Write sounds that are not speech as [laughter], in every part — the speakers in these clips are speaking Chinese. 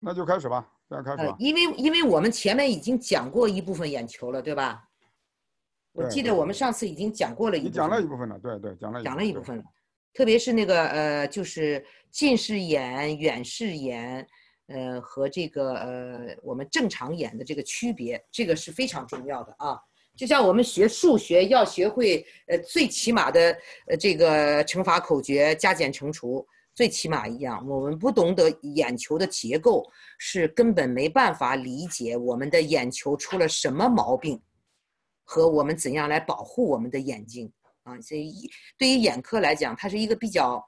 那就开始吧，这样开始吧。因为，因为我们前面已经讲过一部分眼球了，对吧？我记得我们上次已经讲过了一经讲了一部分了，对对，讲了讲了一部分。了。特别是那个呃，就是近视眼、远视眼，呃，和这个呃我们正常眼的这个区别，这个是非常重要的啊。就像我们学数学，要学会呃最起码的呃这个乘法口诀、加减乘除。最起码一样，我们不懂得眼球的结构，是根本没办法理解我们的眼球出了什么毛病，和我们怎样来保护我们的眼睛啊。所以，对于眼科来讲，它是一个比较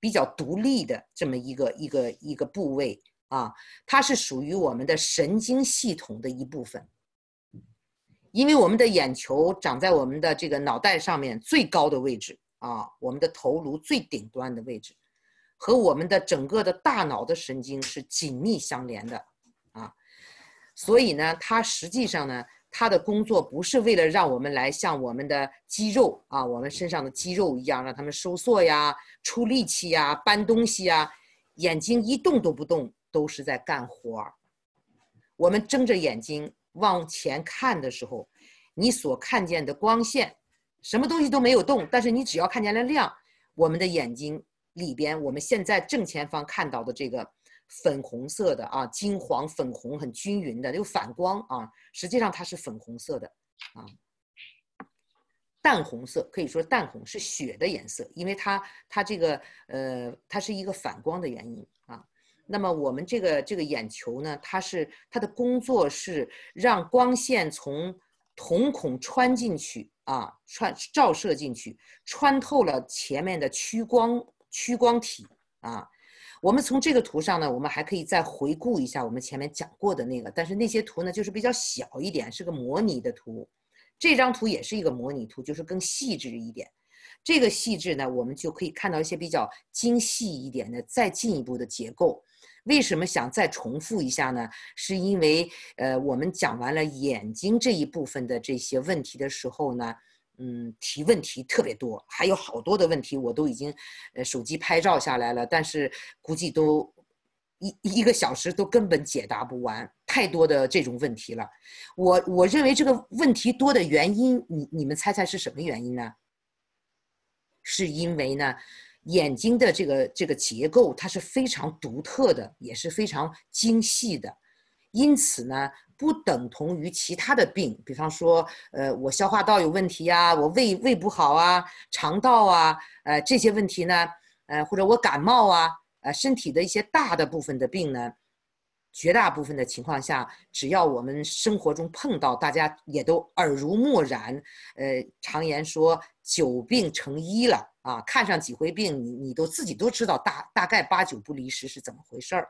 比较独立的这么一个一个一个部位啊，它是属于我们的神经系统的一部分，因为我们的眼球长在我们的这个脑袋上面最高的位置啊，我们的头颅最顶端的位置。和我们的整个的大脑的神经是紧密相连的，啊，所以呢，它实际上呢，它的工作不是为了让我们来像我们的肌肉啊，我们身上的肌肉一样，让他们收缩呀、出力气呀、搬东西呀，眼睛一动都不动，都是在干活儿。我们睁着眼睛往前看的时候，你所看见的光线，什么东西都没有动，但是你只要看见了亮，我们的眼睛。里边我们现在正前方看到的这个粉红色的啊，金黄粉红很均匀的，有反光啊，实际上它是粉红色的啊，淡红色可以说淡红是血的颜色，因为它它这个呃，它是一个反光的原因啊。那么我们这个这个眼球呢，它是它的工作是让光线从瞳孔穿进去啊，穿照射进去，穿透了前面的屈光。屈光体啊，我们从这个图上呢，我们还可以再回顾一下我们前面讲过的那个，但是那些图呢就是比较小一点，是个模拟的图，这张图也是一个模拟图，就是更细致一点。这个细致呢，我们就可以看到一些比较精细一点的再进一步的结构。为什么想再重复一下呢？是因为呃，我们讲完了眼睛这一部分的这些问题的时候呢。嗯，提问题特别多，还有好多的问题我都已经，呃，手机拍照下来了，但是估计都一一个小时都根本解答不完，太多的这种问题了。我我认为这个问题多的原因，你你们猜猜是什么原因呢？是因为呢，眼睛的这个这个结构它是非常独特的，也是非常精细的。因此呢，不等同于其他的病，比方说，呃，我消化道有问题啊，我胃胃不好啊，肠道啊，呃，这些问题呢，呃，或者我感冒啊，呃，身体的一些大的部分的病呢，绝大部分的情况下，只要我们生活中碰到，大家也都耳濡目染，呃，常言说久病成医了啊，看上几回病，你你都自己都知道大大概八九不离十是怎么回事儿，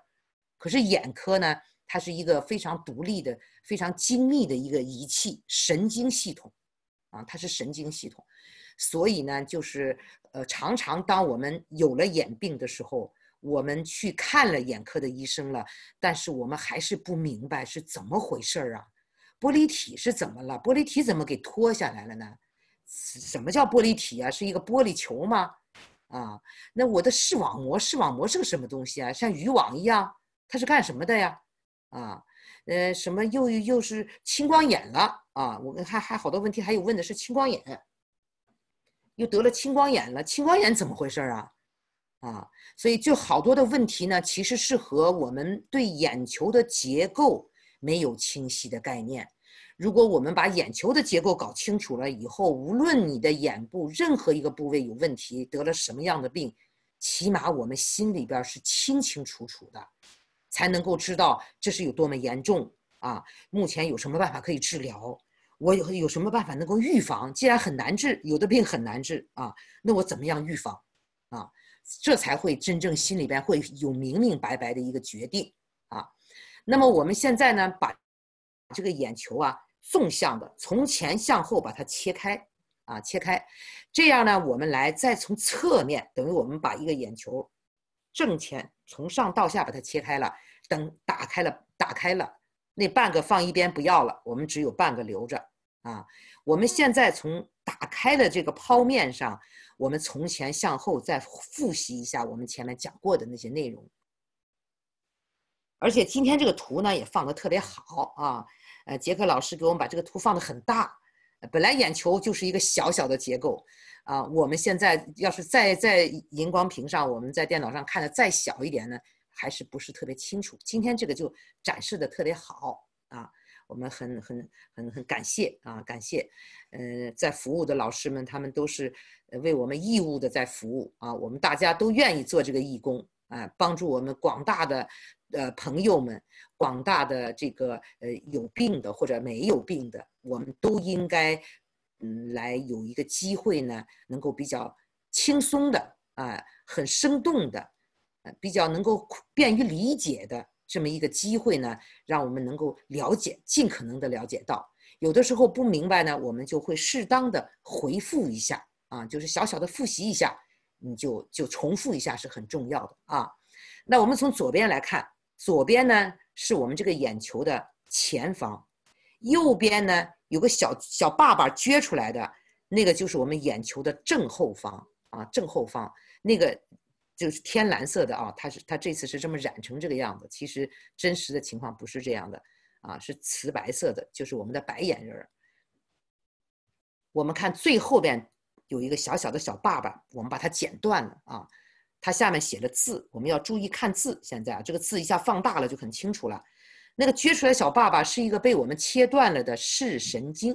可是眼科呢？它是一个非常独立的、非常精密的一个仪器，神经系统，啊，它是神经系统，所以呢，就是呃，常常当我们有了眼病的时候，我们去看了眼科的医生了，但是我们还是不明白是怎么回事儿啊，玻璃体是怎么了？玻璃体怎么给脱下来了呢？什么叫玻璃体啊？是一个玻璃球吗？啊，那我的视网膜，视网膜是个什么东西啊？像渔网一样，它是干什么的呀？啊，呃，什么又又是青光眼了啊？我们还还好多问题，还有问的是青光眼，又得了青光眼了。青光眼怎么回事啊？啊，所以就好多的问题呢，其实是和我们对眼球的结构没有清晰的概念。如果我们把眼球的结构搞清楚了以后，无论你的眼部任何一个部位有问题，得了什么样的病，起码我们心里边是清清楚楚的。才能够知道这是有多么严重啊！目前有什么办法可以治疗？我有有什么办法能够预防？既然很难治，有的病很难治啊，那我怎么样预防？啊，这才会真正心里边会有明明白白的一个决定啊。那么我们现在呢，把这个眼球啊，纵向的从前向后把它切开啊，切开，这样呢，我们来再从侧面，等于我们把一个眼球。正前从上到下把它切开了，等打开了，打开了，那半个放一边不要了，我们只有半个留着啊。我们现在从打开的这个剖面上，我们从前向后再复习一下我们前面讲过的那些内容。而且今天这个图呢也放的特别好啊，呃，杰克老师给我们把这个图放的很大，本来眼球就是一个小小的结构。啊，我们现在要是再在荧光屏上，我们在电脑上看的再小一点呢，还是不是特别清楚？今天这个就展示的特别好啊，我们很很很很感谢啊，感谢，呃，在服务的老师们，他们都是为我们义务的在服务啊，我们大家都愿意做这个义工啊，帮助我们广大的呃朋友们，广大的这个呃有病的或者没有病的，我们都应该。嗯，来有一个机会呢，能够比较轻松的啊，很生动的，比较能够便于理解的这么一个机会呢，让我们能够了解，尽可能的了解到。有的时候不明白呢，我们就会适当的回复一下啊，就是小小的复习一下，你就就重复一下是很重要的啊。那我们从左边来看，左边呢是我们这个眼球的前方，右边呢。有个小小爸爸撅出来的，那个就是我们眼球的正后方啊，正后方那个就是天蓝色的啊，它是它这次是这么染成这个样子，其实真实的情况不是这样的，啊，是瓷白色的，就是我们的白眼仁儿。我们看最后边有一个小小的小爸爸，我们把它剪断了啊，它下面写了字，我们要注意看字。现在啊，这个字一下放大了就很清楚了。那个撅出来小爸爸是一个被我们切断了的视神经，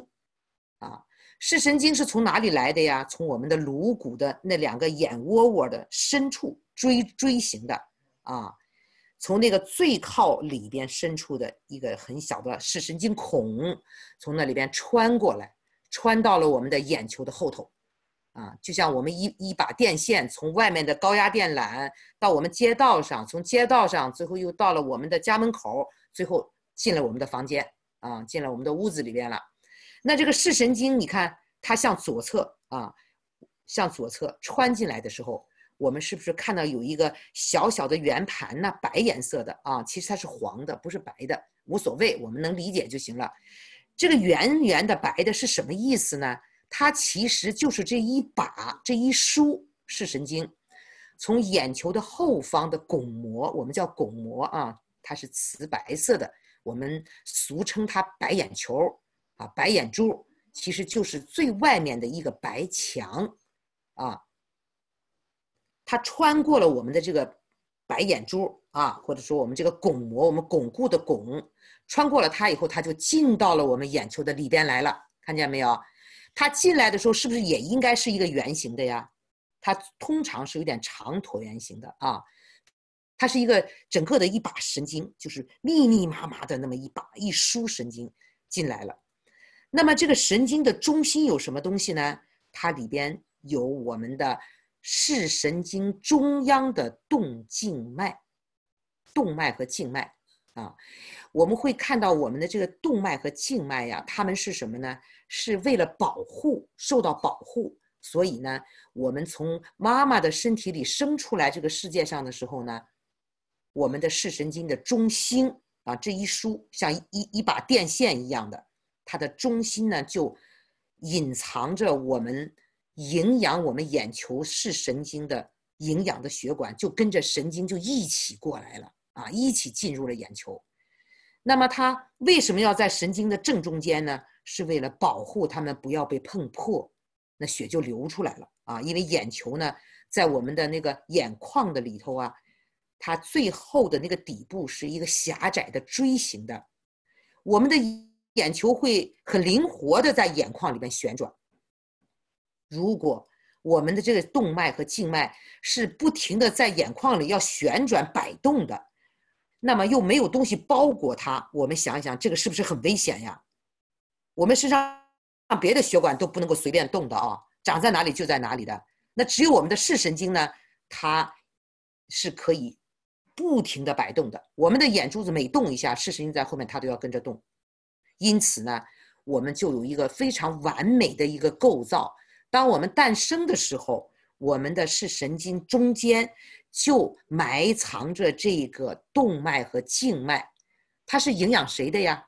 啊，视神经是从哪里来的呀？从我们的颅骨的那两个眼窝窝的深处，锥锥形的啊，从那个最靠里边深处的一个很小的视神经孔，从那里边穿过来，穿到了我们的眼球的后头，啊，就像我们一一把电线从外面的高压电缆到我们街道上，从街道上最后又到了我们的家门口。最后进了我们的房间啊，进了我们的屋子里边了。那这个视神经，你看它向左侧啊，向左侧穿进来的时候，我们是不是看到有一个小小的圆盘呢？白颜色的啊，其实它是黄的，不是白的，无所谓，我们能理解就行了。这个圆圆的白的是什么意思呢？它其实就是这一把这一梳视神经，从眼球的后方的巩膜，我们叫巩膜啊。它是瓷白色的，我们俗称它白眼球啊，白眼珠，其实就是最外面的一个白墙，啊，它穿过了我们的这个白眼珠啊，或者说我们这个巩膜，我们巩固的巩，穿过了它以后，它就进到了我们眼球的里边来了，看见没有？它进来的时候，是不是也应该是一个圆形的呀？它通常是有点长椭圆形的啊。它是一个整个的一把神经，就是密密麻麻的那么一把一梳神经进来了。那么这个神经的中心有什么东西呢？它里边有我们的视神经中央的动静脉、动脉和静脉啊。我们会看到我们的这个动脉和静脉呀，它们是什么呢？是为了保护，受到保护。所以呢，我们从妈妈的身体里生出来这个世界上的时候呢。我们的视神经的中心啊，这一梳像一一把电线一样的，它的中心呢就隐藏着我们营养我们眼球视神经的营养的血管，就跟着神经就一起过来了啊，一起进入了眼球。那么它为什么要在神经的正中间呢？是为了保护它们不要被碰破，那血就流出来了啊。因为眼球呢，在我们的那个眼眶的里头啊。它最后的那个底部是一个狭窄的锥形的，我们的眼球会很灵活的在眼眶里面旋转。如果我们的这个动脉和静脉是不停的在眼眶里要旋转摆动的，那么又没有东西包裹它，我们想一想，这个是不是很危险呀？我们身上别的血管都不能够随便动的啊，长在哪里就在哪里的，那只有我们的视神经呢，它是可以。不停地摆动的，我们的眼珠子每动一下，视神经在后面它都要跟着动，因此呢，我们就有一个非常完美的一个构造。当我们诞生的时候，我们的视神经中间就埋藏着这个动脉和静脉，它是营养谁的呀？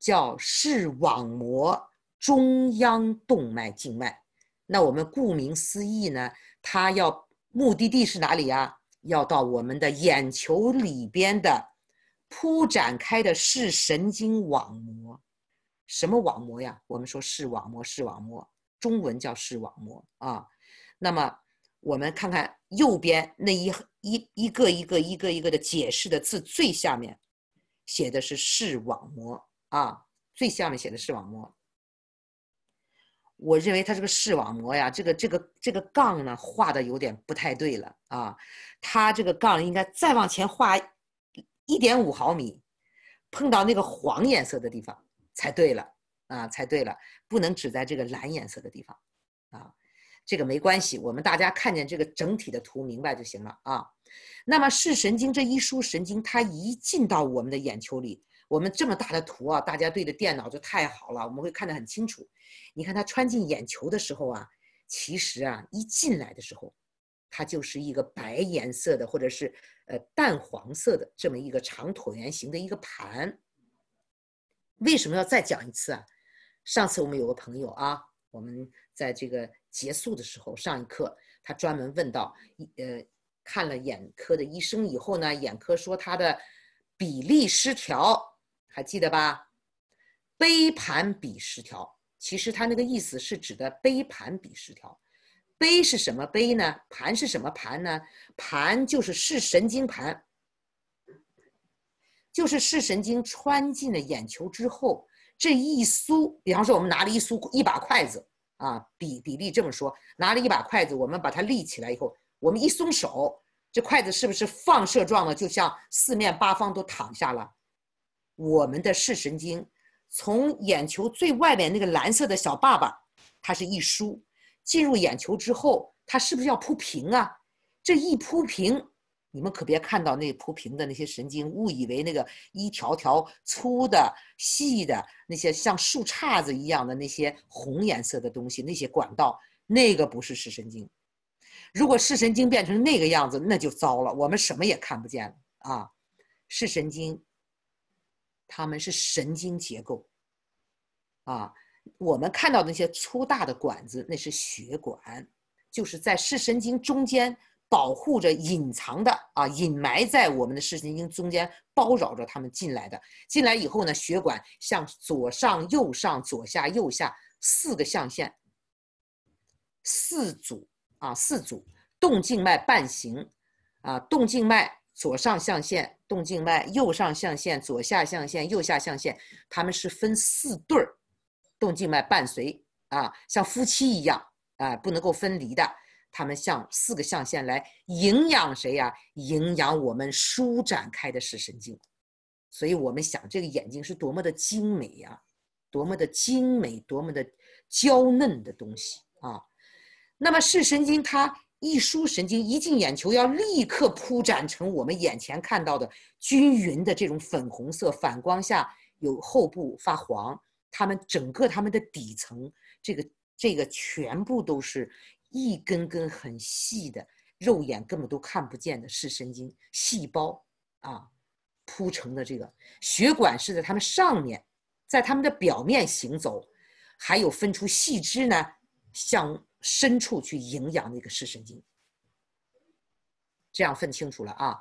叫视网膜中央动脉静脉。那我们顾名思义呢，它要目的地是哪里呀？要到我们的眼球里边的铺展开的视神经网膜，什么网膜呀？我们说视网膜，视网膜，中文叫视网膜啊。那么我们看看右边那一一一个一个一个一个的解释的字，最下面写的是视网膜啊，最下面写的视网膜。我认为它这个视网膜呀，这个这个这个杠呢画的有点不太对了啊，它这个杠应该再往前画一点五毫米，碰到那个黄颜色的地方才对了啊，才对了，不能只在这个蓝颜色的地方啊，这个没关系，我们大家看见这个整体的图明白就行了啊。那么视神经这一束神经，它一进到我们的眼球里。我们这么大的图啊，大家对着电脑就太好了，我们会看得很清楚。你看它穿进眼球的时候啊，其实啊，一进来的时候，它就是一个白颜色的或者是呃淡黄色的这么一个长椭圆形的一个盘。为什么要再讲一次啊？上次我们有个朋友啊，我们在这个结束的时候上一课，他专门问到，呃，看了眼科的医生以后呢，眼科说他的比例失调。还记得吧？杯盘比十条，其实它那个意思是指的杯盘比十条。杯是什么杯呢？盘是什么盘呢？盘就是视神经盘，就是视神经穿进了眼球之后，这一梳。比方说，我们拿了一梳一把筷子啊，比比例这么说，拿了一把筷子，我们把它立起来以后，我们一松手，这筷子是不是放射状的，就像四面八方都躺下了？我们的视神经从眼球最外面那个蓝色的小爸爸，它是一梳进入眼球之后，它是不是要铺平啊？这一铺平，你们可别看到那铺平的那些神经，误以为那个一条条粗的、细的那些像树杈子一样的那些红颜色的东西，那些管道，那个不是视神经。如果视神经变成那个样子，那就糟了，我们什么也看不见了啊！视神经。它们是神经结构，啊，我们看到那些粗大的管子，那是血管，就是在视神经中间保护着、隐藏的啊，隐埋在我们的视神经中间包绕着它们进来的。进来以后呢，血管向左上、右上、左下、右下四个象限，四组啊，四组动静脉伴行，啊，动静脉。左上象限动静脉，右上象限，左下象限，右下象限，他们是分四对儿，动静脉伴随啊，像夫妻一样，哎，不能够分离的。他们向四个象限来营养谁呀？营养我们舒展开的视神经。所以我们想，这个眼睛是多么的精美啊，多么的精美，多么的娇嫩的东西啊。那么视神经它。一输神经一进眼球，要立刻铺展成我们眼前看到的均匀的这种粉红色。反光下有后部发黄，它们整个它们的底层，这个这个全部都是一根根很细的，肉眼根本都看不见的视神经细胞啊，铺成的这个血管是在它们上面，在它们的表面行走，还有分出细枝呢，向。深处去营养那个视神经，这样分清楚了啊。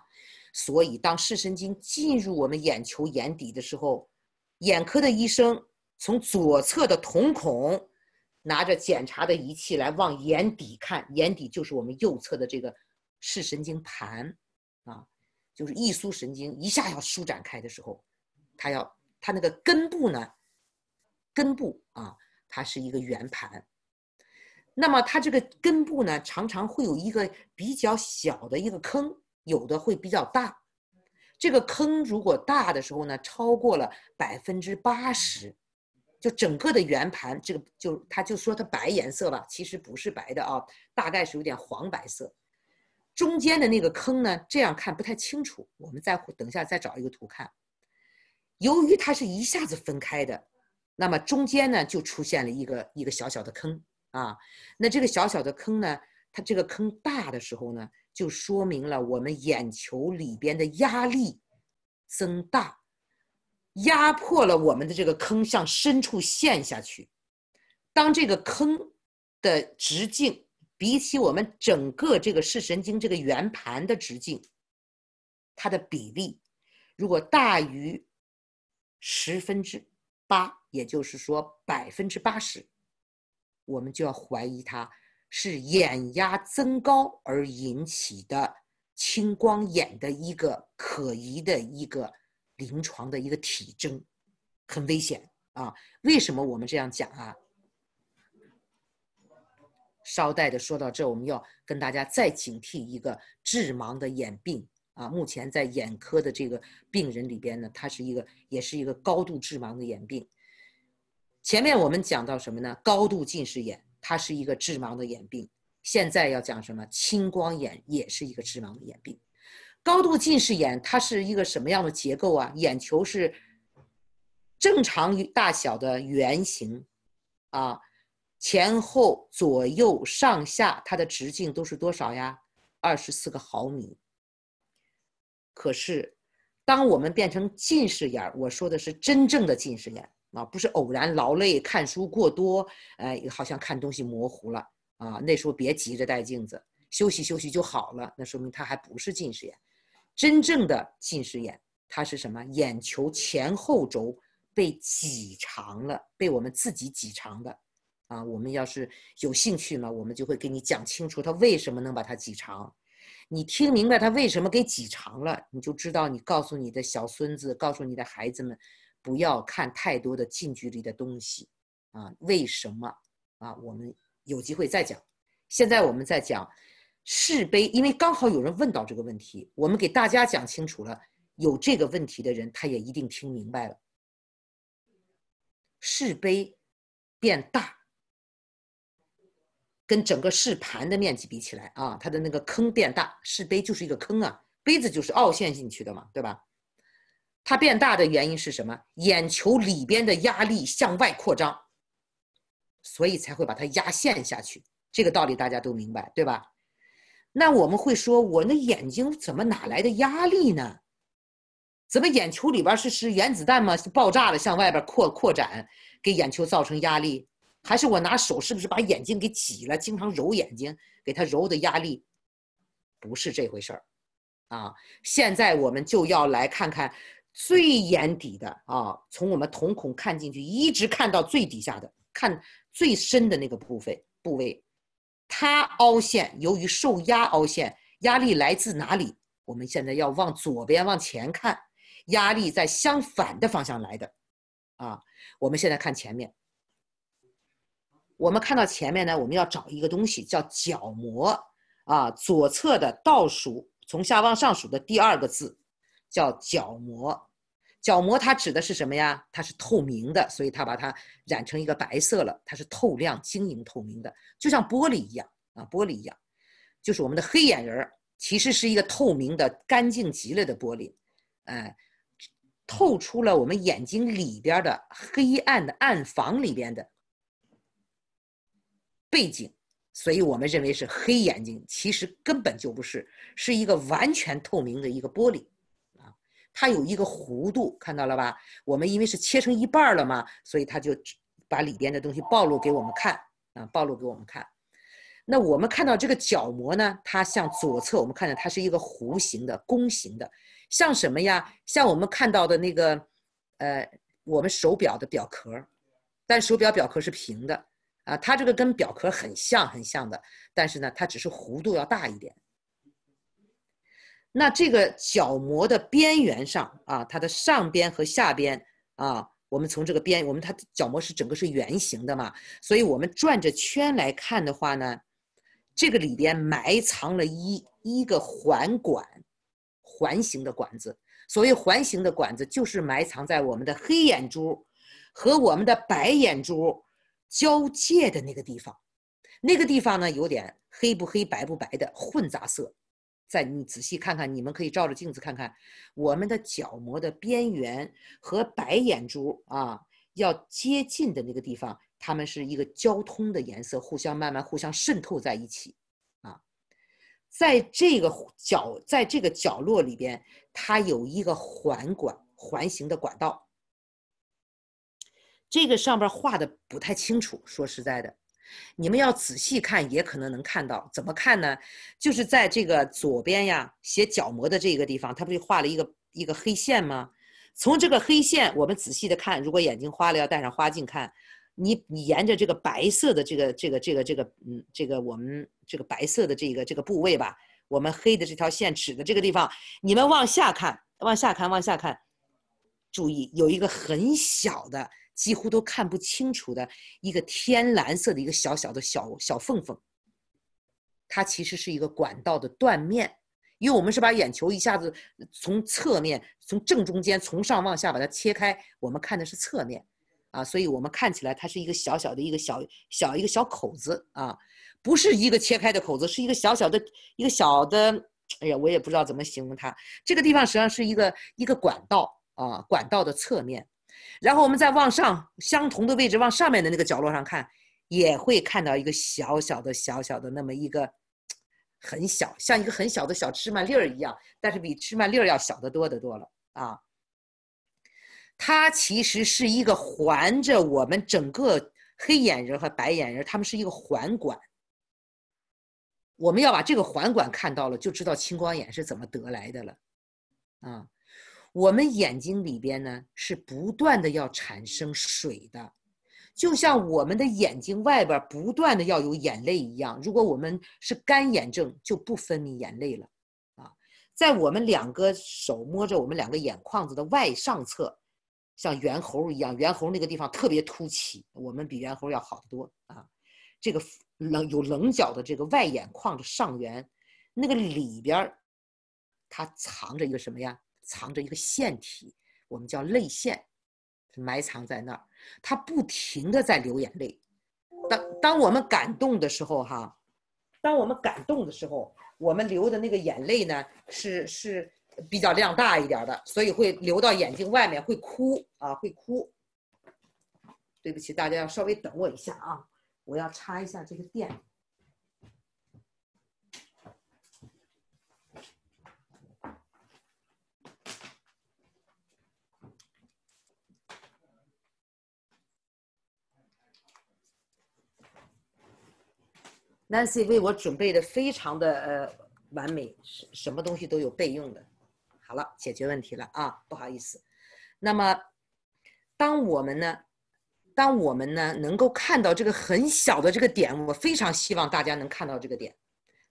所以，当视神经进入我们眼球眼底的时候，眼科的医生从左侧的瞳孔拿着检查的仪器来往眼底看，眼底就是我们右侧的这个视神经盘啊，就是一束神经一下要舒展开的时候，它要它那个根部呢，根部啊，它是一个圆盘。那么它这个根部呢，常常会有一个比较小的一个坑，有的会比较大。这个坑如果大的时候呢，超过了百分之八十，就整个的圆盘这个就它就说它白颜色吧，其实不是白的啊，大概是有点黄白色。中间的那个坑呢，这样看不太清楚，我们再等一下再找一个图看。由于它是一下子分开的，那么中间呢就出现了一个一个小小的坑。啊，那这个小小的坑呢？它这个坑大的时候呢，就说明了我们眼球里边的压力增大，压迫了我们的这个坑向深处陷下去。当这个坑的直径比起我们整个这个视神经这个圆盘的直径，它的比例如果大于十分之八，也就是说百分之八十。我们就要怀疑它是眼压增高而引起的青光眼的一个可疑的一个临床的一个体征，很危险啊！为什么我们这样讲啊？捎带的说到这，我们要跟大家再警惕一个致盲的眼病啊！目前在眼科的这个病人里边呢，它是一个也是一个高度致盲的眼病。前面我们讲到什么呢？高度近视眼，它是一个致盲的眼病。现在要讲什么？青光眼也是一个致盲的眼病。高度近视眼，它是一个什么样的结构啊？眼球是正常大小的圆形，啊，前后左右上下，它的直径都是多少呀？二十四个毫米。可是，当我们变成近视眼我说的是真正的近视眼。啊，不是偶然劳累、看书过多，哎，好像看东西模糊了啊。那时候别急着戴镜子，休息休息就好了。那说明他还不是近视眼。真正的近视眼，它是什么？眼球前后轴被挤长了，被我们自己挤长的。啊，我们要是有兴趣呢，我们就会给你讲清楚它为什么能把它挤长。你听明白它为什么给挤长了，你就知道。你告诉你的小孙子，告诉你的孩子们。不要看太多的近距离的东西，啊，为什么？啊，我们有机会再讲。现在我们在讲，试杯，因为刚好有人问到这个问题，我们给大家讲清楚了。有这个问题的人，他也一定听明白了。试杯变大，跟整个试盘的面积比起来，啊，它的那个坑变大。试杯就是一个坑啊，杯子就是凹陷进去的嘛，对吧？它变大的原因是什么？眼球里边的压力向外扩张，所以才会把它压陷下去。这个道理大家都明白，对吧？那我们会说，我那眼睛怎么哪来的压力呢？怎么眼球里边是是原子弹吗？爆炸了向外边扩扩展，给眼球造成压力？还是我拿手是不是把眼睛给挤了？经常揉眼睛，给它揉的压力？不是这回事儿，啊！现在我们就要来看看。最眼底的啊，从我们瞳孔看进去，一直看到最底下的，看最深的那个部分部位，它凹陷，由于受压凹陷，压力来自哪里？我们现在要往左边往前看，压力在相反的方向来的，啊，我们现在看前面，我们看到前面呢，我们要找一个东西叫角膜啊，左侧的倒数，从下往上数的第二个字叫角膜。角膜它指的是什么呀？它是透明的，所以它把它染成一个白色了。它是透亮、晶莹、透明的，就像玻璃一样啊，玻璃一样。就是我们的黑眼仁儿，其实是一个透明的、干净极了的玻璃，哎，透出了我们眼睛里边的黑暗的暗房里边的背景。所以我们认为是黑眼睛，其实根本就不是，是一个完全透明的一个玻璃。它有一个弧度，看到了吧？我们因为是切成一半了嘛，所以它就把里边的东西暴露给我们看啊，暴露给我们看。那我们看到这个角膜呢？它向左侧，我们看到它是一个弧形的、弓形的，像什么呀？像我们看到的那个，呃，我们手表的表壳，但手表表壳是平的啊。它这个跟表壳很像，很像的，但是呢，它只是弧度要大一点。那这个角膜的边缘上啊，它的上边和下边啊，我们从这个边，我们它角膜是整个是圆形的嘛，所以我们转着圈来看的话呢，这个里边埋藏了一一个环管，环形的管子。所谓环形的管子，就是埋藏在我们的黑眼珠和我们的白眼珠交界的那个地方，那个地方呢有点黑不黑白不白的混杂色。再，你仔细看看，你们可以照着镜子看看，我们的角膜的边缘和白眼珠啊，要接近的那个地方，它们是一个交通的颜色，互相慢慢互相渗透在一起，啊，在这个角在这个角落里边，它有一个环管环形的管道，这个上边画的不太清楚，说实在的。你们要仔细看，也可能能看到。怎么看呢？就是在这个左边呀，写角膜的这个地方，它不就画了一个一个黑线吗？从这个黑线，我们仔细的看，如果眼睛花了，要戴上花镜看。你你沿着这个白色的这个这个这个这个，嗯，这个我们这个白色的这个这个部位吧，我们黑的这条线指的这个地方，你们往下看，往下看，往下看，注意有一个很小的。几乎都看不清楚的一个天蓝色的一个小小的小小缝缝，它其实是一个管道的断面，因为我们是把眼球一下子从侧面、从正中间、从上往下把它切开，我们看的是侧面，啊，所以我们看起来它是一个小小的、一个小小一个小口子啊，不是一个切开的口子，是一个小小的、一个小的，哎呀，我也不知道怎么形容它。这个地方实际上是一个一个管道啊，管道的侧面。然后我们再往上相同的位置往上面的那个角落上看，也会看到一个小小的小小的那么一个很小，像一个很小的小芝麻粒儿一样，但是比芝麻粒儿要小得多的多了啊。它其实是一个环着我们整个黑眼仁和白眼仁，它们是一个环管。我们要把这个环管看到了，就知道青光眼是怎么得来的了，啊。我们眼睛里边呢是不断的要产生水的，就像我们的眼睛外边不断的要有眼泪一样。如果我们是干眼症，就不分泌眼泪了啊。在我们两个手摸着我们两个眼眶子的外上侧，像猿猴一样，猿猴那个地方特别凸起，我们比猿猴要好得多啊。这个棱有棱角的这个外眼眶的上缘，那个里边，它藏着一个什么呀？藏着一个腺体，我们叫泪腺，埋藏在那儿，它不停的在流眼泪。当当我们感动的时候，哈，当我们感动的时候，我们流的那个眼泪呢，是是比较量大一点的，所以会流到眼睛外面，会哭啊，会哭。对不起，大家要稍微等我一下啊，我要插一下这个电。Nancy 为我准备的非常的呃完美，什么东西都有备用的。好了，解决问题了啊，不好意思。那么，当我们呢，当我们呢能够看到这个很小的这个点，我非常希望大家能看到这个点，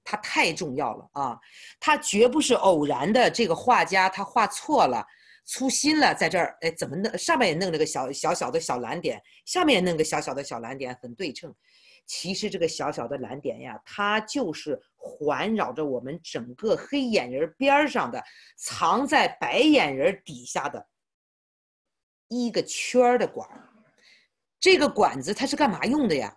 它太重要了啊！它绝不是偶然的。这个画家他画错了，粗心了，在这儿，哎，怎么弄？上面也弄了个小小小的小蓝点，下面也弄个小小的小蓝点，很对称。其实这个小小的蓝点呀，它就是环绕着我们整个黑眼仁边上的，藏在白眼仁底下的一个圈儿的管儿。这个管子它是干嘛用的呀？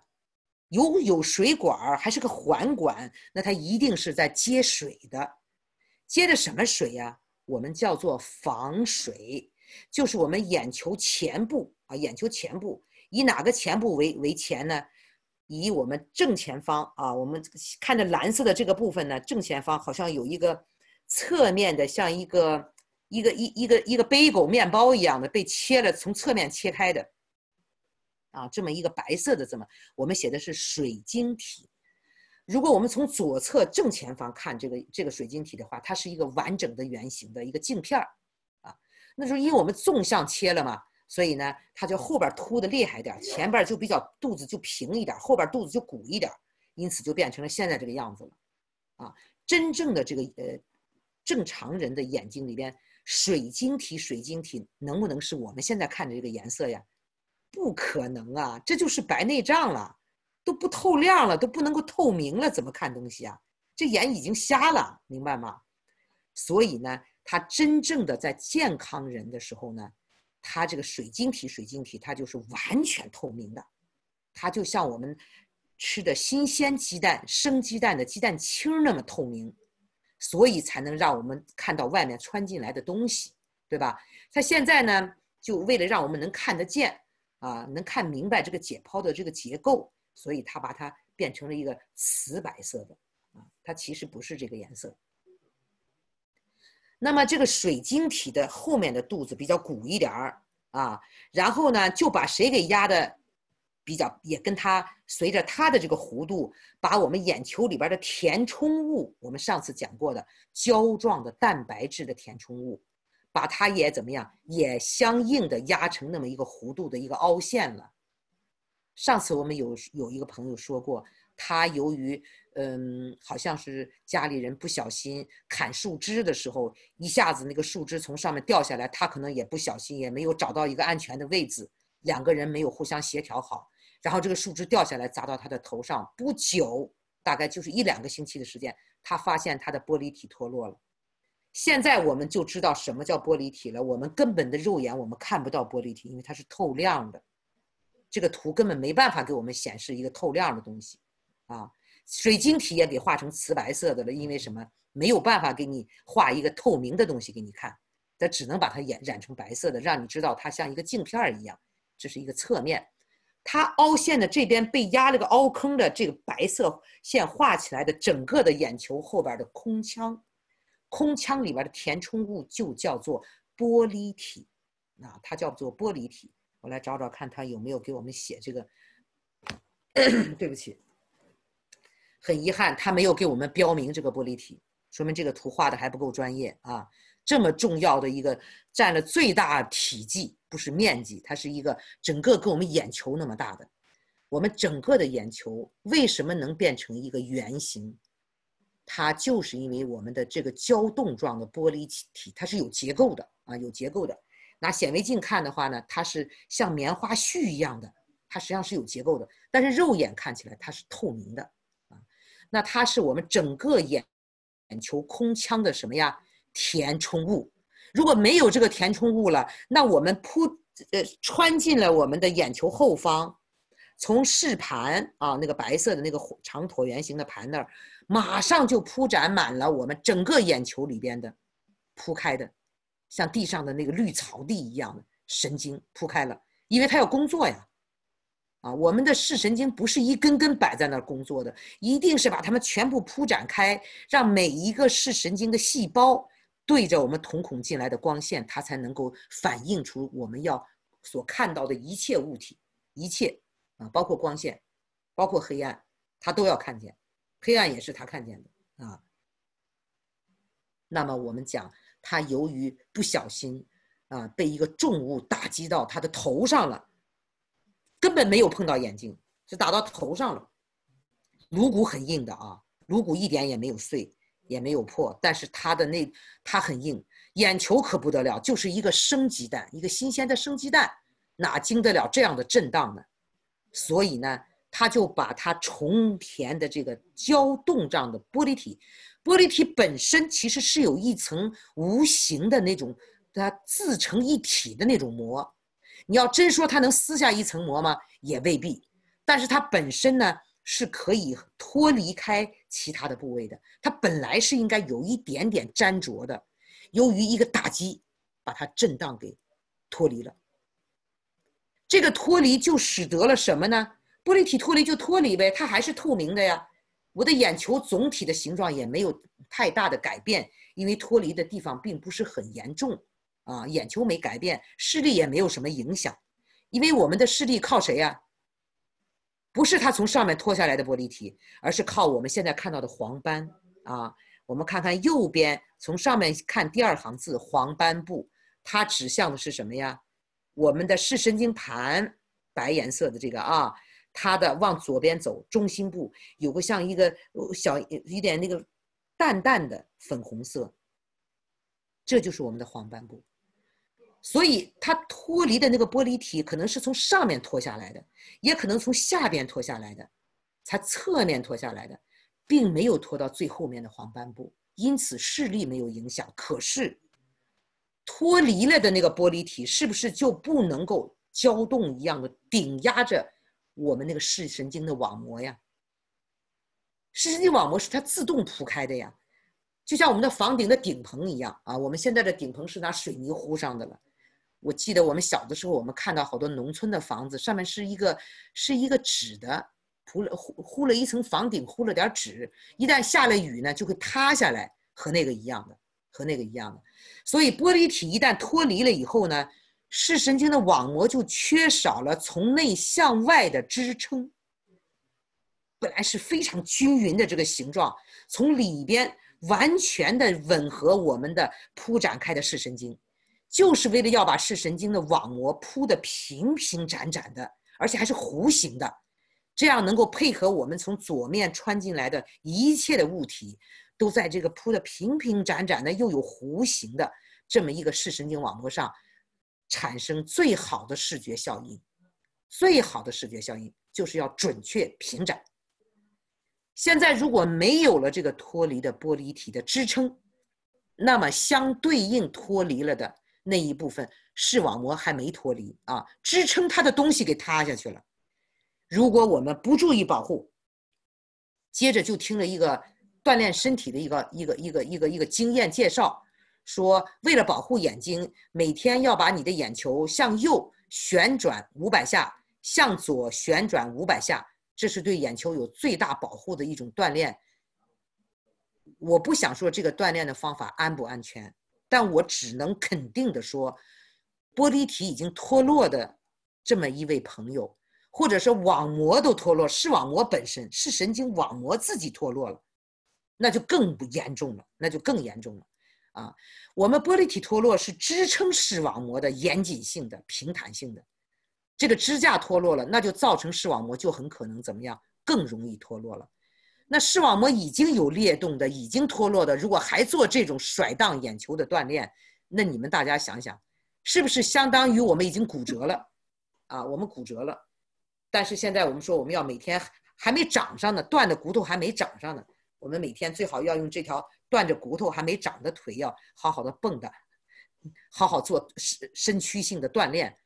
有有水管儿还是个环管？那它一定是在接水的，接的什么水呀？我们叫做防水，就是我们眼球前部啊，眼球前部以哪个前部为为前呢？以我们正前方啊，我们看着蓝色的这个部分呢，正前方好像有一个侧面的，像一个一个一一个一个背狗面包一样的被切了，从侧面切开的啊，这么一个白色的这么，我们写的是水晶体。如果我们从左侧正前方看这个这个水晶体的话，它是一个完整的圆形的一个镜片儿啊，那时候因为我们纵向切了嘛。所以呢，他就后边凸的厉害点，前边就比较肚子就平一点，后边肚子就鼓一点，因此就变成了现在这个样子了。啊，真正的这个呃，正常人的眼睛里边，水晶体，水晶体能不能是我们现在看的这个颜色呀？不可能啊，这就是白内障了，都不透亮了，都不能够透明了，怎么看东西啊？这眼已经瞎了，明白吗？所以呢，他真正的在健康人的时候呢。它这个水晶体，水晶体它就是完全透明的，它就像我们吃的新鲜鸡蛋、生鸡蛋的鸡蛋清那么透明，所以才能让我们看到外面穿进来的东西，对吧？它现在呢，就为了让我们能看得见啊，能看明白这个解剖的这个结构，所以它把它变成了一个瓷白色的啊，它其实不是这个颜色。那么这个水晶体的后面的肚子比较鼓一点儿啊，然后呢就把谁给压的比较也跟它随着它的这个弧度，把我们眼球里边的填充物，我们上次讲过的胶状的蛋白质的填充物，把它也怎么样也相应的压成那么一个弧度的一个凹陷了。上次我们有有一个朋友说过，他由于嗯，好像是家里人不小心砍树枝的时候，一下子那个树枝从上面掉下来，他可能也不小心，也没有找到一个安全的位置，两个人没有互相协调好，然后这个树枝掉下来砸到他的头上。不久，大概就是一两个星期的时间，他发现他的玻璃体脱落了。现在我们就知道什么叫玻璃体了。我们根本的肉眼我们看不到玻璃体，因为它是透亮的。这个图根本没办法给我们显示一个透亮的东西，啊。水晶体也给画成瓷白色的了，因为什么没有办法给你画一个透明的东西给你看，它只能把它染染成白色的，让你知道它像一个镜片一样。这是一个侧面，它凹陷的这边被压了个凹坑的这个白色线画起来的整个的眼球后边的空腔，空腔里边的填充物就叫做玻璃体，啊，它叫做玻璃体。我来找找看，它有没有给我们写这个？[coughs] 对不起。很遗憾，他没有给我们标明这个玻璃体，说明这个图画的还不够专业啊。这么重要的一个，占了最大体积，不是面积，它是一个整个跟我们眼球那么大的。我们整个的眼球为什么能变成一个圆形？它就是因为我们的这个胶冻状的玻璃体，它是有结构的啊，有结构的。拿显微镜看的话呢，它是像棉花絮一样的，它实际上是有结构的，但是肉眼看起来它是透明的。那它是我们整个眼球空腔的什么呀？填充物。如果没有这个填充物了，那我们铺呃穿进了我们的眼球后方，从视盘啊那个白色的那个长椭圆形的盘那儿，马上就铺展满了我们整个眼球里边的铺开的，像地上的那个绿草地一样的神经铺开了，因为它要工作呀。啊，我们的视神经不是一根根摆在那儿工作的，一定是把它们全部铺展开，让每一个视神经的细胞对着我们瞳孔进来的光线，它才能够反映出我们要所看到的一切物体，一切啊，包括光线，包括黑暗，它都要看见，黑暗也是它看见的啊。那么我们讲，他由于不小心啊，被一个重物打击到他的头上了。根本没有碰到眼睛，是打到头上了。颅骨很硬的啊，颅骨一点也没有碎，也没有破，但是它的那它很硬，眼球可不得了，就是一个生鸡蛋，一个新鲜的生鸡蛋，哪经得了这样的震荡呢？所以呢，他就把它重填的这个胶冻状的玻璃体，玻璃体本身其实是有一层无形的那种它自成一体的那种膜。你要真说它能撕下一层膜吗？也未必。但是它本身呢，是可以脱离开其他的部位的。它本来是应该有一点点粘着的，由于一个打击把它震荡给脱离了。这个脱离就使得了什么呢？玻璃体脱离就脱离呗，它还是透明的呀。我的眼球总体的形状也没有太大的改变，因为脱离的地方并不是很严重。啊，眼球没改变，视力也没有什么影响，因为我们的视力靠谁呀？不是他从上面脱下来的玻璃体，而是靠我们现在看到的黄斑啊。我们看看右边，从上面看第二行字“黄斑部”，它指向的是什么呀？我们的视神经盘，白颜色的这个啊，它的往左边走，中心部有个像一个小一点那个淡淡的粉红色，这就是我们的黄斑部。所以它脱离的那个玻璃体可能是从上面脱下来的，也可能从下边脱下来的，它侧面脱下来的，并没有脱到最后面的黄斑部，因此视力没有影响。可是，脱离了的那个玻璃体是不是就不能够胶冻一样的顶压着我们那个视神经的网膜呀？视神经网膜是它自动铺开的呀，就像我们的房顶的顶棚一样啊。我们现在的顶棚是拿水泥糊上的了。我记得我们小的时候，我们看到好多农村的房子，上面是一个是一个纸的，铺了糊糊了一层房顶，糊了点纸，一旦下了雨呢，就会塌下来，和那个一样的，和那个一样的。所以玻璃体一旦脱离了以后呢，视神经的网膜就缺少了从内向外的支撑，本来是非常均匀的这个形状，从里边完全的吻合我们的铺展开的视神经。就是为了要把视神经的网膜铺得平平展展的，而且还是弧形的，这样能够配合我们从左面穿进来的一切的物体，都在这个铺得平平展展的又有弧形的这么一个视神经网膜上，产生最好的视觉效应。最好的视觉效应就是要准确平展。现在如果没有了这个脱离的玻璃体的支撑，那么相对应脱离了的。那一部分视网膜还没脱离啊，支撑它的东西给塌下去了。如果我们不注意保护，接着就听了一个锻炼身体的一个一个一个一个一个经验介绍，说为了保护眼睛，每天要把你的眼球向右旋转五百下，向左旋转五百下，这是对眼球有最大保护的一种锻炼。我不想说这个锻炼的方法安不安全。但我只能肯定的说，玻璃体已经脱落的这么一位朋友，或者是网膜都脱落，视网膜本身、视神经网膜自己脱落了，那就更不严重了，那就更严重了。啊，我们玻璃体脱落是支撑视网膜的严谨性的、平坦性的，这个支架脱落了，那就造成视网膜就很可能怎么样，更容易脱落了。那视网膜已经有裂洞的，已经脱落的，如果还做这种甩荡眼球的锻炼，那你们大家想想，是不是相当于我们已经骨折了？啊，我们骨折了，但是现在我们说我们要每天还没长上呢，断的骨头还没长上呢，我们每天最好要用这条断着骨头还没长的腿，要好好的蹦跶，好好做身身躯性的锻炼，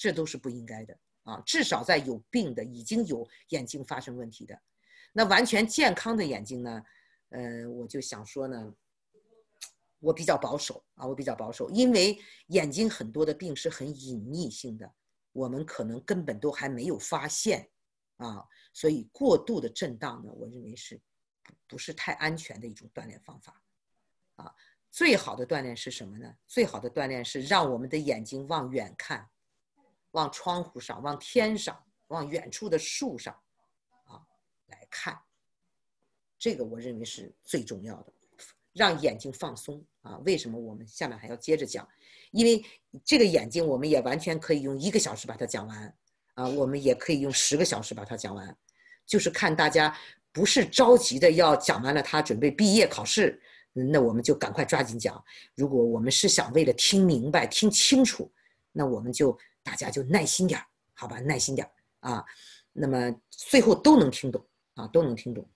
这都是不应该的啊！至少在有病的，已经有眼睛发生问题的。那完全健康的眼睛呢？呃，我就想说呢，我比较保守啊，我比较保守，因为眼睛很多的病是很隐匿性的，我们可能根本都还没有发现啊。所以过度的震荡呢，我认为是不不是太安全的一种锻炼方法啊。最好的锻炼是什么呢？最好的锻炼是让我们的眼睛往远看，往窗户上，往天上，往远处的树上。看，这个我认为是最重要的，让眼睛放松啊！为什么我们下面还要接着讲？因为这个眼睛我们也完全可以用一个小时把它讲完啊，我们也可以用十个小时把它讲完，就是看大家不是着急的要讲完了，他准备毕业考试，那我们就赶快抓紧讲。如果我们是想为了听明白、听清楚，那我们就大家就耐心点儿，好吧？耐心点儿啊，那么最后都能听懂。啊，都能听懂。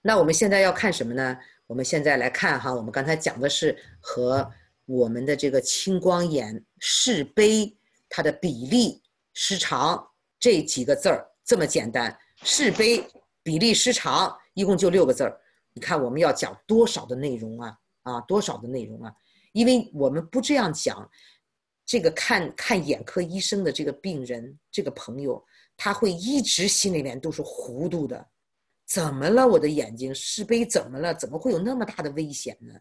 那我们现在要看什么呢？我们现在来看哈，我们刚才讲的是和我们的这个青光眼视杯它的比例失常这几个字儿，这么简单。视杯比例失常，一共就六个字儿。你看我们要讲多少的内容啊？啊，多少的内容啊？因为我们不这样讲，这个看看眼科医生的这个病人，这个朋友。他会一直心里面都是糊涂的，怎么了？我的眼睛是非怎么了？怎么会有那么大的危险呢？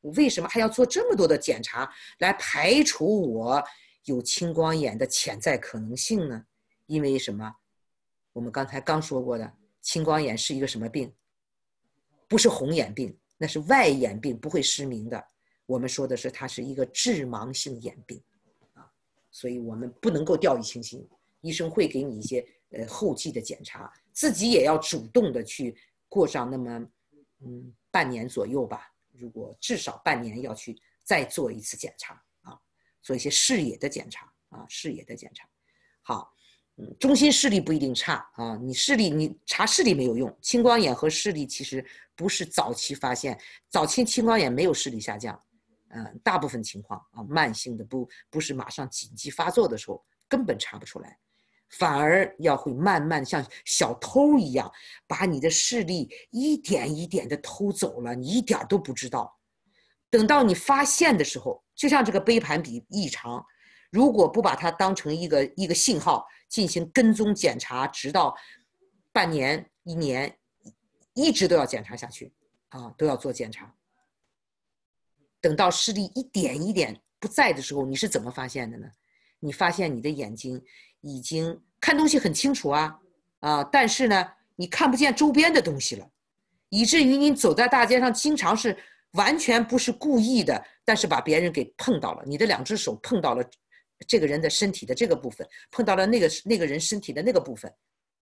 我为什么还要做这么多的检查来排除我有青光眼的潜在可能性呢？因为什么？我们刚才刚说过的，青光眼是一个什么病？不是红眼病，那是外眼病，不会失明的。我们说的是它是一个致盲性眼病，啊，所以我们不能够掉以轻心。医生会给你一些呃后继的检查，自己也要主动的去过上那么嗯半年左右吧，如果至少半年要去再做一次检查啊，做一些视野的检查啊，视野的检查。好，嗯，中心视力不一定差啊，你视力你查视力没有用，青光眼和视力其实不是早期发现，早期青光眼没有视力下降，嗯，大部分情况啊，慢性的不不是马上紧急发作的时候根本查不出来。反而要会慢慢像小偷一样，把你的视力一点一点的偷走了，你一点都不知道。等到你发现的时候，就像这个杯盘比异常，如果不把它当成一个一个信号进行跟踪检查，直到半年、一年，一直都要检查下去啊，都要做检查。等到视力一点一点不在的时候，你是怎么发现的呢？你发现你的眼睛？已经看东西很清楚啊，啊，但是呢，你看不见周边的东西了，以至于你走在大街上，经常是完全不是故意的，但是把别人给碰到了。你的两只手碰到了这个人的身体的这个部分，碰到了那个那个人身体的那个部分，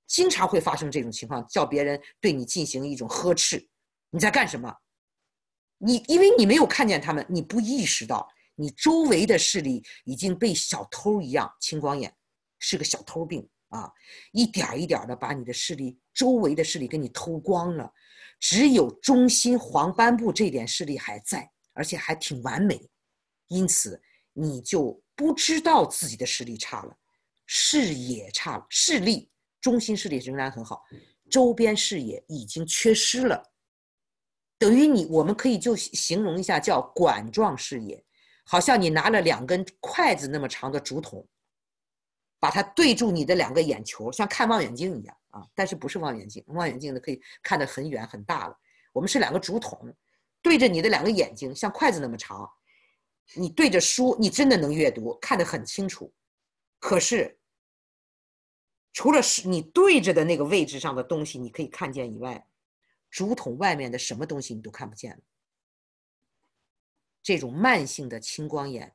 经常会发生这种情况，叫别人对你进行一种呵斥。你在干什么？你因为你没有看见他们，你不意识到你周围的视力已经被小偷一样青光眼。是个小偷病啊，一点一点的把你的视力周围的视力给你偷光了，只有中心黄斑部这点视力还在，而且还挺完美，因此你就不知道自己的视力差了，视野差，了，视力中心视力仍然很好，周边视野已经缺失了，等于你我们可以就形容一下叫管状视野，好像你拿了两根筷子那么长的竹筒。把它对住你的两个眼球，像看望远镜一样啊！但是不是望远镜？望远镜的可以看得很远很大了。我们是两个竹筒，对着你的两个眼睛，像筷子那么长。你对着书，你真的能阅读，看得很清楚。可是，除了是你对着的那个位置上的东西你可以看见以外，竹筒外面的什么东西你都看不见了。这种慢性的青光眼，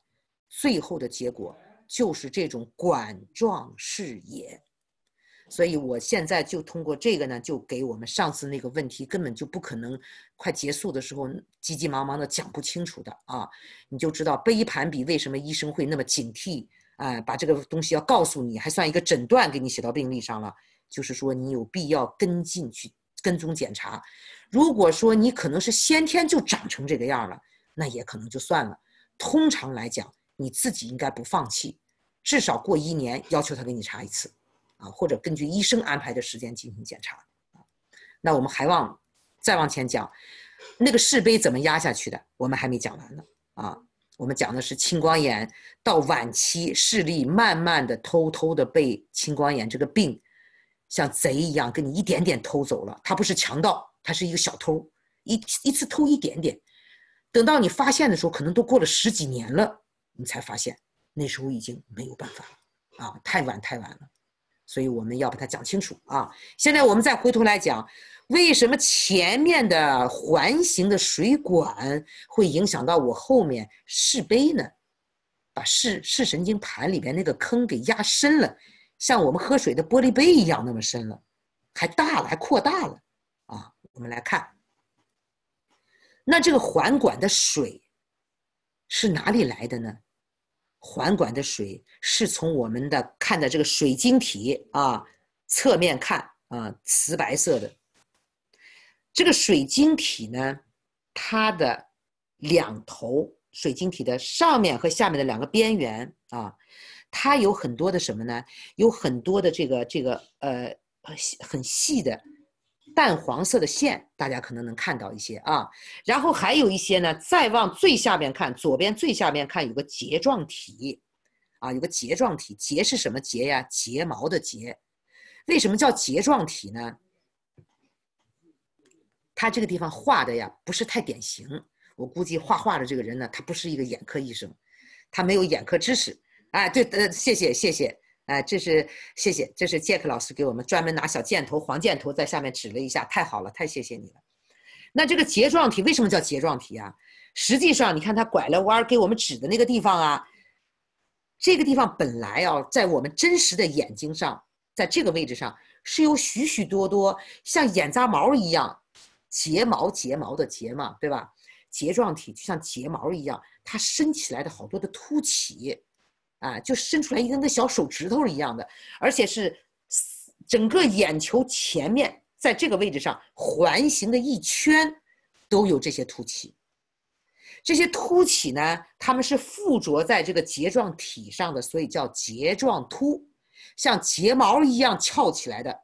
最后的结果。就是这种管状视野，所以我现在就通过这个呢，就给我们上次那个问题根本就不可能快结束的时候，急急忙忙的讲不清楚的啊，你就知道杯盘比为什么医生会那么警惕啊，把这个东西要告诉你，还算一个诊断给你写到病历上了，就是说你有必要跟进去跟踪检查。如果说你可能是先天就长成这个样了，那也可能就算了。通常来讲。你自己应该不放弃，至少过一年要求他给你查一次，啊，或者根据医生安排的时间进行检查。啊，那我们还往再往前讲，那个试杯怎么压下去的，我们还没讲完呢。啊，我们讲的是青光眼到晚期，视力慢慢的、偷偷的被青光眼这个病像贼一样跟你一点点偷走了。他不是强盗，他是一个小偷，一一次偷一点点，等到你发现的时候，可能都过了十几年了。你才发现那时候已经没有办法了啊！太晚太晚了，所以我们要把它讲清楚啊！现在我们再回头来讲，为什么前面的环形的水管会影响到我后面试杯呢？把视视神经盘里边那个坑给压深了，像我们喝水的玻璃杯一样那么深了，还大了，还扩大了啊！我们来看，那这个环管的水是哪里来的呢？环管的水是从我们的看的这个水晶体啊侧面看啊，瓷白色的这个水晶体呢，它的两头，水晶体的上面和下面的两个边缘啊，它有很多的什么呢？有很多的这个这个呃细很细的。淡黄色的线，大家可能能看到一些啊，然后还有一些呢，再往最下边看，左边最下边看有个睫状体，啊，有个睫状体，睫是什么睫呀？睫毛的睫，为什么叫睫状体呢？他这个地方画的呀，不是太典型，我估计画画的这个人呢，他不是一个眼科医生，他没有眼科知识，哎，对的，谢谢，谢谢。哎，这是谢谢，这是杰克老师给我们专门拿小箭头，黄箭头在下面指了一下，太好了，太谢谢你了。那这个睫状体为什么叫睫状体啊？实际上，你看他拐了弯给我们指的那个地方啊，这个地方本来啊，在我们真实的眼睛上，在这个位置上是有许许多多像眼杂毛一样，睫毛睫毛的睫毛，对吧？睫状体就像睫毛一样，它升起来的好多的凸起。啊，就伸出来一个跟小手指头一样的，而且是整个眼球前面在这个位置上环形的一圈，都有这些凸起。这些凸起呢，它们是附着在这个睫状体上的，所以叫睫状突，像睫毛一样翘起来的。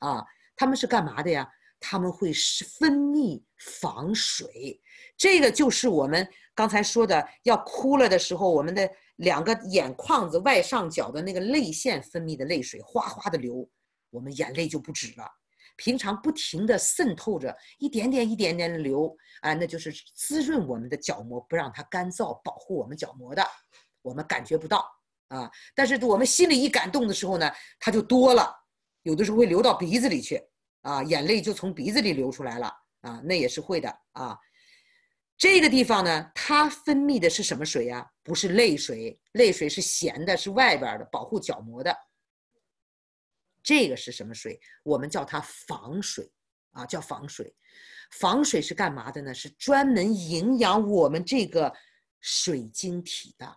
啊，它们是干嘛的呀？它们会分泌防水。这个就是我们刚才说的，要哭了的时候，我们的。两个眼眶子外上角的那个泪腺分泌的泪水哗哗的流，我们眼泪就不止了，平常不停的渗透着，一点点一点点的流，啊，那就是滋润我们的角膜，不让它干燥，保护我们角膜的，我们感觉不到啊，但是我们心里一感动的时候呢，它就多了，有的时候会流到鼻子里去，啊，眼泪就从鼻子里流出来了，啊，那也是会的，啊。这个地方呢，它分泌的是什么水呀？不是泪水，泪水是咸的，是外边的，保护角膜的。这个是什么水？我们叫它防水啊，叫防水。防水是干嘛的呢？是专门营养我们这个水晶体的。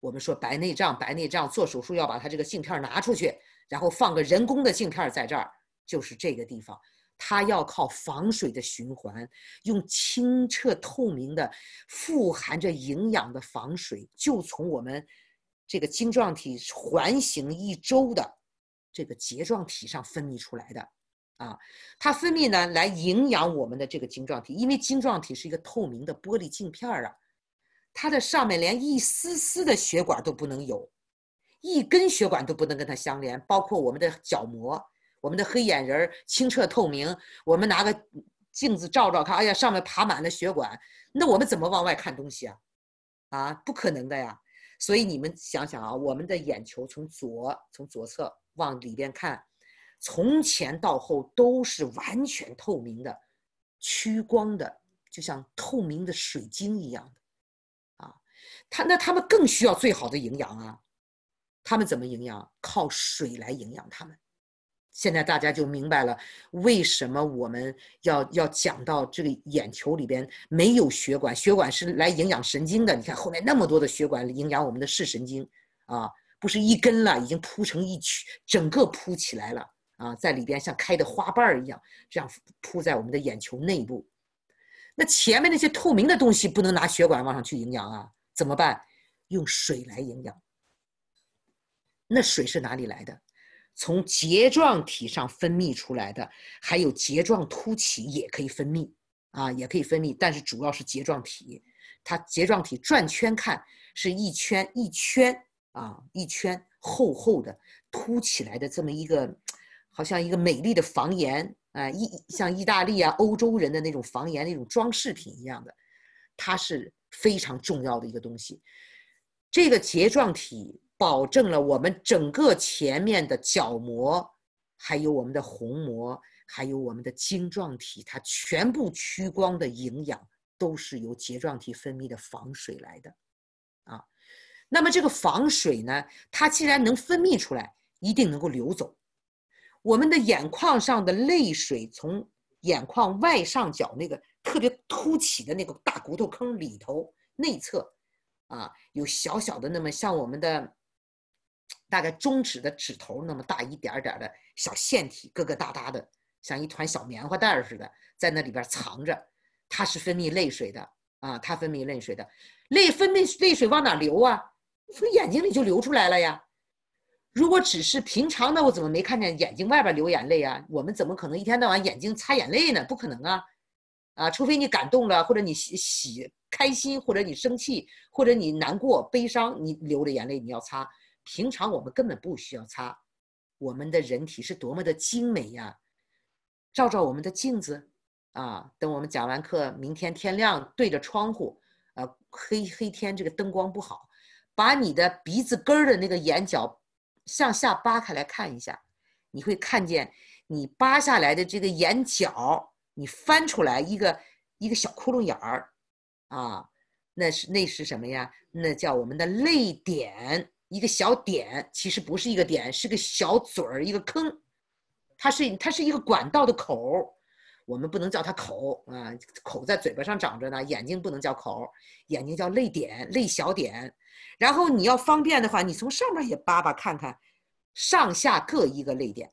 我们说白内障，白内障做手术要把它这个镜片拿出去，然后放个人工的镜片在这儿，就是这个地方。它要靠防水的循环，用清澈透明的、富含着营养的防水，就从我们这个晶状体环形一周的这个睫状体上分泌出来的。啊，它分泌呢来营养我们的这个晶状体，因为晶状体是一个透明的玻璃镜片儿啊，它的上面连一丝丝的血管都不能有，一根血管都不能跟它相连，包括我们的角膜。我们的黑眼仁儿清澈透明，我们拿个镜子照照看，哎呀，上面爬满了血管，那我们怎么往外看东西啊？啊，不可能的呀！所以你们想想啊，我们的眼球从左从左侧往里边看，从前到后都是完全透明的，屈光的，就像透明的水晶一样的啊。他那他们更需要最好的营养啊，他们怎么营养？靠水来营养他们。现在大家就明白了为什么我们要要讲到这个眼球里边没有血管，血管是来营养神经的。你看后面那么多的血管营养我们的视神经啊，不是一根了，已经铺成一曲，整个铺起来了啊，在里边像开的花瓣儿一样，这样铺在我们的眼球内部。那前面那些透明的东西不能拿血管往上去营养啊，怎么办？用水来营养。那水是哪里来的？从睫状体上分泌出来的，还有睫状突起也可以分泌啊，也可以分泌，但是主要是睫状体。它睫状体转圈看是一圈一圈啊，一圈厚厚的凸起来的这么一个，好像一个美丽的房檐啊，意像意大利啊欧洲人的那种房檐那种装饰品一样的，它是非常重要的一个东西。这个睫状体。保证了我们整个前面的角膜，还有我们的虹膜，还有我们的晶状体，它全部屈光的营养都是由睫状体分泌的防水来的，啊，那么这个防水呢，它既然能分泌出来，一定能够流走。我们的眼眶上的泪水从眼眶外上角那个特别凸起的那个大骨头坑里头内侧，啊，有小小的那么像我们的。大概中指的指头那么大一点儿点儿的小腺体，疙疙瘩瘩的，像一团小棉花袋儿似的，在那里边藏着。它是分泌泪水的啊，它分泌泪水的。泪分泌泪水往哪流啊？从眼睛里就流出来了呀。如果只是平常的，我怎么没看见眼睛外边流眼泪啊？我们怎么可能一天到晚眼睛擦眼泪呢？不可能啊！啊，除非你感动了，或者你喜喜开心，或者你生气，或者你难过悲伤，你流着眼泪你要擦。平常我们根本不需要擦，我们的人体是多么的精美呀！照照我们的镜子啊！等我们讲完课，明天天亮，对着窗户，呃，黑黑天这个灯光不好，把你的鼻子根儿的那个眼角向下扒开来看一下，你会看见你扒下来的这个眼角，你翻出来一个一个小窟窿眼儿，啊，那是那是什么呀？那叫我们的泪点。一个小点其实不是一个点，是个小嘴儿，一个坑，它是它是一个管道的口儿，我们不能叫它口啊，口在嘴巴上长着呢，眼睛不能叫口，眼睛叫泪点、泪小点。然后你要方便的话，你从上面也扒扒看看，上下各一个泪点，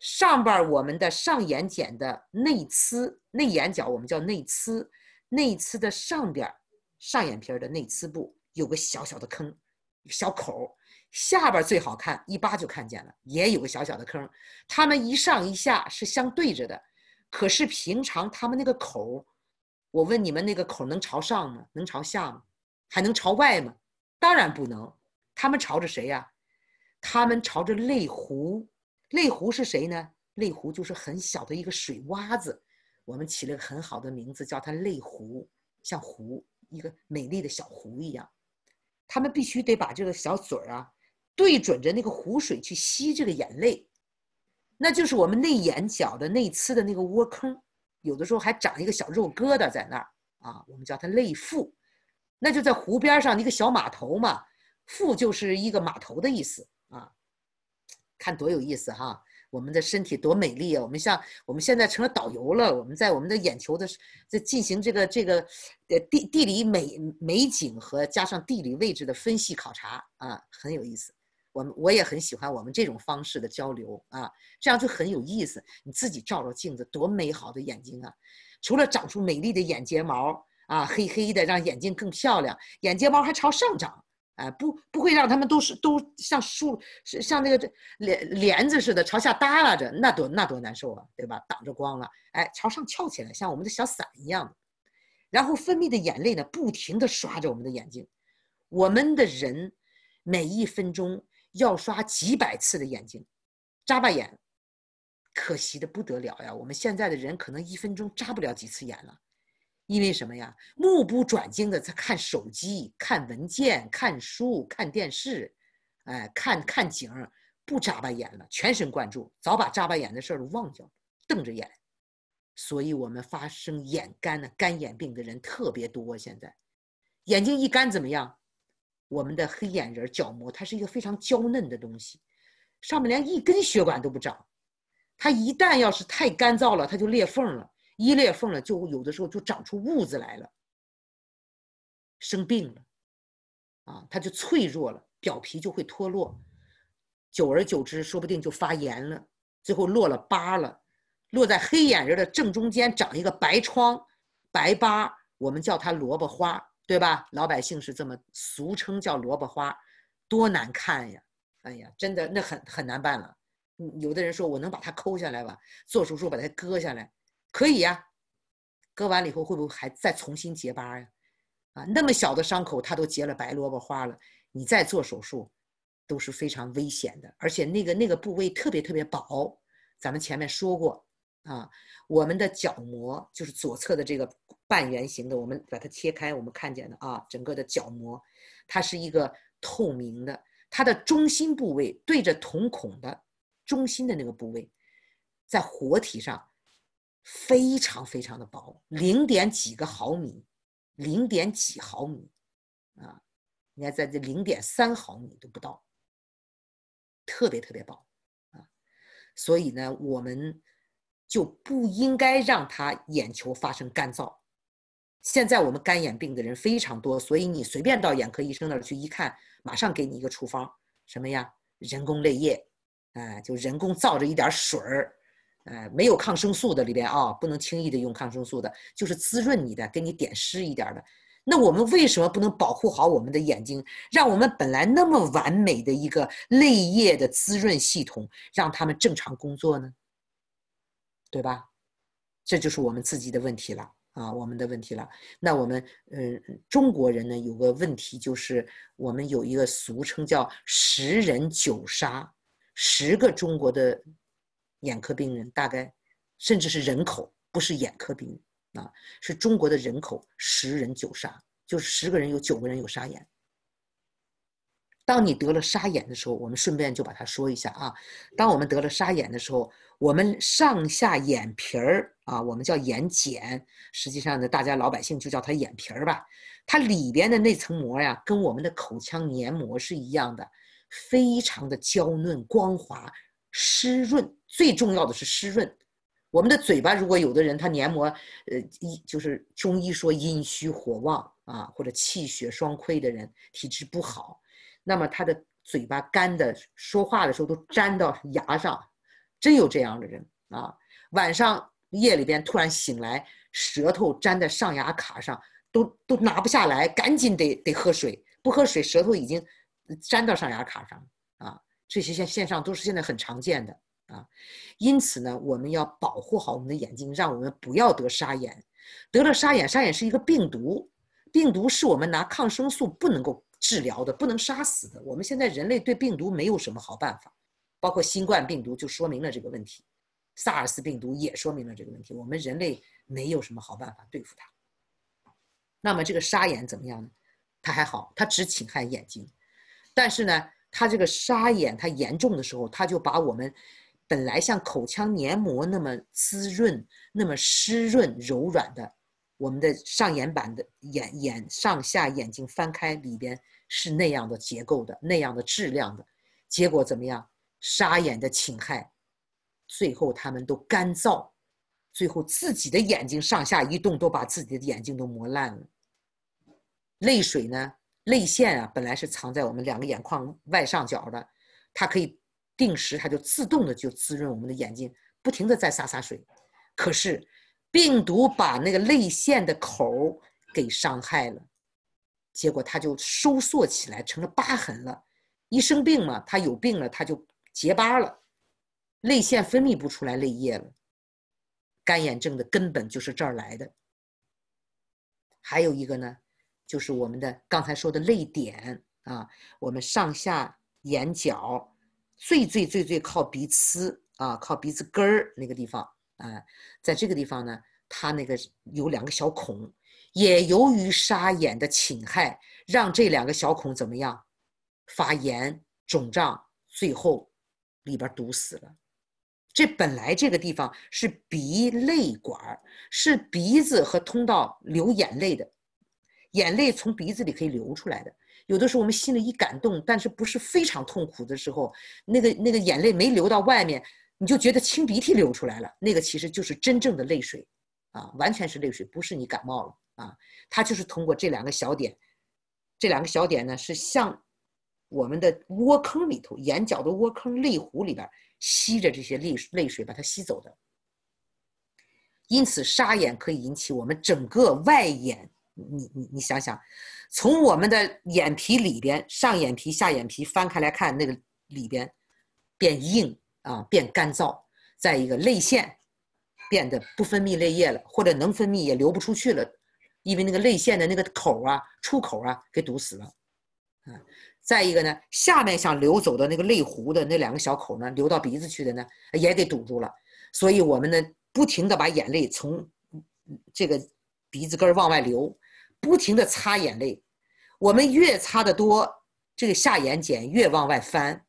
上边我们的上眼睑的内眦、内眼角我们叫内眦，内眦的上边上眼皮的内眦部有个小小的坑。小口下边最好看，一扒就看见了，也有个小小的坑。它们一上一下是相对着的，可是平常它们那个口我问你们那个口能朝上吗？能朝下吗？还能朝外吗？当然不能。它们朝着谁呀？它们朝着泪湖。泪湖是谁呢？泪湖就是很小的一个水洼子。我们起了个很好的名字，叫它泪湖，像湖一个美丽的小湖一样。他们必须得把这个小嘴儿啊，对准着那个湖水去吸这个眼泪，那就是我们内眼角的内眦的那个窝坑，有的时候还长一个小肉疙瘩在那儿啊，我们叫它泪腹，那就在湖边上一个小码头嘛，腹就是一个码头的意思啊，看多有意思哈。我们的身体多美丽啊！我们像我们现在成了导游了，我们在我们的眼球的在进行这个这个，呃地地理美美景和加上地理位置的分析考察啊，很有意思。我们我也很喜欢我们这种方式的交流啊，这样就很有意思。你自己照照镜子，多美好的眼睛啊！除了长出美丽的眼睫毛啊，黑黑的让眼睛更漂亮，眼睫毛还朝上长。哎，不，不会让他们都是都像树像那个帘帘子似的朝下耷拉着，那多那多难受啊，对吧？挡着光了，哎，朝上翘起来，像我们的小伞一样。然后分泌的眼泪呢，不停地刷着我们的眼睛。我们的人每一分钟要刷几百次的眼睛，眨巴眼，可惜的不得了呀。我们现在的人可能一分钟眨不了几次眼了。因为什么呀？目不转睛的在看手机、看文件、看书、看电视，哎，看看景，不眨巴眼了，全神贯注，早把眨巴眼的事儿都忘掉了，瞪着眼。所以，我们发生眼干呢、干眼病的人特别多。现在，眼睛一干怎么样？我们的黑眼仁、角膜，它是一个非常娇嫩的东西，上面连一根血管都不长，它一旦要是太干燥了，它就裂缝了。一裂缝了，就有的时候就长出痦子来了，生病了，啊，它就脆弱了，表皮就会脱落，久而久之，说不定就发炎了，最后落了疤了，落在黑眼仁的正中间长一个白疮、白疤，我们叫它萝卜花，对吧？老百姓是这么俗称叫萝卜花，多难看呀！哎呀，真的那很很难办了。有的人说我能把它抠下来吧，做手术把它割下来。可以呀，割完了以后会不会还再重新结疤呀？啊，那么小的伤口它都结了白萝卜花了，你再做手术都是非常危险的，而且那个那个部位特别特别薄。咱们前面说过啊，我们的角膜就是左侧的这个半圆形的，我们把它切开，我们看见的啊，整个的角膜，它是一个透明的，它的中心部位对着瞳孔的中心的那个部位，在活体上。非常非常的薄，零点几个毫米，零点几毫米啊！你看，在这零点三毫米都不到，特别特别薄啊！所以呢，我们就不应该让他眼球发生干燥。现在我们干眼病的人非常多，所以你随便到眼科医生那儿去一看，马上给你一个处方，什么呀？人工泪液，啊，就人工造着一点水儿。呃，没有抗生素的里边啊，不能轻易的用抗生素的，就是滋润你的，给你点湿一点的。那我们为什么不能保护好我们的眼睛，让我们本来那么完美的一个泪液的滋润系统，让他们正常工作呢？对吧？这就是我们自己的问题了啊，我们的问题了。那我们，嗯，中国人呢有个问题，就是我们有一个俗称叫“十人九杀”，十个中国的。眼科病人大概，甚至是人口，不是眼科病人啊，是中国的人口十人九沙，就是十个人有九个人有沙眼。当你得了沙眼的时候，我们顺便就把它说一下啊。当我们得了沙眼的时候，我们上下眼皮儿啊，我们叫眼睑，实际上呢，大家老百姓就叫它眼皮儿吧。它里边的那层膜呀，跟我们的口腔黏膜是一样的，非常的娇嫩、光滑、湿润。最重要的是湿润，我们的嘴巴如果有的人他黏膜，呃，一就是中医说阴虚火旺啊，或者气血双亏的人体质不好，那么他的嘴巴干的，说话的时候都粘到牙上，真有这样的人啊。晚上夜里边突然醒来，舌头粘在上牙卡上，都都拿不下来，赶紧得得喝水，不喝水舌头已经粘到上牙卡上啊。这些现现象都是现在很常见的。啊，因此呢，我们要保护好我们的眼睛，让我们不要得沙眼。得了沙眼，沙眼是一个病毒，病毒是我们拿抗生素不能够治疗的，不能杀死的。我们现在人类对病毒没有什么好办法，包括新冠病毒就说明了这个问题，萨尔斯病毒也说明了这个问题。我们人类没有什么好办法对付它。那么这个沙眼怎么样呢？它还好，它只侵害眼睛，但是呢，它这个沙眼它严重的时候，它就把我们。本来像口腔黏膜那么滋润、那么湿润、柔软的，我们的上眼板的眼眼上下眼睛翻开里边是那样的结构的、那样的质量的，结果怎么样？沙眼的侵害，最后他们都干燥，最后自己的眼睛上下一动，都把自己的眼睛都磨烂了。泪水呢？泪腺啊，本来是藏在我们两个眼眶外上角的，它可以。定时，它就自动的就滋润我们的眼睛，不停的在洒洒水。可是，病毒把那个泪腺的口给伤害了，结果它就收缩起来，成了疤痕了。一生病嘛，它有病了，它就结疤了，泪腺分泌不出来泪液了。干眼症的根本就是这儿来的。还有一个呢，就是我们的刚才说的泪点啊，我们上下眼角。最最最最靠鼻呲啊，靠鼻子根儿那个地方啊，在这个地方呢，它那个有两个小孔，也由于沙眼的侵害，让这两个小孔怎么样发炎、肿胀，最后里边堵死了。这本来这个地方是鼻泪管，是鼻子和通道流眼泪的，眼泪从鼻子里可以流出来的。有的时候我们心里一感动，但是不是非常痛苦的时候，那个那个眼泪没流到外面，你就觉得清鼻涕流出来了，那个其实就是真正的泪水，啊，完全是泪水，不是你感冒了啊，它就是通过这两个小点，这两个小点呢是向我们的窝坑里头，眼角的窝坑泪湖里边吸着这些泪泪水，把它吸走的。因此，沙眼可以引起我们整个外眼。你你你想想，从我们的眼皮里边，上眼皮、下眼皮翻开来看，那个里边变硬啊，变干燥；再一个，泪腺变得不分泌泪液了，或者能分泌也流不出去了，因为那个泪腺的那个口啊、出口啊给堵死了啊。再一个呢，下面想流走的那个泪湖的那两个小口呢，流到鼻子去的呢，也给堵住了。所以，我们呢，不停的把眼泪从这个鼻子根儿往外流。不停地擦眼泪，我们越擦得多，这个下眼睑越往外翻，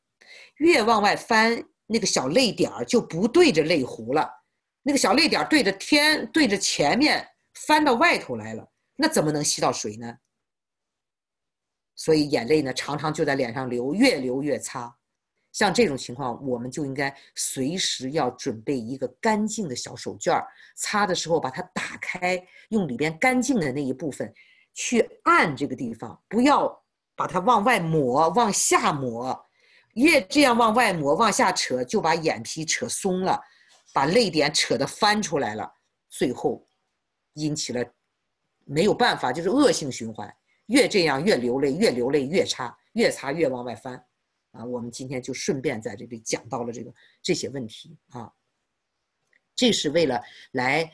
越往外翻，那个小泪点儿就不对着泪湖了，那个小泪点儿对着天，对着前面翻到外头来了，那怎么能吸到水呢？所以眼泪呢，常常就在脸上流，越流越擦。像这种情况，我们就应该随时要准备一个干净的小手绢儿，擦的时候把它打开，用里边干净的那一部分，去按这个地方，不要把它往外抹、往下抹，越这样往外抹、往下扯，就把眼皮扯松了，把泪点扯得翻出来了，最后，引起了没有办法，就是恶性循环，越这样越流泪，越流泪越擦，越擦越往外翻。啊，我们今天就顺便在这里讲到了这个这些问题啊，这是为了来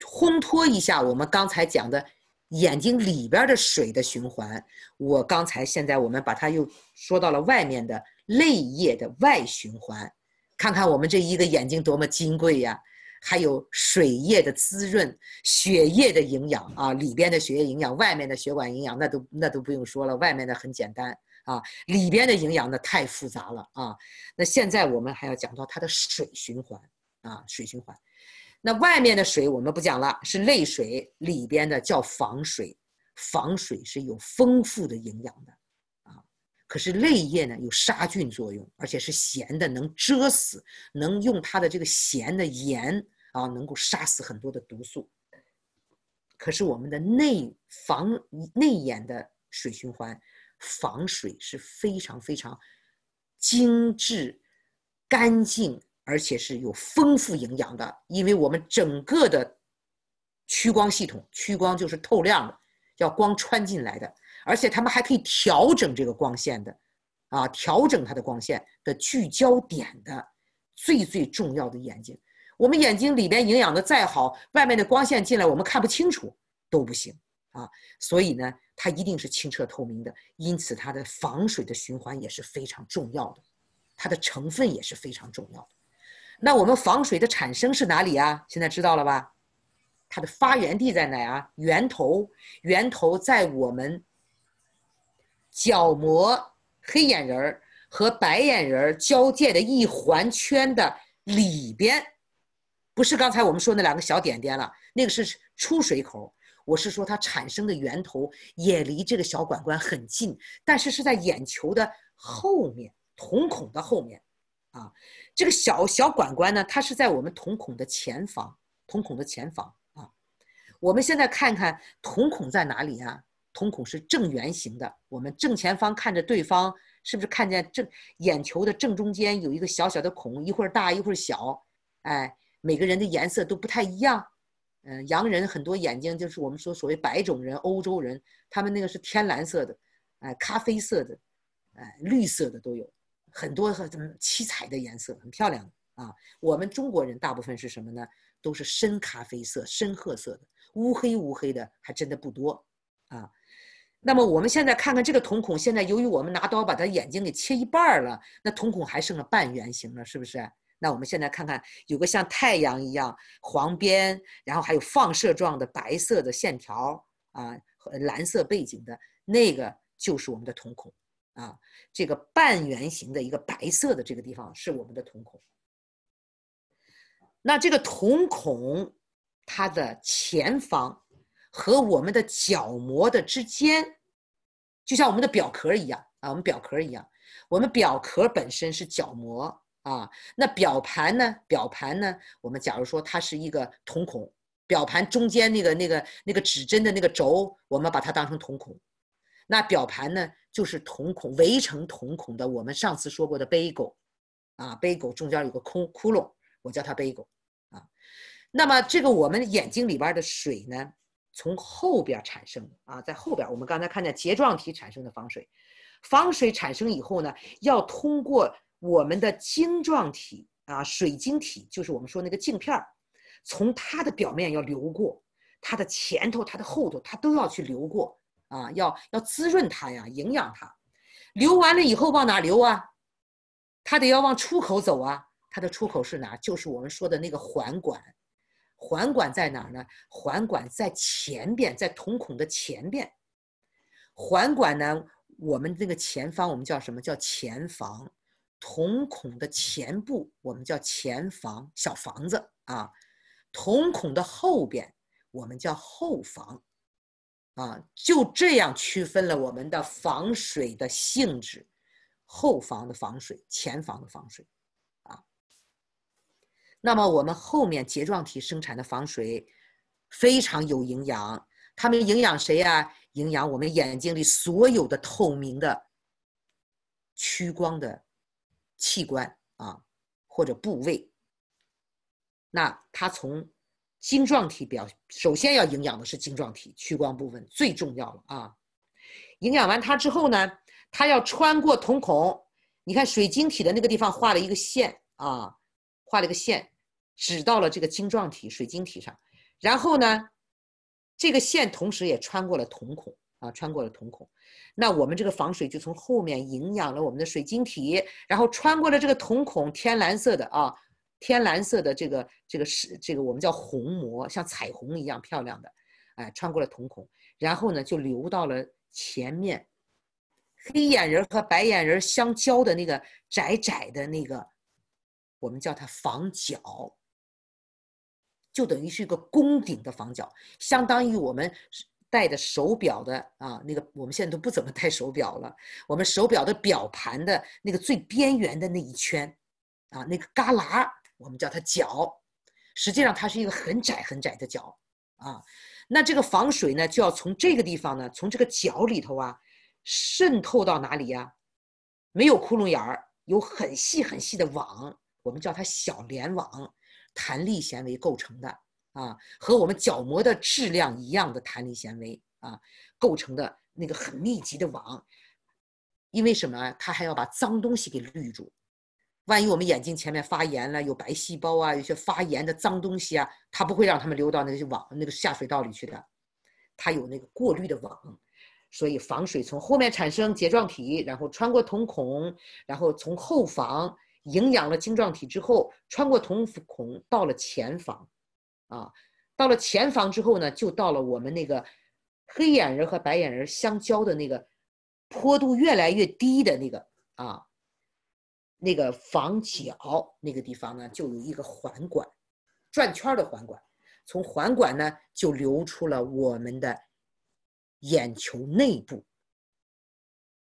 烘托一下我们刚才讲的眼睛里边的水的循环。我刚才现在我们把它又说到了外面的泪液的外循环，看看我们这一个眼睛多么金贵呀！还有水液的滋润，血液的营养啊，里边的血液营养，外面的血管营养，那都那都不用说了，外面的很简单。啊，里边的营养呢太复杂了啊。那现在我们还要讲到它的水循环啊，水循环。那外面的水我们不讲了，是泪水里边的叫防水，防水是有丰富的营养的啊。可是泪液呢有杀菌作用，而且是咸的，能遮死，能用它的这个咸的盐啊，能够杀死很多的毒素。可是我们的内防内眼的水循环。防水是非常非常精致、干净，而且是有丰富营养的。因为我们整个的屈光系统，屈光就是透亮的，要光穿进来的，而且它们还可以调整这个光线的啊，调整它的光线的聚焦点的。最最重要的眼睛，我们眼睛里边营养的再好，外面的光线进来我们看不清楚都不行啊。所以呢。它一定是清澈透明的，因此它的防水的循环也是非常重要的，它的成分也是非常重要的。那我们防水的产生是哪里啊？现在知道了吧？它的发源地在哪啊？源头，源头在我们角膜黑眼仁儿和白眼仁儿交界的一环圈的里边，不是刚才我们说那两个小点点了，那个是出水口。我是说，它产生的源头也离这个小管管很近，但是是在眼球的后面，瞳孔的后面，啊，这个小小管管呢，它是在我们瞳孔的前方，瞳孔的前方啊。我们现在看看瞳孔在哪里啊？瞳孔是正圆形的。我们正前方看着对方，是不是看见正眼球的正中间有一个小小的孔，一会儿大一会儿小，哎，每个人的颜色都不太一样。嗯，洋人很多眼睛就是我们说所谓白种人、欧洲人，他们那个是天蓝色的，哎，咖啡色的，哎，绿色的都有，很多很七彩的颜色，很漂亮啊。我们中国人大部分是什么呢？都是深咖啡色、深褐色的，乌黑乌黑的还真的不多啊。那么我们现在看看这个瞳孔，现在由于我们拿刀把它眼睛给切一半了，那瞳孔还剩了半圆形了，是不是？那我们现在看看，有个像太阳一样黄边，然后还有放射状的白色的线条啊，蓝色背景的那个就是我们的瞳孔啊。这个半圆形的一个白色的这个地方是我们的瞳孔。那这个瞳孔它的前方和我们的角膜的之间，就像我们的表壳一样啊，我们表壳一样，我们表壳本身是角膜啊，那表盘呢？表盘呢？我们假如说它是一个瞳孔，表盘中间那个那个那个指针的那个轴，我们把它当成瞳孔。那表盘呢，就是瞳孔围成瞳孔的。我们上次说过的杯狗，啊，杯狗中间有个空窟窿，我叫它杯狗，啊。那么这个我们眼睛里边的水呢，从后边产生的啊，在后边。我们刚才看见睫状体产生的防水，防水产生以后呢，要通过。我们的晶状体啊，水晶体就是我们说那个镜片儿，从它的表面要流过，它的前头、它的后头，它都要去流过啊，要要滋润它呀，营养它。流完了以后往哪流啊？它得要往出口走啊。它的出口是哪？就是我们说的那个环管。环管在哪儿呢？环管在前边，在瞳孔的前边。环管呢，我们那个前方，我们叫什么叫前房？瞳孔的前部，我们叫前房，小房子啊；瞳孔的后边，我们叫后房，啊，就这样区分了我们的防水的性质，后房的防水，前房的防水，啊。那么我们后面睫状体生产的防水非常有营养，它们营养谁呀？营养我们眼睛里所有的透明的屈光的。器官啊，或者部位，那它从晶状体表首先要营养的是晶状体屈光部分，最重要了啊！营养完它之后呢，它要穿过瞳孔。你看水晶体的那个地方画了一个线啊，画了一个线，指到了这个晶状体、水晶体上。然后呢，这个线同时也穿过了瞳孔。啊，穿过了瞳孔，那我们这个防水就从后面营养了我们的水晶体，然后穿过了这个瞳孔，天蓝色的啊，天蓝色的这个这个是这个我们叫虹膜，像彩虹一样漂亮的，哎，穿过了瞳孔，然后呢就流到了前面，黑眼仁儿和白眼仁儿相交的那个窄窄的那个，我们叫它房角，就等于是一个宫顶的房角，相当于我们。戴的手表的啊，那个我们现在都不怎么戴手表了。我们手表的表盘的那个最边缘的那一圈，啊，那个旮旯，我们叫它角。实际上它是一个很窄很窄的角，啊，那这个防水呢，就要从这个地方呢，从这个角里头啊，渗透到哪里呀？没有窟窿眼儿，有很细很细的网，我们叫它小帘网，弹力纤维构成的。啊，和我们角膜的质量一样的弹力纤维啊，构成的那个很密集的网，因为什么？它还要把脏东西给滤住。万一我们眼睛前面发炎了，有白细胞啊，有些发炎的脏东西啊，它不会让它们流到那些网那个下水道里去的。它有那个过滤的网，所以防水从后面产生睫状体，然后穿过瞳孔，然后从后房营养了晶状体之后，穿过瞳孔到了前房。啊，到了前房之后呢，就到了我们那个黑眼仁和白眼仁相交的那个坡度越来越低的那个啊那个房角那个地方呢，就有一个环管，转圈的环管，从环管呢就流出了我们的眼球内部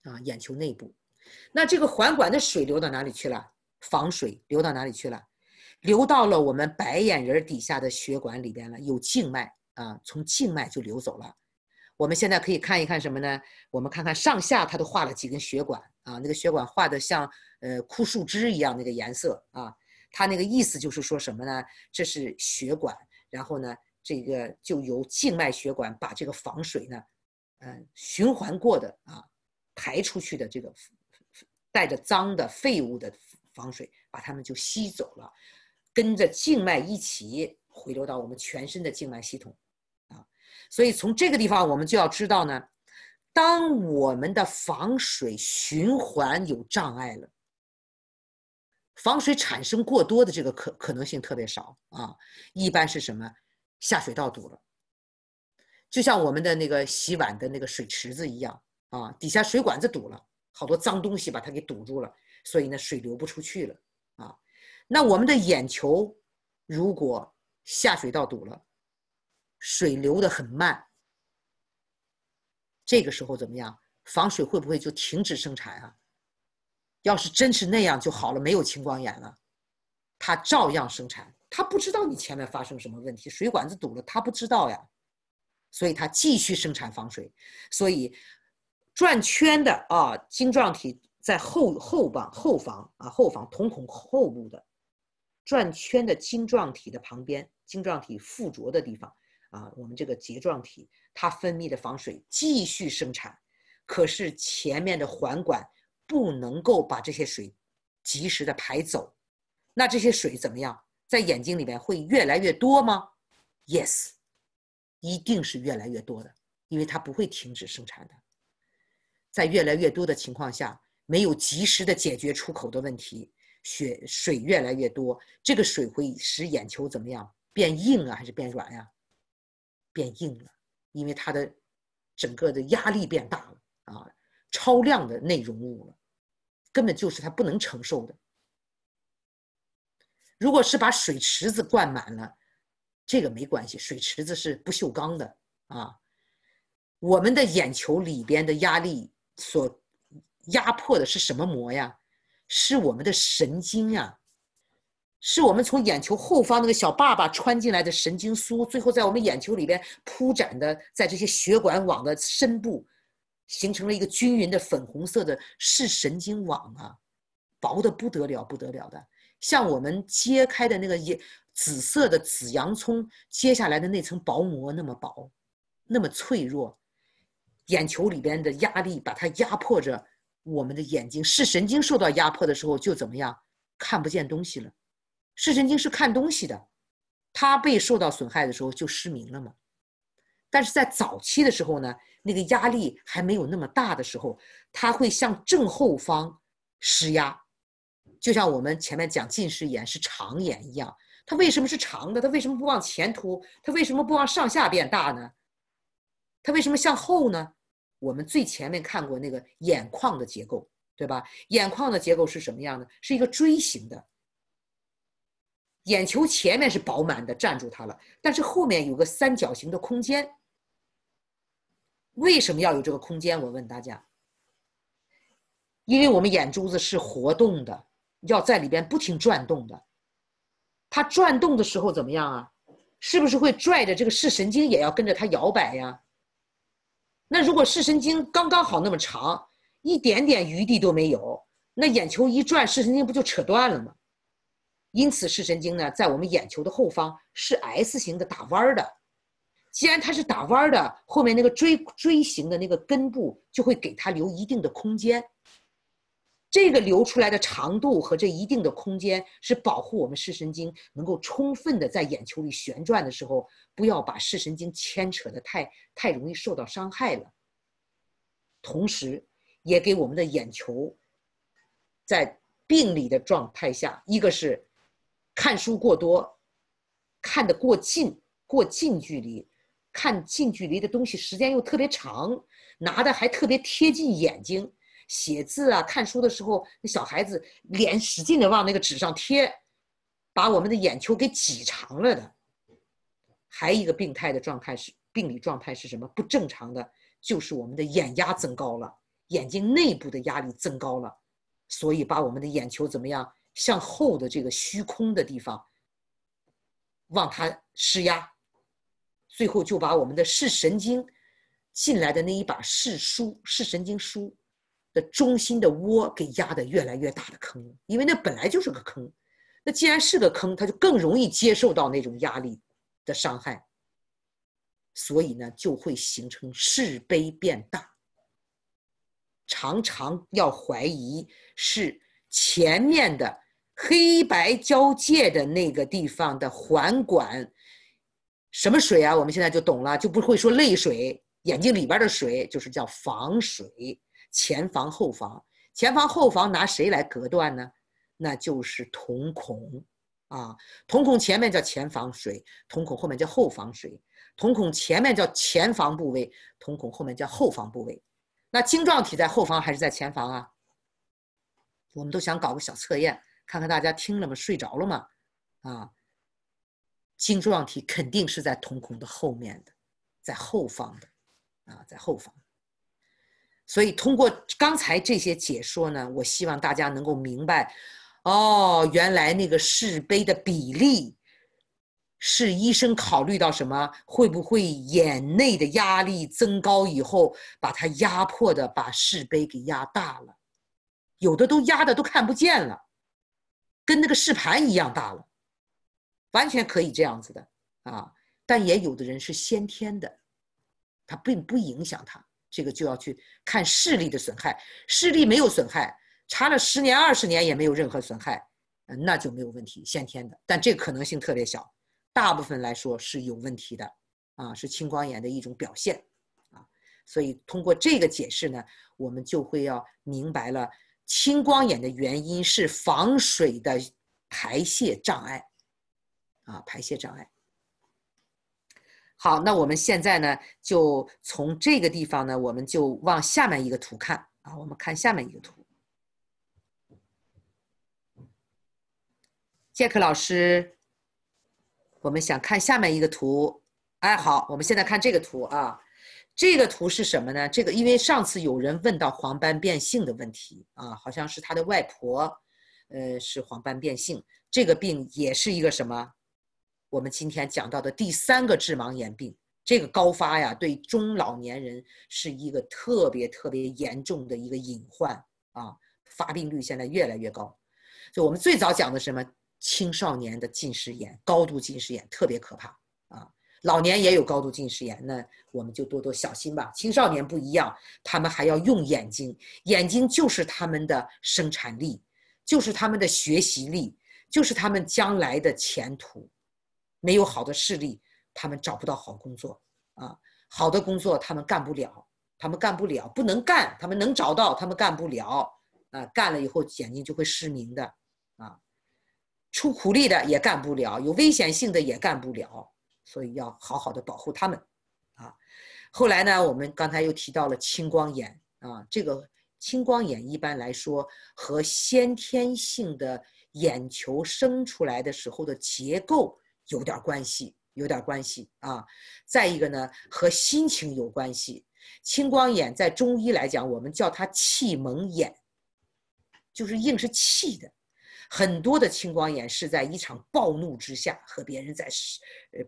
啊，眼球内部，那这个环管的水流到哪里去了？防水流到哪里去了？流到了我们白眼人底下的血管里边了，有静脉啊，从静脉就流走了。我们现在可以看一看什么呢？我们看看上下，它都画了几根血管啊，那个血管画的像呃枯树枝一样，那个颜色啊，它那个意思就是说什么呢？这是血管，然后呢，这个就由静脉血管把这个防水呢，呃，循环过的啊，排出去的这个带着脏的废物的防水，把它们就吸走了。跟着静脉一起回流到我们全身的静脉系统，啊，所以从这个地方我们就要知道呢，当我们的防水循环有障碍了，防水产生过多的这个可可能性特别少啊，一般是什么下水道堵了，就像我们的那个洗碗的那个水池子一样啊，底下水管子堵了好多脏东西把它给堵住了，所以呢水流不出去了。那我们的眼球，如果下水道堵了，水流的很慢。这个时候怎么样？防水会不会就停止生产啊？要是真是那样就好了，没有青光眼了，它照样生产。它不知道你前面发生什么问题，水管子堵了，它不知道呀，所以它继续生产防水。所以，转圈的啊，晶状体在后后方后方啊，后方瞳孔后部的。转圈的晶状体的旁边，晶状体附着的地方啊，我们这个睫状体它分泌的防水继续生产，可是前面的环管不能够把这些水及时的排走，那这些水怎么样？在眼睛里面会越来越多吗？Yes，一定是越来越多的，因为它不会停止生产的，在越来越多的情况下，没有及时的解决出口的问题。血水越来越多，这个水会使眼球怎么样？变硬啊，还是变软呀？变硬了，因为它的整个的压力变大了啊，超量的内容物了，根本就是它不能承受的。如果是把水池子灌满了，这个没关系，水池子是不锈钢的啊。我们的眼球里边的压力所压迫的是什么膜呀？是我们的神经啊，是我们从眼球后方那个小爸爸穿进来的神经酥，最后在我们眼球里边铺展的，在这些血管网的深部，形成了一个均匀的粉红色的视神经网啊，薄的不得了，不得了的，像我们揭开的那个紫紫色的紫洋葱揭下来的那层薄膜那么薄，那么脆弱，眼球里边的压力把它压迫着。我们的眼睛视神经受到压迫的时候就怎么样看不见东西了？视神经是看东西的，它被受到损害的时候就失明了嘛。但是在早期的时候呢，那个压力还没有那么大的时候，它会向正后方施压，就像我们前面讲近视眼是长眼一样，它为什么是长的？它为什么不往前凸？它为什么不往上下变大呢？它为什么向后呢？我们最前面看过那个眼眶的结构，对吧？眼眶的结构是什么样的？是一个锥形的。眼球前面是饱满的，占住它了，但是后面有个三角形的空间。为什么要有这个空间？我问大家，因为我们眼珠子是活动的，要在里边不停转动的。它转动的时候怎么样啊？是不是会拽着这个视神经也要跟着它摇摆呀？那如果视神经刚刚好那么长，一点点余地都没有，那眼球一转，视神经不就扯断了吗？因此，视神经呢，在我们眼球的后方是 S 型的打弯儿的。既然它是打弯儿的，后面那个锥锥形的那个根部就会给它留一定的空间。这个流出来的长度和这一定的空间，是保护我们视神经能够充分的在眼球里旋转的时候，不要把视神经牵扯的太太容易受到伤害了。同时，也给我们的眼球，在病理的状态下，一个是看书过多，看得过近，过近距离，看近距离的东西时间又特别长，拿的还特别贴近眼睛。写字啊，看书的时候，那小孩子脸使劲的往那个纸上贴，把我们的眼球给挤长了的。还一个病态的状态是病理状态是什么？不正常的，就是我们的眼压增高了，眼睛内部的压力增高了，所以把我们的眼球怎么样向后的这个虚空的地方，往它施压，最后就把我们的视神经进来的那一把视书视神经书中心的窝给压的越来越大的坑，因为那本来就是个坑，那既然是个坑，它就更容易接受到那种压力的伤害，所以呢，就会形成是悲变大，常常要怀疑是前面的黑白交界的那个地方的环管，什么水啊？我们现在就懂了，就不会说泪水，眼睛里边的水就是叫防水。前房后房，前房后房拿谁来隔断呢？那就是瞳孔啊。瞳孔前面叫前房水，瞳孔后面叫后房水。瞳孔前面叫前房部位，瞳孔后面叫后房部位。那晶状体在后方还是在前方啊？我们都想搞个小测验，看看大家听了吗？睡着了吗？啊，晶状体肯定是在瞳孔的后面的，在后方的啊，在后方。所以通过刚才这些解说呢，我希望大家能够明白，哦，原来那个试杯的比例是医生考虑到什么？会不会眼内的压力增高以后，把它压迫的把试杯给压大了？有的都压的都看不见了，跟那个试盘一样大了，完全可以这样子的啊。但也有的人是先天的，他并不影响他。这个就要去看视力的损害，视力没有损害，查了十年二十年也没有任何损害，嗯，那就没有问题，先天的，但这可能性特别小，大部分来说是有问题的，啊，是青光眼的一种表现，啊，所以通过这个解释呢，我们就会要明白了，青光眼的原因是防水的排泄障碍，啊，排泄障碍。好，那我们现在呢，就从这个地方呢，我们就往下面一个图看啊。我们看下面一个图，杰克老师，我们想看下面一个图。哎，好，我们现在看这个图啊，这个图是什么呢？这个因为上次有人问到黄斑变性的问题啊，好像是他的外婆，呃，是黄斑变性，这个病也是一个什么？我们今天讲到的第三个致盲眼病，这个高发呀，对中老年人是一个特别特别严重的一个隐患啊！发病率现在越来越高。就我们最早讲的什么青少年的近视眼，高度近视眼特别可怕啊！老年也有高度近视眼，那我们就多多小心吧。青少年不一样，他们还要用眼睛，眼睛就是他们的生产力，就是他们的学习力，就是他们将来的前途。没有好的视力，他们找不到好工作，啊，好的工作他们干不了，他们干不了，不能干，他们能找到，他们干不了，啊，干了以后眼睛就会失明的，啊，出苦力的也干不了，有危险性的也干不了，所以要好好的保护他们，啊，后来呢，我们刚才又提到了青光眼，啊，这个青光眼一般来说和先天性的眼球生出来的时候的结构。有点关系，有点关系啊！再一个呢，和心情有关系。青光眼在中医来讲，我们叫它气蒙眼，就是硬是气的。很多的青光眼是在一场暴怒之下，和别人在，呃，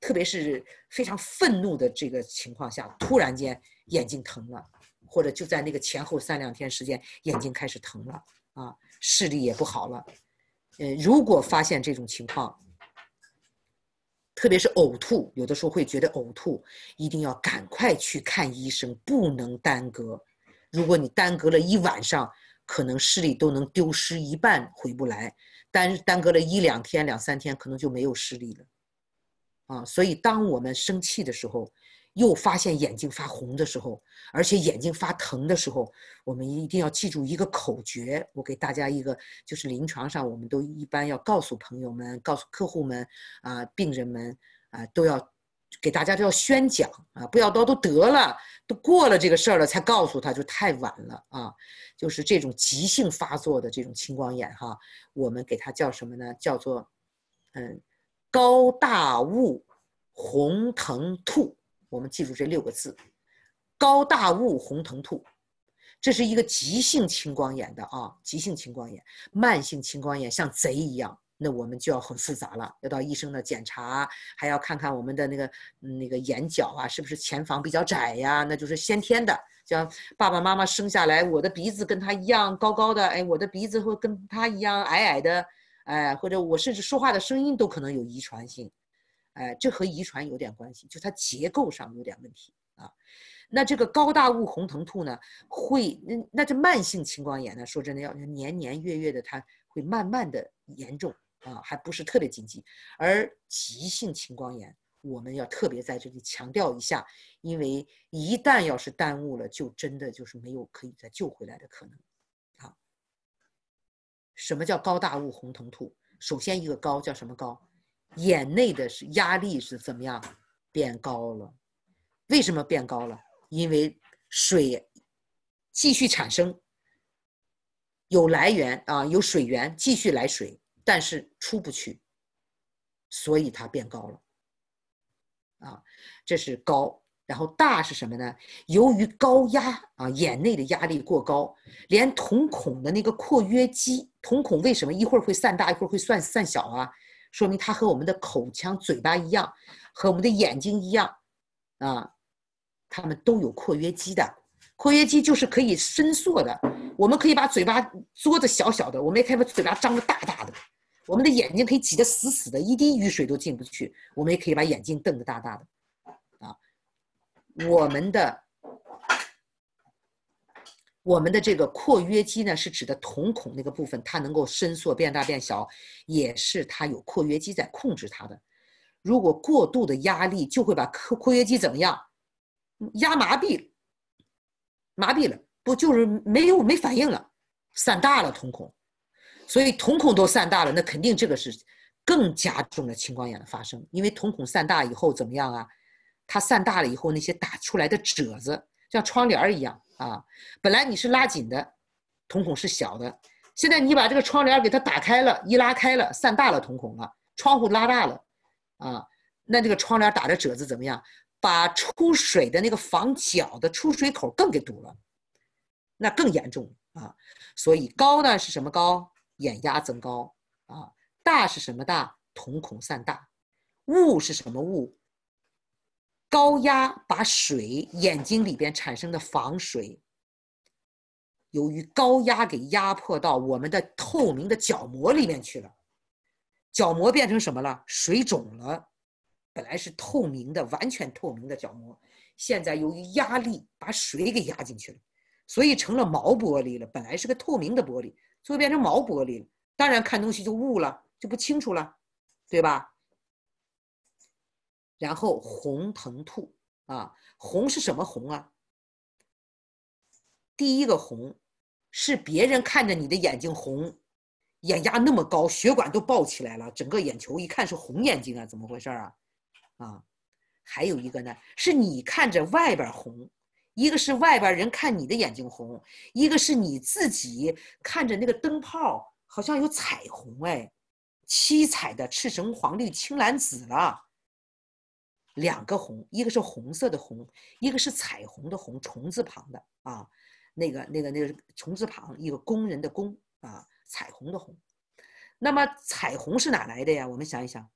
特别是非常愤怒的这个情况下，突然间眼睛疼了，或者就在那个前后三两天时间，眼睛开始疼了啊，视力也不好了。呃，如果发现这种情况，特别是呕吐，有的时候会觉得呕吐，一定要赶快去看医生，不能耽搁。如果你耽搁了一晚上，可能视力都能丢失一半，回不来；耽耽搁了一两天、两三天，可能就没有视力了。啊，所以当我们生气的时候。又发现眼睛发红的时候，而且眼睛发疼的时候，我们一定要记住一个口诀。我给大家一个，就是临床上我们都一般要告诉朋友们、告诉客户们、啊病人们、啊都要给大家都要宣讲啊，不要到都得了、都过了这个事儿了才告诉他就太晚了啊。就是这种急性发作的这种青光眼哈，我们给它叫什么呢？叫做嗯高大物红疼吐。我们记住这六个字：高大物红藤兔。这是一个急性青光眼的啊，急性青光眼，慢性青光眼像贼一样，那我们就要很复杂了，要到医生那检查，还要看看我们的那个那个眼角啊，是不是前房比较窄呀？那就是先天的，像爸爸妈妈生下来，我的鼻子跟他一样高高的，哎，我的鼻子会跟他一样矮矮的，哎，或者我甚至说话的声音都可能有遗传性。哎，这和遗传有点关系，就它结构上有点问题啊。那这个高大物红藤兔呢，会那那这慢性青光眼呢，说真的要年年月月的，它会慢慢的严重啊，还不是特别紧急。而急性青光眼，我们要特别在这里强调一下，因为一旦要是耽误了，就真的就是没有可以再救回来的可能。啊。什么叫高大物红藤兔？首先一个高叫什么高？眼内的是压力是怎么样变高了？为什么变高了？因为水继续产生，有来源啊，有水源继续来水，但是出不去，所以它变高了。啊，这是高，然后大是什么呢？由于高压啊，眼内的压力过高，连瞳孔的那个括约肌，瞳孔为什么一会儿会散大，一会儿会散散小啊？说明它和我们的口腔、嘴巴一样，和我们的眼睛一样，啊，它们都有括约肌的。括约肌就是可以伸缩的，我们可以把嘴巴嘬的小小的，我们也可以把嘴巴张的大大的；我们的眼睛可以挤得死死的，一滴雨水都进不去，我们也可以把眼睛瞪得大大的。啊，我们的。我们的这个括约肌呢，是指的瞳孔那个部分，它能够伸缩变大变小，也是它有括约肌在控制它的。如果过度的压力，就会把括括约肌怎么样？压麻痹，麻痹了，不就是没有没反应了？散大了瞳孔，所以瞳孔都散大了，那肯定这个是更加重了青光眼的发生，因为瞳孔散大以后怎么样啊？它散大了以后，那些打出来的褶子像窗帘儿一样。啊，本来你是拉紧的，瞳孔是小的，现在你把这个窗帘给它打开了一拉开了，散大了瞳孔了，窗户拉大了，啊，那这个窗帘打着褶子怎么样？把出水的那个防角的出水口更给堵了，那更严重啊。所以高呢是什么高？眼压增高啊，大是什么大？瞳孔散大，雾是什么雾？高压把水眼睛里边产生的防水，由于高压给压迫到我们的透明的角膜里面去了，角膜变成什么了？水肿了，本来是透明的、完全透明的角膜，现在由于压力把水给压进去了，所以成了毛玻璃了。本来是个透明的玻璃，最后变成毛玻璃了，当然看东西就雾了，就不清楚了，对吧？然后红疼吐啊，红是什么红啊？第一个红是别人看着你的眼睛红，眼压那么高，血管都爆起来了，整个眼球一看是红眼睛啊，怎么回事啊？啊，还有一个呢，是你看着外边红，一个是外边人看你的眼睛红，一个是你自己看着那个灯泡好像有彩虹哎，七彩的赤橙黄绿青蓝紫了。两个红，一个是红色的红，一个是彩虹的红，虫字旁的啊，那个、那个、那个虫字旁，一个工人的工啊，彩虹的红。那么彩虹是哪来的呀？我们想一想，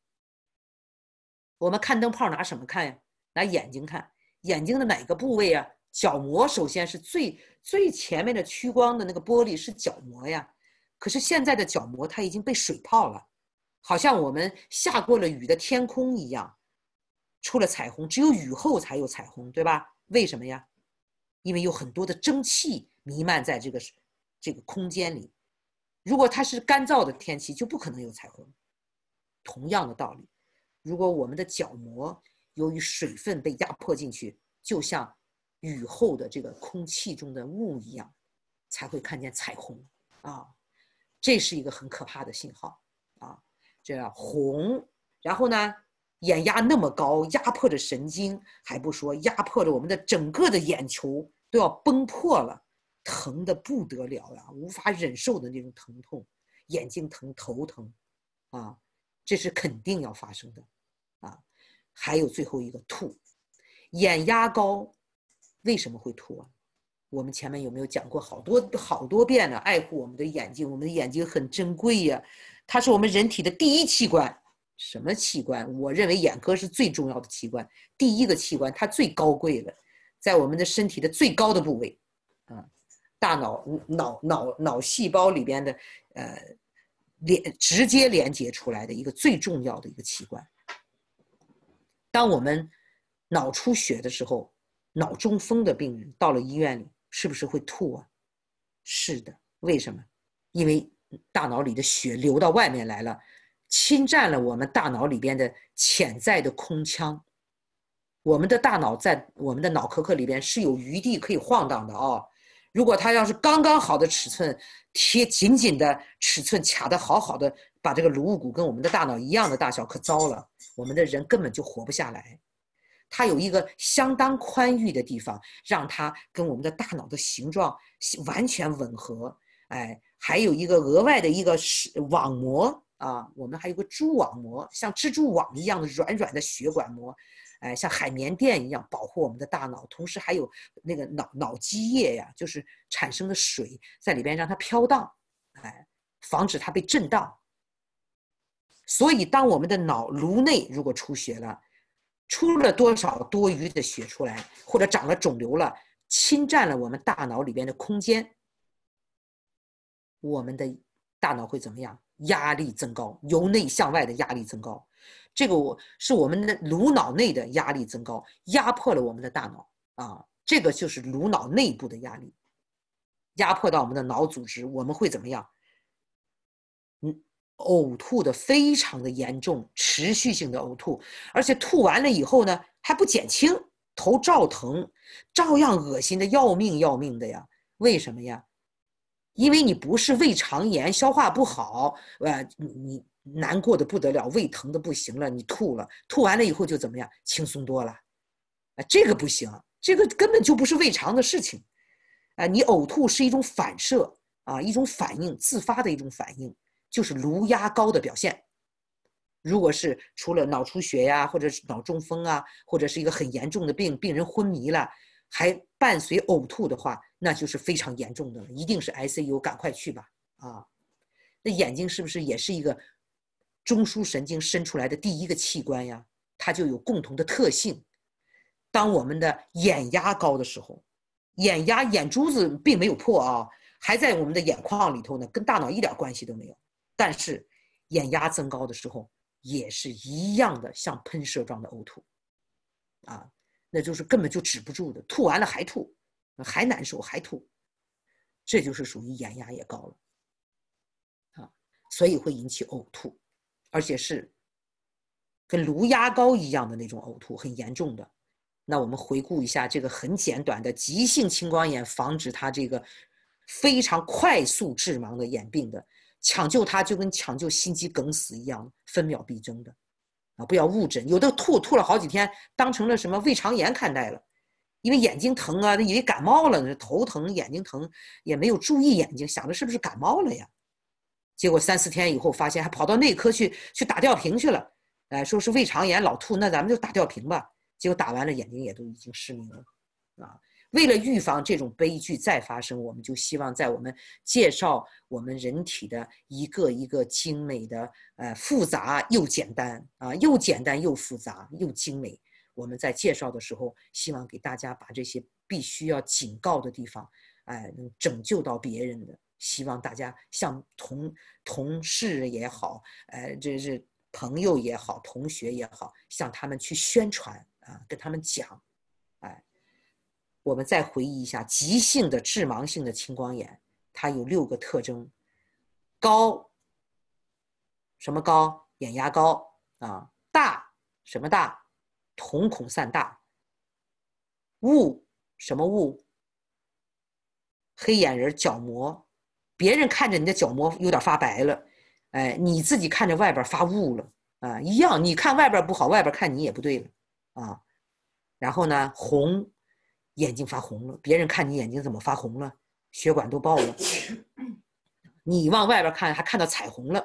我们看灯泡拿什么看呀？拿眼睛看，眼睛的哪个部位啊？角膜首先是最最前面的屈光的那个玻璃是角膜呀。可是现在的角膜它已经被水泡了，好像我们下过了雨的天空一样。出了彩虹，只有雨后才有彩虹，对吧？为什么呀？因为有很多的蒸汽弥漫在这个这个空间里。如果它是干燥的天气，就不可能有彩虹。同样的道理，如果我们的角膜由于水分被压迫进去，就像雨后的这个空气中的雾一样，才会看见彩虹。啊，这是一个很可怕的信号啊！这红，然后呢？眼压那么高，压迫着神经还不说，压迫着我们的整个的眼球都要崩破了，疼的不得了呀，无法忍受的那种疼痛，眼睛疼、头疼，啊，这是肯定要发生的，啊，还有最后一个吐，眼压高为什么会吐啊？我们前面有没有讲过好多好多遍了？爱护我们的眼睛，我们的眼睛很珍贵呀，它是我们人体的第一器官。什么器官？我认为眼科是最重要的器官。第一个器官，它最高贵的，在我们的身体的最高的部位，啊，大脑、脑、脑、脑细胞里边的，呃，连直接连接出来的一个最重要的一个器官。当我们脑出血的时候，脑中风的病人到了医院里，是不是会吐啊？是的，为什么？因为大脑里的血流到外面来了。侵占了我们大脑里边的潜在的空腔，我们的大脑在我们的脑壳壳里边是有余地可以晃荡的啊。如果它要是刚刚好的尺寸贴紧紧的尺寸卡的好好的，把这个颅骨跟我们的大脑一样的大小，可糟了，我们的人根本就活不下来。它有一个相当宽裕的地方，让它跟我们的大脑的形状完全吻合。哎，还有一个额外的一个是网膜。啊，我们还有个蛛网膜，像蜘蛛网一样的软软的血管膜，哎，像海绵垫一样保护我们的大脑。同时还有那个脑脑积液呀，就是产生的水在里边让它飘荡，哎，防止它被震荡。所以，当我们的脑颅内如果出血了，出了多少多余的血出来，或者长了肿瘤了，侵占了我们大脑里边的空间，我们的大脑会怎么样？压力增高，由内向外的压力增高，这个我是我们的颅脑内的压力增高，压迫了我们的大脑啊，这个就是颅脑内部的压力，压迫到我们的脑组织，我们会怎么样？嗯，呕吐的非常的严重，持续性的呕吐，而且吐完了以后呢，还不减轻，头照疼，照样恶心的要命要命的呀，为什么呀？因为你不是胃肠炎，消化不好，呃，你你难过的不得了，胃疼的不行了，你吐了，吐完了以后就怎么样，轻松多了，啊，这个不行，这个根本就不是胃肠的事情，啊，你呕吐是一种反射啊，一种反应，自发的一种反应，就是颅压高的表现。如果是除了脑出血呀，或者是脑中风啊，或者是一个很严重的病，病人昏迷了。还伴随呕吐的话，那就是非常严重的了，一定是 ICU，赶快去吧！啊，那眼睛是不是也是一个中枢神经伸出来的第一个器官呀？它就有共同的特性。当我们的眼压高的时候，眼压眼珠子并没有破啊，还在我们的眼眶里头呢，跟大脑一点关系都没有。但是眼压增高的时候，也是一样的，像喷射状的呕吐，啊。那就是根本就止不住的，吐完了还吐，还难受，还吐，这就是属于眼压也高了，啊，所以会引起呕吐，而且是跟颅压高一样的那种呕吐，很严重的。那我们回顾一下这个很简短的急性青光眼，防止它这个非常快速致盲的眼病的抢救，它就跟抢救心肌梗死一样，分秒必争的。不要误诊，有的吐吐了好几天，当成了什么胃肠炎看待了，因为眼睛疼啊，他以为感冒了，头疼眼睛疼，也没有注意眼睛，想着是不是感冒了呀？结果三四天以后发现，还跑到内科去去打吊瓶去了，哎，说是胃肠炎老吐，那咱们就打吊瓶吧。结果打完了，眼睛也都已经失明了，啊。为了预防这种悲剧再发生，我们就希望在我们介绍我们人体的一个一个精美的呃复杂又简单啊，又简单又复杂又精美，我们在介绍的时候，希望给大家把这些必须要警告的地方，哎，能拯救到别人的，希望大家向同同事也好，哎，这是朋友也好，同学也好，向他们去宣传啊，跟他们讲，哎。我们再回忆一下，急性的致盲性的青光眼，它有六个特征：高，什么高？眼压高啊。大，什么大？瞳孔散大。雾，什么雾？黑眼仁角膜，别人看着你的角膜有点发白了，哎，你自己看着外边发雾了啊，一样，你看外边不好，外边看你也不对了啊。然后呢，红。眼睛发红了，别人看你眼睛怎么发红了，血管都爆了。你往外边看，还看到彩虹了。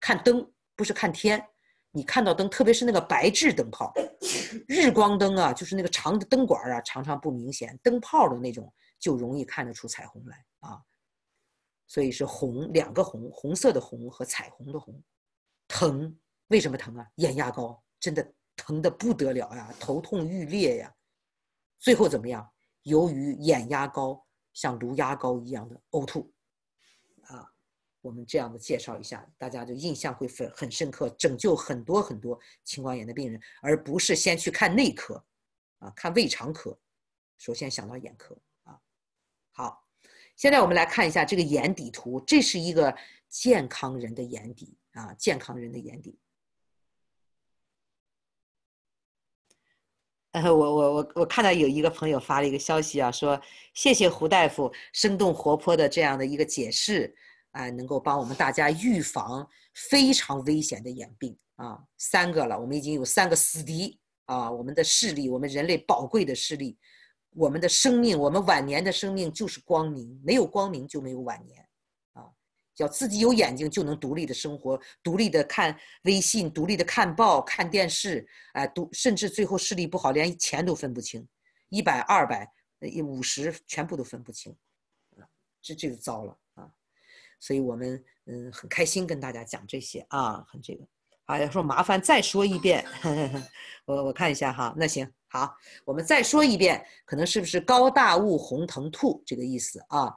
看灯不是看天，你看到灯，特别是那个白炽灯泡、日光灯啊，就是那个长的灯管啊，常常不明显，灯泡的那种就容易看得出彩虹来啊。所以是红两个红，红色的红和彩虹的红。疼，为什么疼啊？眼压高，真的疼得不得了呀，头痛欲裂呀。最后怎么样？由于眼压高，像颅压高一样的呕吐，啊，我们这样的介绍一下，大家就印象会很很深刻，拯救很多很多青光眼的病人，而不是先去看内科，啊，看胃肠科，首先想到眼科，啊，好，现在我们来看一下这个眼底图，这是一个健康人的眼底，啊，健康人的眼底。我我我我看到有一个朋友发了一个消息啊，说谢谢胡大夫生动活泼的这样的一个解释，啊，能够帮我们大家预防非常危险的眼病啊，三个了，我们已经有三个死敌啊，我们的视力，我们人类宝贵的视力，我们的生命，我们晚年的生命就是光明，没有光明就没有晚年。叫自己有眼睛就能独立的生活，独立的看微信，独立的看报、看电视，哎，独甚至最后视力不好，连钱都分不清，一百、二百、五十，全部都分不清，啊，这这个糟了啊！所以我们嗯很开心跟大家讲这些啊，很这个啊、要说麻烦再说一遍，[laughs] 我我看一下哈，那行好，我们再说一遍，可能是不是高大物红藤兔这个意思啊？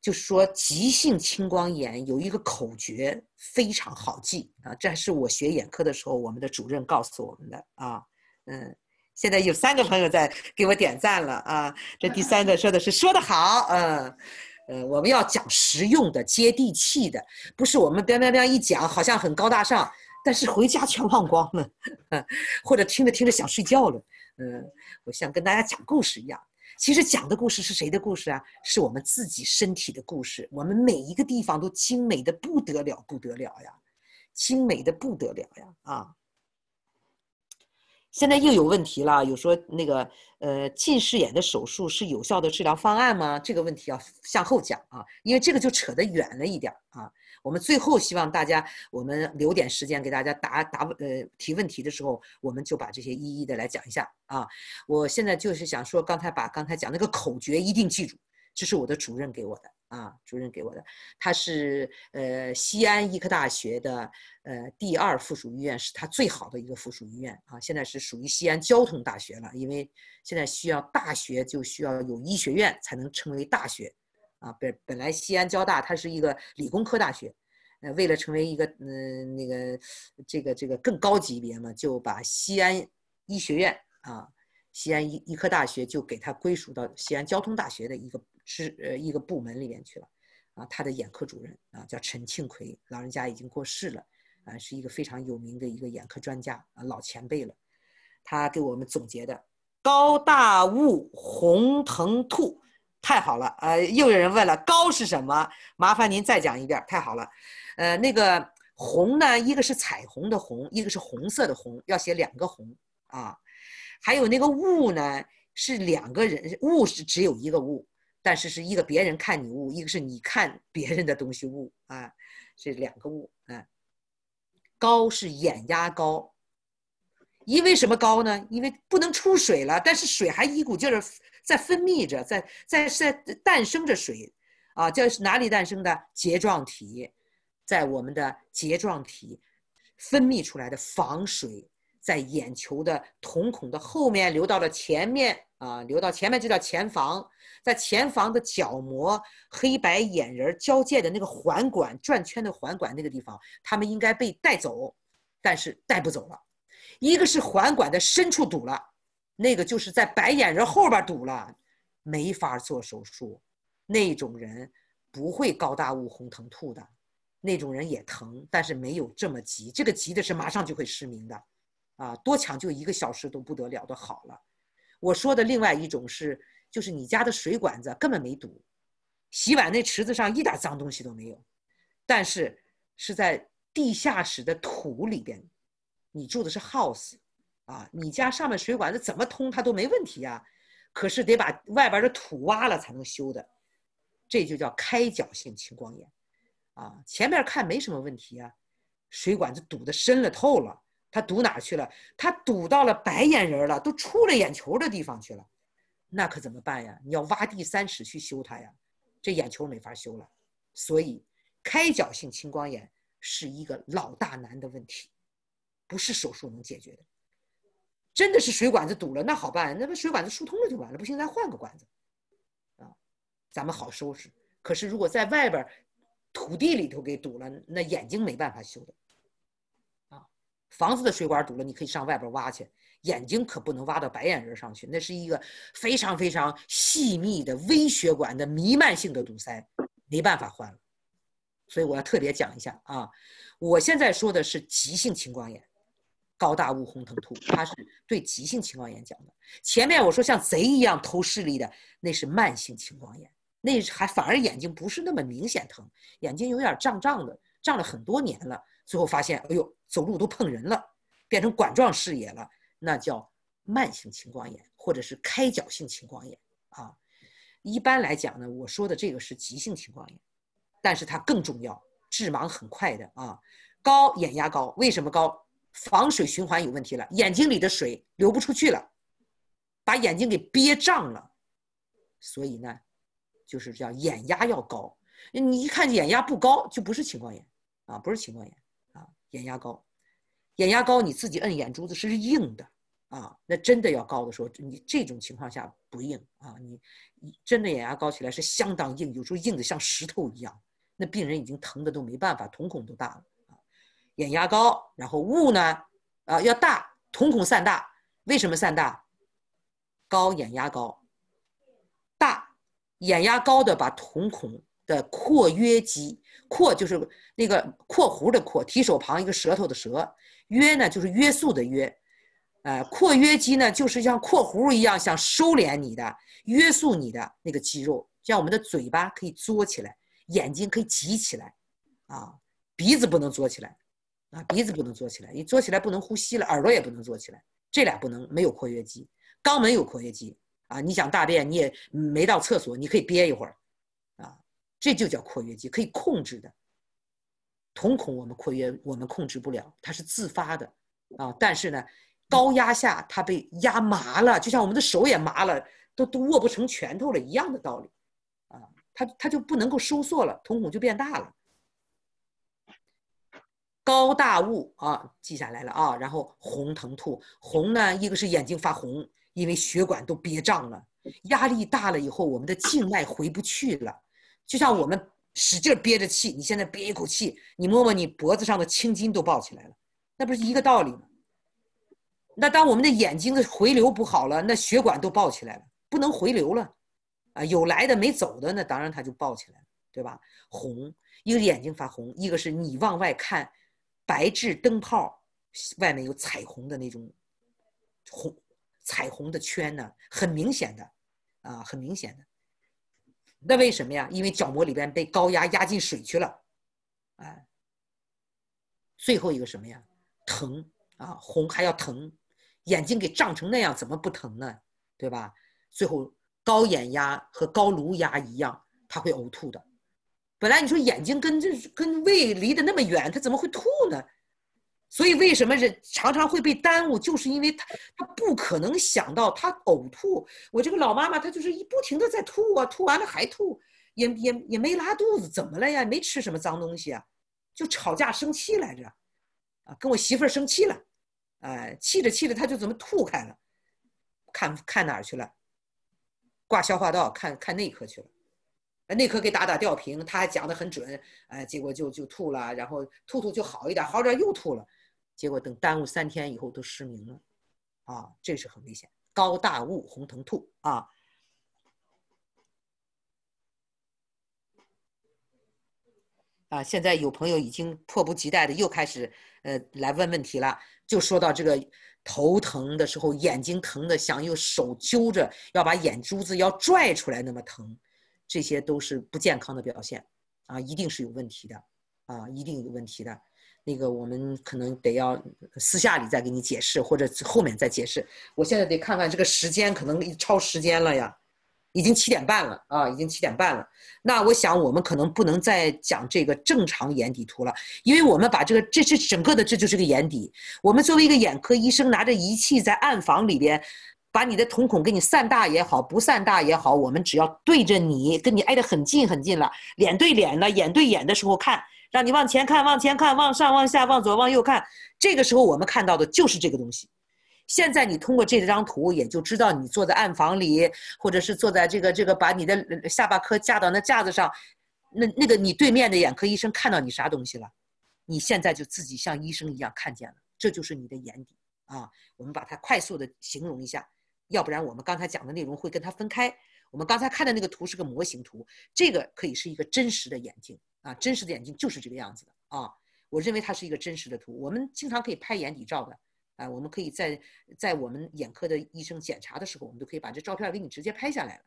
就是说，急性青光眼有一个口诀，非常好记啊。这还是我学眼科的时候，我们的主任告诉我们的啊。嗯，现在有三个朋友在给我点赞了啊。这第三个说的是说得好，嗯，呃，我们要讲实用的、接地气的，不是我们“叮叮叮”一讲好像很高大上，但是回家全忘光了，[laughs] 或者听着听着想睡觉了。嗯，我像跟大家讲故事一样。其实讲的故事是谁的故事啊？是我们自己身体的故事。我们每一个地方都精美的不得了，不得了呀，精美的不得了呀！啊，现在又有问题了，有说那个呃近视眼的手术是有效的治疗方案吗？这个问题要向后讲啊，因为这个就扯得远了一点啊。我们最后希望大家，我们留点时间给大家答答呃提问题的时候，我们就把这些一一的来讲一下啊。我现在就是想说，刚才把刚才讲那个口诀一定记住，这是我的主任给我的啊，主任给我的，他是呃西安医科大学的呃第二附属医院，是他最好的一个附属医院啊。现在是属于西安交通大学了，因为现在需要大学就需要有医学院才能称为大学。啊，本本来西安交大它是一个理工科大学，呃，为了成为一个嗯那个这个这个更高级别嘛，就把西安医学院啊，西安医医科大学就给它归属到西安交通大学的一个支呃一个部门里面去了。啊，他的眼科主任啊叫陈庆奎，老人家已经过世了，啊，是一个非常有名的一个眼科专家啊老前辈了。他给我们总结的高大物红藤兔。太好了，呃，又有人问了，高是什么？麻烦您再讲一遍。太好了，呃，那个红呢，一个是彩虹的红，一个是红色的红，要写两个红啊。还有那个雾呢，是两个人，雾是只有一个雾，但是是一个别人看你雾，一个是你看别人的东西雾啊，是两个雾。嗯，高是眼压高，因为什么高呢？因为不能出水了，但是水还一股劲儿。在分泌着，在在在诞生着水，啊，叫哪里诞生的？睫状体，在我们的睫状体分泌出来的防水，在眼球的瞳孔的后面流到了前面，啊，流到前面就叫前房，在前房的角膜黑白眼仁交界的那个环管转圈的环管那个地方，它们应该被带走，但是带不走了，一个是环管的深处堵了。那个就是在白眼人后边堵了，没法做手术。那种人不会高大物红疼吐的，那种人也疼，但是没有这么急。这个急的是马上就会失明的，啊，多抢救一个小时都不得了的好了。我说的另外一种是，就是你家的水管子根本没堵，洗碗那池子上一点脏东西都没有，但是是在地下室的土里边，你住的是 house。啊，你家上面水管子怎么通它都没问题呀，可是得把外边的土挖了才能修的，这就叫开角性青光眼。啊，前面看没什么问题啊，水管子堵得深了透了，它堵哪去了？它堵到了白眼仁了，都出了眼球的地方去了，那可怎么办呀？你要挖地三尺去修它呀，这眼球没法修了。所以，开角性青光眼是一个老大难的问题，不是手术能解决的。真的是水管子堵了，那好办，那个水管子疏通了就完了。不行，再换个管子，啊，咱们好收拾。可是如果在外边土地里头给堵了，那眼睛没办法修的，啊，房子的水管堵了，你可以上外边挖去，眼睛可不能挖到白眼仁上去，那是一个非常非常细密的微血管的弥漫性的堵塞，没办法换了。所以我要特别讲一下啊，我现在说的是急性青光眼。高大物红藤突，它是对急性青光眼讲的。前面我说像贼一样偷视力的，那是慢性青光眼，那还反而眼睛不是那么明显疼，眼睛有点胀胀的，胀了很多年了，最后发现，哎呦，走路都碰人了，变成管状视野了，那叫慢性青光眼，或者是开角性青光眼啊。一般来讲呢，我说的这个是急性青光眼，但是它更重要，致盲很快的啊。高眼压高，为什么高？防水循环有问题了，眼睛里的水流不出去了，把眼睛给憋胀了，所以呢，就是叫眼压要高。你一看眼压不高，就不是青光眼啊，不是青光眼啊，眼压高，眼压高，你自己摁眼珠子是硬的啊。那真的要高的时候，你这种情况下不硬啊，你真的眼压高起来是相当硬，有时候硬得像石头一样。那病人已经疼的都没办法，瞳孔都大了。眼压高，然后物呢，啊，要大，瞳孔散大。为什么散大？高眼压高，大眼压高的把瞳孔的括约肌，括就是那个括弧的括，提手旁一个舌头的舌，约呢就是约束的约，呃，括约肌呢就是像括弧一样，想收敛你的，约束你的那个肌肉，像我们的嘴巴可以嘬起来，眼睛可以挤起来，啊，鼻子不能嘬起来。啊，鼻子不能做起来，你做起来不能呼吸了；耳朵也不能做起来，这俩不能没有括约肌。肛门有括约肌啊，你想大便你也没到厕所，你可以憋一会儿，啊，这就叫括约肌，可以控制的。瞳孔我们括约我们控制不了，它是自发的，啊，但是呢，高压下它被压麻了，就像我们的手也麻了，都都握不成拳头了一样的道理，啊，它它就不能够收缩了，瞳孔就变大了。高大物啊，记下来了啊。然后红疼吐红呢，一个是眼睛发红，因为血管都憋胀了，压力大了以后，我们的静脉回不去了。就像我们使劲憋着气，你现在憋一口气，你摸摸你脖子上的青筋都爆起来了，那不是一个道理吗？那当我们的眼睛的回流不好了，那血管都爆起来了，不能回流了，啊，有来的没走的，那当然它就爆起来了，对吧？红，一个眼睛发红，一个是你往外看。白炽灯泡外面有彩虹的那种红、彩虹的圈呢，很明显的，啊，很明显的。那为什么呀？因为角膜里边被高压压进水去了，哎。最后一个什么呀？疼啊，红还要疼，眼睛给胀成那样，怎么不疼呢？对吧？最后高眼压和高颅压一样，他会呕吐的。本来你说眼睛跟这跟胃离得那么远，他怎么会吐呢？所以为什么人常常会被耽误，就是因为他他不可能想到他呕吐。我这个老妈妈，她就是一不停的在吐啊，吐完了还吐，也也也没拉肚子，怎么了呀？没吃什么脏东西啊，就吵架生气来着，啊，跟我媳妇儿生气了，哎，气着气着他就怎么吐开了，看看哪儿去了，挂消化道看看内科去了。内科给打打吊瓶，他还讲的很准，呃，结果就就吐了，然后吐吐就好一点，好点又吐了，结果等耽误三天以后都失明了，啊，这是很危险。高大物红藤吐啊，啊，现在有朋友已经迫不及待的又开始呃来问问题了，就说到这个头疼的时候，眼睛疼的想用手揪着要把眼珠子要拽出来那么疼。这些都是不健康的表现，啊，一定是有问题的，啊，一定有问题的。那个我们可能得要私下里再给你解释，或者后面再解释。我现在得看看这个时间，可能超时间了呀，已经七点半了啊，已经七点半了。那我想我们可能不能再讲这个正常眼底图了，因为我们把这个这是整个的，这就是个眼底。我们作为一个眼科医生，拿着仪器在暗房里边。把你的瞳孔给你散大也好，不散大也好，我们只要对着你，跟你挨得很近很近了，脸对脸了，眼对眼的时候看，让你往前看，往前看，往上、往下、往左、往右看，这个时候我们看到的就是这个东西。现在你通过这张图，也就知道你坐在暗房里，或者是坐在这个这个，把你的下巴颏架到那架子上，那那个你对面的眼科医生看到你啥东西了？你现在就自己像医生一样看见了，这就是你的眼底啊。我们把它快速的形容一下。要不然我们刚才讲的内容会跟它分开。我们刚才看的那个图是个模型图，这个可以是一个真实的眼睛啊，真实的眼睛就是这个样子的啊。我认为它是一个真实的图。我们经常可以拍眼底照的，啊，我们可以在在我们眼科的医生检查的时候，我们都可以把这照片给你直接拍下来了。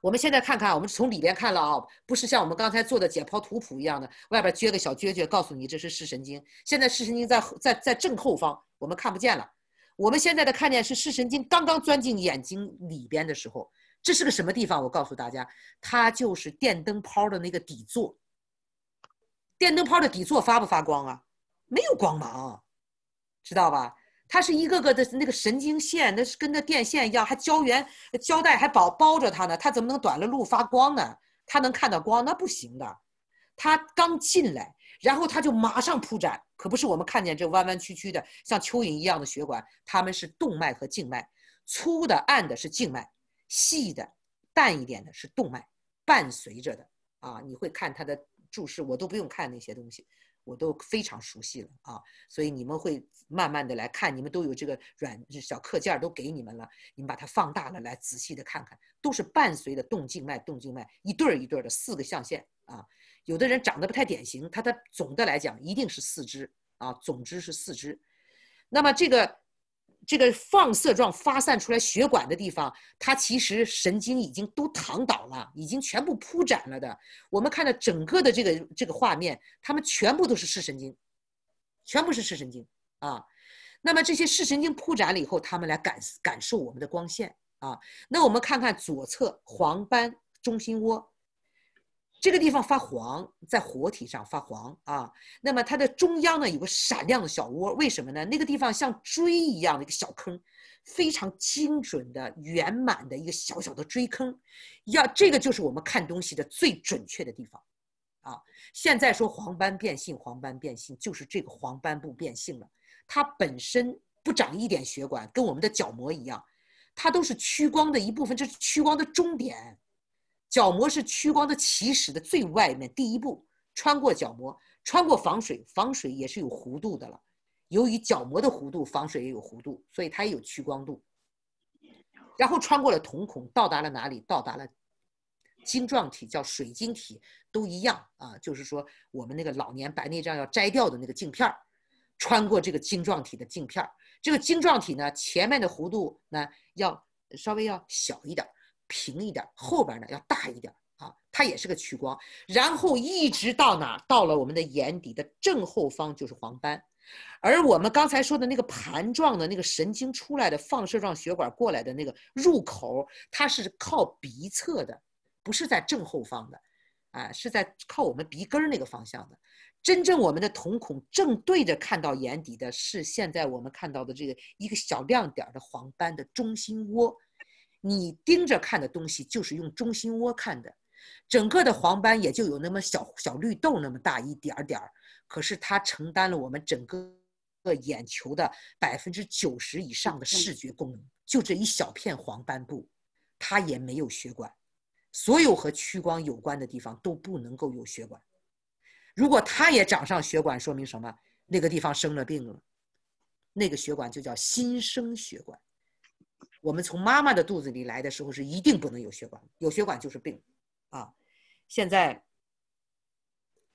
我们现在看看，我们从里边看了啊，不是像我们刚才做的解剖图谱一样的，外边撅个小撅撅，告诉你这是视神经。现在视神经在在在正后方，我们看不见了。我们现在的看见是视神经刚刚钻进眼睛里边的时候，这是个什么地方？我告诉大家，它就是电灯泡的那个底座。电灯泡的底座发不发光啊？没有光芒，知道吧？它是一个个的那个神经线，那是跟那电线一样，还胶原胶带还包包着它呢。它怎么能短了路发光呢？它能看到光那不行的，它刚进来，然后它就马上铺展。可不是，我们看见这弯弯曲曲的，像蚯蚓一样的血管，它们是动脉和静脉，粗的暗的是静脉，细的淡一点的是动脉，伴随着的啊，你会看它的注释，我都不用看那些东西，我都非常熟悉了啊，所以你们会慢慢的来看，你们都有这个软小课件儿都给你们了，你们把它放大了来仔细的看看，都是伴随的动静脉，动静脉一对儿一对儿的四个象限啊。有的人长得不太典型，他的总的来讲一定是四肢啊，总之是四肢。那么这个这个放射状发散出来血管的地方，它其实神经已经都躺倒了，已经全部铺展了的。我们看到整个的这个这个画面，他们全部都是视神经，全部是视神经啊。那么这些视神经铺展了以后，他们来感感受我们的光线啊。那我们看看左侧黄斑中心窝。这个地方发黄，在活体上发黄啊。那么它的中央呢，有个闪亮的小窝，为什么呢？那个地方像锥一样的一个小坑，非常精准的圆满的一个小小的锥坑。要这个就是我们看东西的最准确的地方啊。现在说黄斑变性，黄斑变性就是这个黄斑部变性了，它本身不长一点血管，跟我们的角膜一样，它都是屈光的一部分，这是屈光的终点。角膜是屈光的起始的最外面第一步，穿过角膜，穿过防水，防水也是有弧度的了。由于角膜的弧度，防水也有弧度，所以它也有屈光度。然后穿过了瞳孔，到达了哪里？到达了晶状体，叫水晶体，都一样啊。就是说，我们那个老年白内障要摘掉的那个镜片儿，穿过这个晶状体的镜片儿。这个晶状体呢，前面的弧度呢，要稍微要小一点。平一点，后边呢要大一点啊，它也是个曲光，然后一直到哪，到了我们的眼底的正后方就是黄斑，而我们刚才说的那个盘状的那个神经出来的放射状血管过来的那个入口，它是靠鼻侧的，不是在正后方的，啊，是在靠我们鼻根儿那个方向的，真正我们的瞳孔正对着看到眼底的是现在我们看到的这个一个小亮点的黄斑的中心窝。你盯着看的东西就是用中心窝看的，整个的黄斑也就有那么小小绿豆那么大一点儿点儿，可是它承担了我们整个眼球的百分之九十以上的视觉功能。就这一小片黄斑部，它也没有血管，所有和屈光有关的地方都不能够有血管。如果它也长上血管，说明什么？那个地方生了病了，那个血管就叫新生血管。我们从妈妈的肚子里来的时候是一定不能有血管，有血管就是病，啊，现在，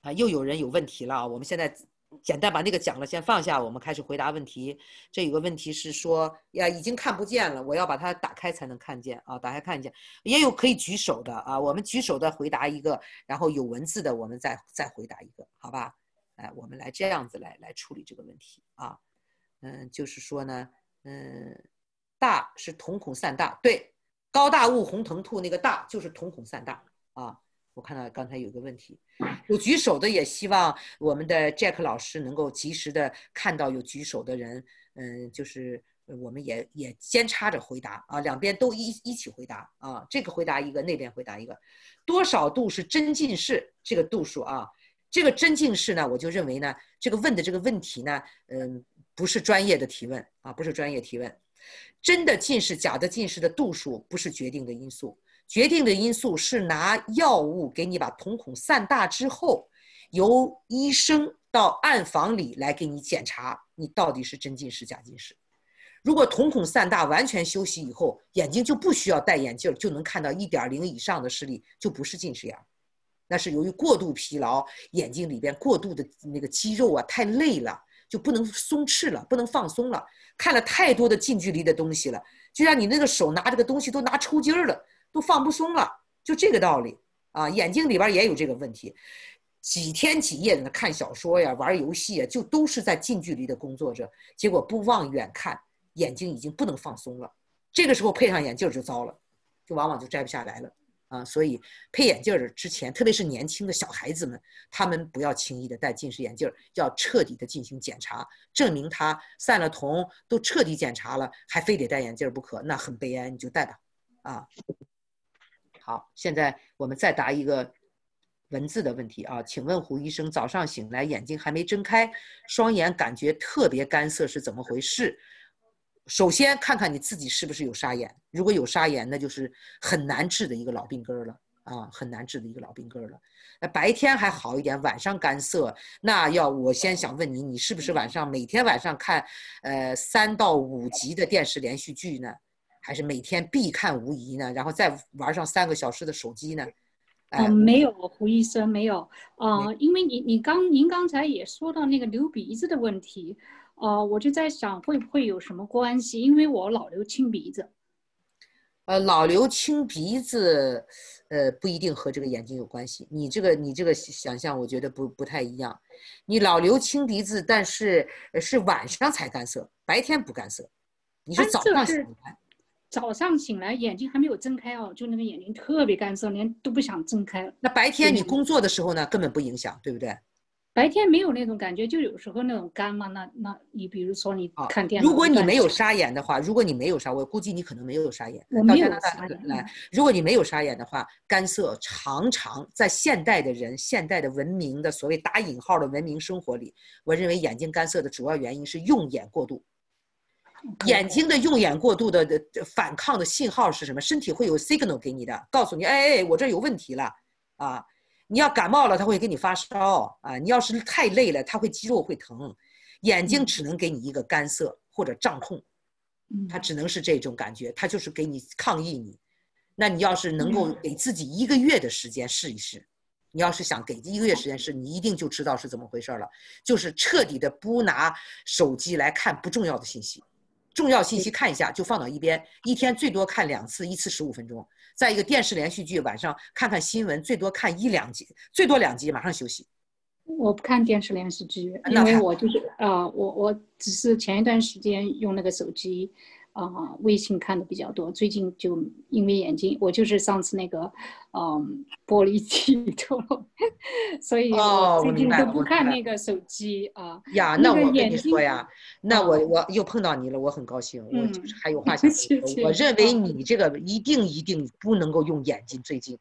啊又有人有问题了啊。我们现在简单把那个讲了，先放下，我们开始回答问题。这有个问题是说呀，已经看不见了，我要把它打开才能看见啊，打开看见也有可以举手的啊，我们举手的回答一个，然后有文字的我们再再回答一个，好吧？哎，我们来这样子来来处理这个问题啊，嗯，就是说呢，嗯。大是瞳孔散大，对，高大物红藤兔那个大就是瞳孔散大啊。我看到刚才有个问题，有举手的，也希望我们的 Jack 老师能够及时的看到有举手的人，嗯，就是我们也也先插着回答啊，两边都一一起回答啊，这个回答一个，那边回答一个，多少度是真近视这个度数啊？这个真近视呢，我就认为呢，这个问的这个问题呢，嗯，不是专业的提问啊，不是专业提问。真的近视、假的近视的度数不是决定的因素，决定的因素是拿药物给你把瞳孔散大之后，由医生到暗房里来给你检查你到底是真近视、假近视。如果瞳孔散大完全休息以后，眼睛就不需要戴眼镜就能看到一点零以上的视力，就不是近视眼，那是由于过度疲劳，眼睛里边过度的那个肌肉啊太累了。就不能松弛了，不能放松了。看了太多的近距离的东西了，就像你那个手拿这个东西都拿抽筋儿了，都放不松了，就这个道理啊。眼睛里边也有这个问题，几天几夜的看小说呀、玩游戏啊，就都是在近距离的工作着，结果不望远看，眼睛已经不能放松了。这个时候配上眼镜就糟了，就往往就摘不下来了。啊，所以配眼镜儿之前，特别是年轻的小孩子们，他们不要轻易的戴近视眼镜儿，要彻底的进行检查，证明他散了瞳都彻底检查了，还非得戴眼镜儿不可，那很悲哀，你就戴吧。啊，好，现在我们再答一个文字的问题啊，请问胡医生，早上醒来眼睛还没睁开，双眼感觉特别干涩，是怎么回事？首先看看你自己是不是有沙眼，如果有沙眼，那就是很难治的一个老病根儿了啊，很难治的一个老病根儿了。那白天还好一点，晚上干涩，那要我先想问你，你是不是晚上每天晚上看，呃，三到五集的电视连续剧呢，还是每天必看无疑呢？然后再玩上三个小时的手机呢？啊，没有，胡医生没有啊，因为你你刚您刚才也说到那个流鼻子的问题。哦，我就在想会不会有什么关系，因为我老流清鼻子。呃，老流清鼻子，呃，不一定和这个眼睛有关系。你这个你这个想象，我觉得不不太一样。你老流清鼻子，但是是晚上才干涩，白天不干涩。你是早上醒来，早上醒来眼睛还没有睁开哦，就那个眼睛特别干涩，连都不想睁开。那白天你工作的时候呢，根本不影响，对不对？白天没有那种感觉，就有时候那种干嘛？那那你比如说你看电脑，如果你没有沙眼的话，如果你没有沙，我估计你可能没有沙眼。我没有。来，如果你没有沙眼的话，干涩常常在现代的人、现代的文明的所谓打引号的文明生活里，我认为眼睛干涩的主要原因是用眼过度。眼睛的用眼过度的反抗的信号是什么？身体会有 signal 给你的，告诉你，哎哎，我这有问题了，啊。你要感冒了，他会给你发烧啊；你要是太累了，他会肌肉会疼，眼睛只能给你一个干涩或者胀痛，他只能是这种感觉，他就是给你抗议你。那你要是能够给自己一个月的时间试一试，你要是想给一个月时间试，你一定就知道是怎么回事了，就是彻底的不拿手机来看不重要的信息。重要信息看一下就放到一边，一天最多看两次，一次十五分钟。再一个电视连续剧，晚上看看新闻，最多看一两集，最多两集，马上休息。我不看电视连续剧，因为我就是啊，我我只是前一段时间用那个手机。啊，微信看的比较多，最近就因为眼睛，我就是上次那个，嗯，玻璃体脱，[laughs] 所以哦，我明白我最近都不看那个手机啊。呀，那我跟你说呀，那我我又碰到你了，我很高兴，我就是还有话想说。我认为你这个一定一定不能够用眼睛，最近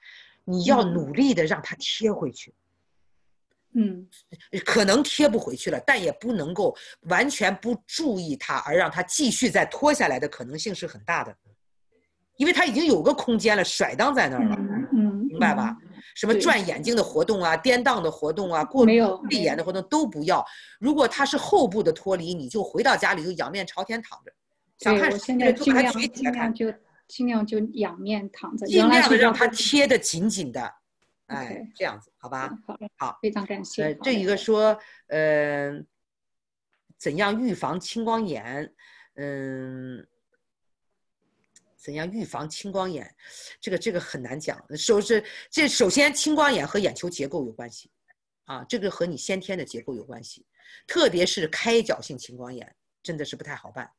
你要努力的让它贴回去。嗯，可能贴不回去了，但也不能够完全不注意它，而让它继续再脱下来的可能性是很大的，因为它已经有个空间了，甩荡在那儿了。嗯，明白吧？什么转眼睛的活动啊，颠荡的活动啊，过闭眼的活动都不要。如果它是后部的脱离，你就回到家里就仰面朝天躺着，对，我现在尽量尽量就尽量就仰面躺着，尽量的让它贴的紧紧的。哎，这样子好吧？好非常感谢。呃，这一个说，嗯，怎样预防青光眼？嗯，怎样预防青光眼？这个这个很难讲。首是这首先，青光眼和眼球结构有关系，啊，这个和你先天的结构有关系，特别是开角性青光眼，真的是不太好办。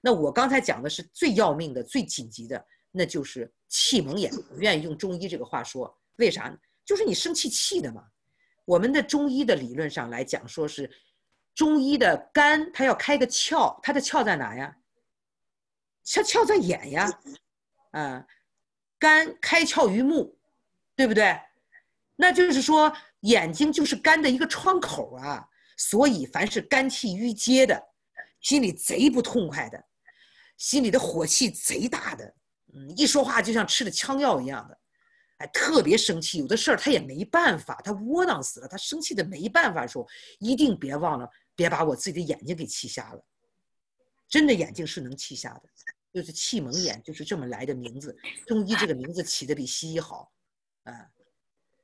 那我刚才讲的是最要命的、最紧急的，那就是气蒙眼，愿意用中医这个话说。为啥？呢？就是你生气气的嘛。我们的中医的理论上来讲，说是中医的肝它要开个窍，它的窍在哪呀？窍窍在眼呀，啊，肝开窍于目，对不对？那就是说眼睛就是肝的一个窗口啊。所以凡是肝气郁结的，心里贼不痛快的，心里的火气贼大的，嗯，一说话就像吃了枪药一样的。特别生气，有的事儿他也没办法，他窝囊死了。他生气的没办法的时候，一定别忘了，别把我自己的眼睛给气瞎了。真的，眼睛是能气瞎的，就是气蒙眼，就是这么来的名字。中医这个名字起的比西医好，啊，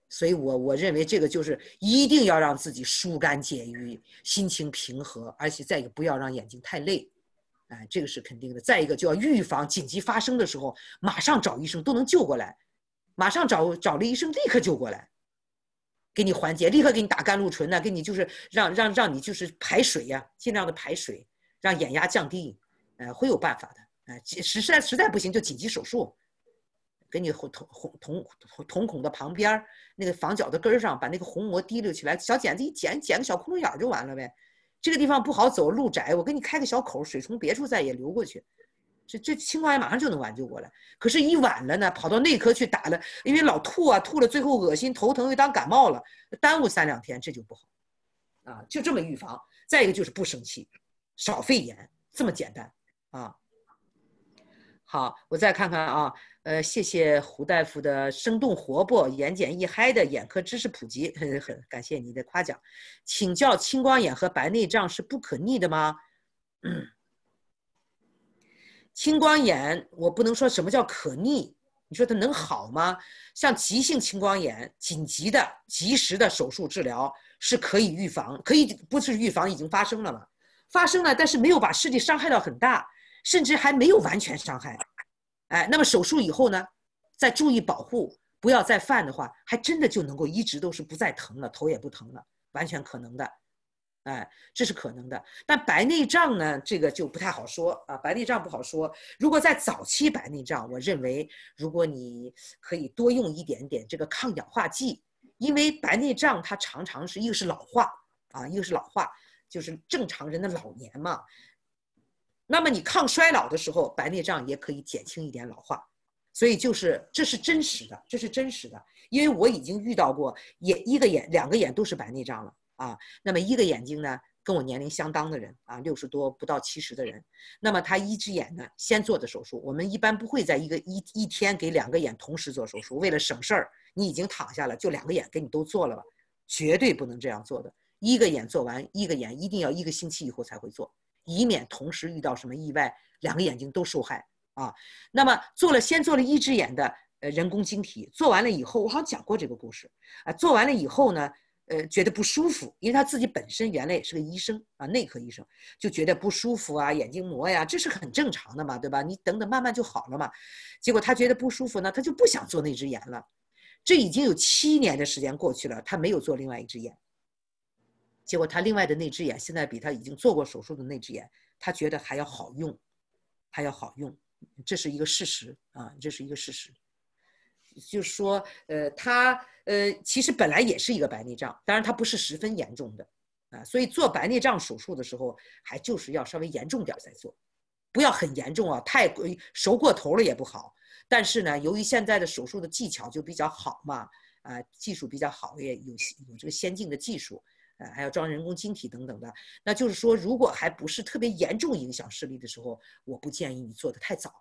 所以我我认为这个就是一定要让自己疏肝解郁，心情平和，而且再也不要让眼睛太累，哎，这个是肯定的。再一个就要预防紧急发生的时候，马上找医生都能救过来。马上找找了医生，立刻救过来，给你缓解，立刻给你打甘露醇呢，给你就是让让让你就是排水呀，尽量的排水，让眼压降低，呃，会有办法的，哎，实实在实在不行就紧急手术，给你虹瞳瞳瞳孔的旁边那个房角的根上，把那个虹膜提溜起来，小剪子一剪，剪个小窟窿眼就完了呗，这个地方不好走，路窄，我给你开个小口，水从别处再也流过去。这这青光眼马上就能挽救过来，可是，一晚了呢，跑到内科去打了，因为老吐啊，吐了，最后恶心、头疼，又当感冒了，耽误三两天，这就不好，啊，就这么预防。再一个就是不生气，少肺炎，这么简单，啊。好，我再看看啊，呃，谢谢胡大夫的生动活泼、言简意赅的眼科知识普及，很感谢您的夸奖。请教，青光眼和白内障是不可逆的吗？青光眼，我不能说什么叫可逆。你说它能好吗？像急性青光眼，紧急的、及时的手术治疗是可以预防，可以不是预防，已经发生了嘛？发生了，但是没有把视力伤害到很大，甚至还没有完全伤害。哎，那么手术以后呢？再注意保护，不要再犯的话，还真的就能够一直都是不再疼了，头也不疼了，完全可能的。哎，这是可能的，但白内障呢，这个就不太好说啊。白内障不好说。如果在早期白内障，我认为，如果你可以多用一点点这个抗氧化剂，因为白内障它常常是一个是老化啊，一个是老化，就是正常人的老年嘛。那么你抗衰老的时候，白内障也可以减轻一点老化，所以就是这是真实的，这是真实的，因为我已经遇到过眼一个眼两个眼都是白内障了。啊，那么一个眼睛呢，跟我年龄相当的人啊，六十多不到七十的人，那么他一只眼呢先做的手术。我们一般不会在一个一一天给两个眼同时做手术，为了省事儿，你已经躺下了，就两个眼给你都做了吧，绝对不能这样做的。一个眼做完，一个眼一定要一个星期以后才会做，以免同时遇到什么意外，两个眼睛都受害啊。那么做了先做了一只眼的呃人工晶体，做完了以后，我好像讲过这个故事啊，做完了以后呢。呃，觉得不舒服，因为他自己本身原来也是个医生啊，内科医生就觉得不舒服啊，眼睛膜呀，这是很正常的嘛，对吧？你等等，慢慢就好了嘛。结果他觉得不舒服呢，他就不想做那只眼了。这已经有七年的时间过去了，他没有做另外一只眼。结果他另外的那只眼现在比他已经做过手术的那只眼，他觉得还要好用，还要好用，这是一个事实啊，这是一个事实。就是说，呃，他呃，其实本来也是一个白内障，当然他不是十分严重的，啊，所以做白内障手术的时候，还就是要稍微严重点再做，不要很严重啊，太熟过头了也不好。但是呢，由于现在的手术的技巧就比较好嘛，啊，技术比较好，也有有这个先进的技术，啊，还要装人工晶体等等的。那就是说，如果还不是特别严重影响视力的时候，我不建议你做的太早。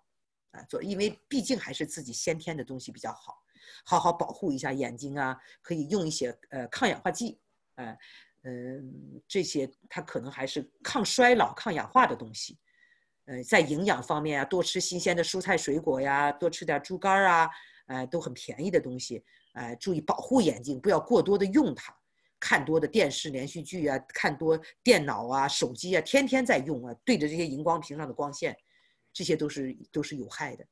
啊，做，因为毕竟还是自己先天的东西比较好，好好保护一下眼睛啊，可以用一些呃抗氧化剂，呃，嗯，这些它可能还是抗衰老、抗氧化的东西。呃，在营养方面啊，多吃新鲜的蔬菜水果呀，多吃点猪肝啊，呃，都很便宜的东西。哎，注意保护眼睛，不要过多的用它，看多的电视连续剧啊，看多电脑啊、手机啊，天天在用啊，对着这些荧光屏上的光线。这些都是都是有害的，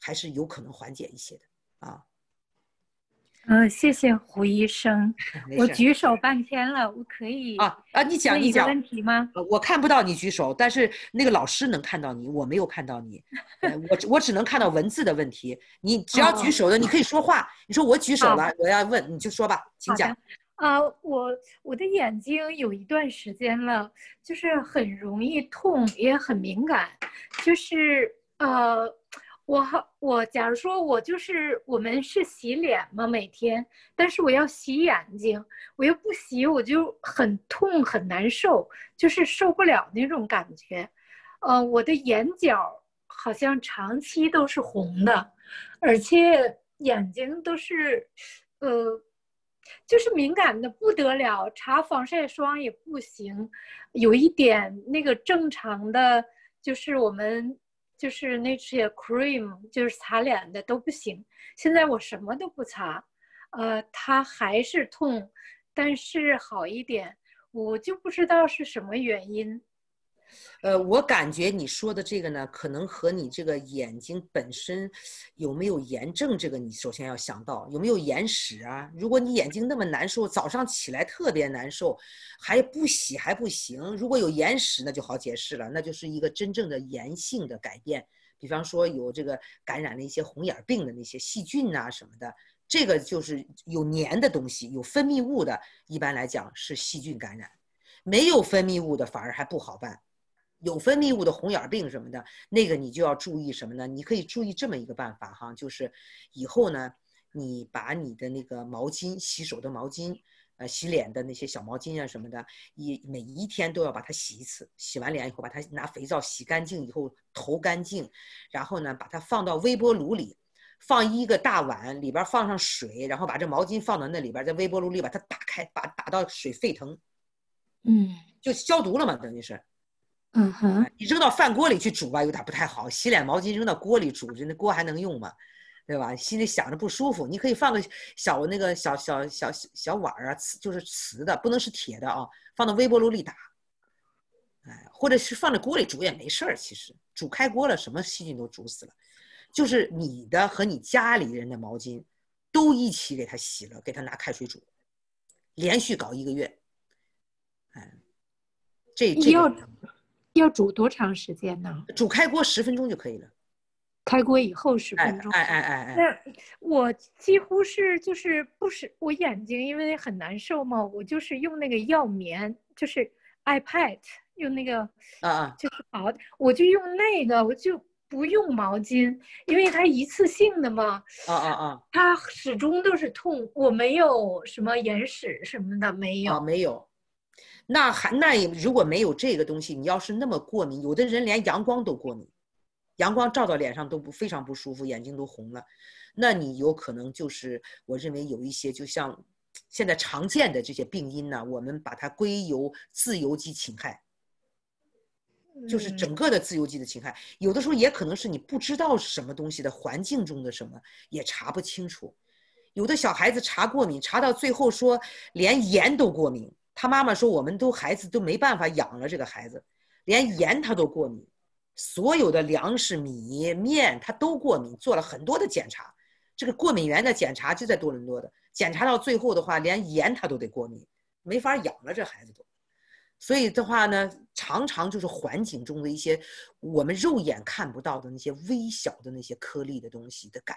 还是有可能缓解一些的啊。嗯，谢谢胡医生，[laughs] 我举手半天了，我可以啊啊，你讲一讲问题吗？我看不到你举手，但是那个老师能看到你，我没有看到你，我我只能看到文字的问题。你只要举手的，你可以说话，你说我举手了，我要问，你就说吧，请讲。啊，我我的眼睛有一段时间了，就是很容易痛，也很敏感。就是呃，我我假如说我就是我们是洗脸嘛，每天，但是我要洗眼睛，我又不洗，我就很痛，很难受，就是受不了那种感觉。呃，我的眼角好像长期都是红的，而且眼睛都是，呃。就是敏感的不得了，擦防晒霜也不行，有一点那个正常的，就是我们就是那些 cream，就是擦脸的都不行。现在我什么都不擦，呃，它还是痛，但是好一点，我就不知道是什么原因。呃，我感觉你说的这个呢，可能和你这个眼睛本身有没有炎症这个，你首先要想到有没有眼屎啊。如果你眼睛那么难受，早上起来特别难受，还不洗还不行，如果有眼屎，那就好解释了，那就是一个真正的炎性的改变。比方说有这个感染了一些红眼病的那些细菌啊什么的，这个就是有黏的东西，有分泌物的，一般来讲是细菌感染；没有分泌物的反而还不好办。有分泌物的红眼病什么的，那个你就要注意什么呢？你可以注意这么一个办法哈，就是以后呢，你把你的那个毛巾、洗手的毛巾、呃洗脸的那些小毛巾啊什么的，一每一天都要把它洗一次。洗完脸以后，把它拿肥皂洗干净以后，投干净，然后呢，把它放到微波炉里，放一个大碗里边儿放上水，然后把这毛巾放到那里边儿，在微波炉里把它打开，把打到水沸腾，嗯，就消毒了嘛，等于是。嗯哼，你扔到饭锅里去煮吧，有点不太好。洗脸毛巾扔到锅里煮，那锅还能用吗？对吧？心里想着不舒服，你可以放个小那个小小小小碗儿啊，瓷就是瓷的，不能是铁的啊，放到微波炉里打。哎，或者是放在锅里煮也没事儿，其实煮开锅了，什么细菌都煮死了。就是你的和你家里人的毛巾，都一起给它洗了，给它拿开水煮，连续搞一个月。哎，这这。要煮多长时间呢？煮开锅十分钟就可以了。开锅以后十分钟。哎哎哎哎。那我几乎是就是不是我眼睛因为很难受嘛，我就是用那个药棉，就是 iPad 用那个啊啊，就是的，我就用那个，我就不用毛巾，因为它一次性的嘛。啊啊啊！它始终都是痛，我没有什么眼屎什么的没有。啊，没有。那还那也如果没有这个东西，你要是那么过敏，有的人连阳光都过敏，阳光照到脸上都不非常不舒服，眼睛都红了。那你有可能就是我认为有一些就像现在常见的这些病因呢，我们把它归由自由基侵害，就是整个的自由基的侵害。有的时候也可能是你不知道什么东西的环境中的什么也查不清楚，有的小孩子查过敏，查到最后说连盐都过敏。他妈妈说：“我们都孩子都没办法养了，这个孩子连盐他都过敏，所有的粮食、米面他都过敏。做了很多的检查，这个过敏源的检查就在多伦多的检查到最后的话，连盐他都得过敏，没法养了。这孩子都，所以的话呢，常常就是环境中的一些我们肉眼看不到的那些微小的那些颗粒的东西的感，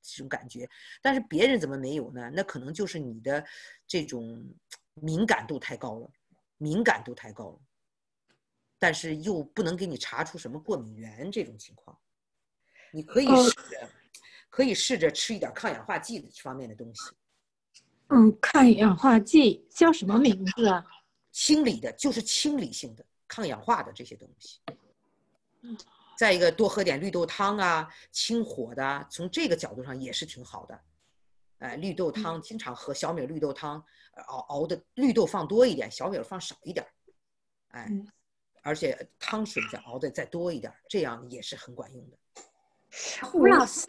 这种感觉。但是别人怎么没有呢？那可能就是你的这种。”敏感度太高了，敏感度太高了，但是又不能给你查出什么过敏源这种情况，你可以试着可以试着吃一点抗氧化剂方面的东西。嗯，抗氧化剂叫什么名字啊？清理的就是清理性的、抗氧化的这些东西。嗯，再一个多喝点绿豆汤啊，清火的，从这个角度上也是挺好的。哎，绿豆汤经常喝，小米绿豆汤。熬熬的绿豆放多一点，小米放少一点，哎，而且汤水再熬的再多一点，这样也是很管用的。胡老师，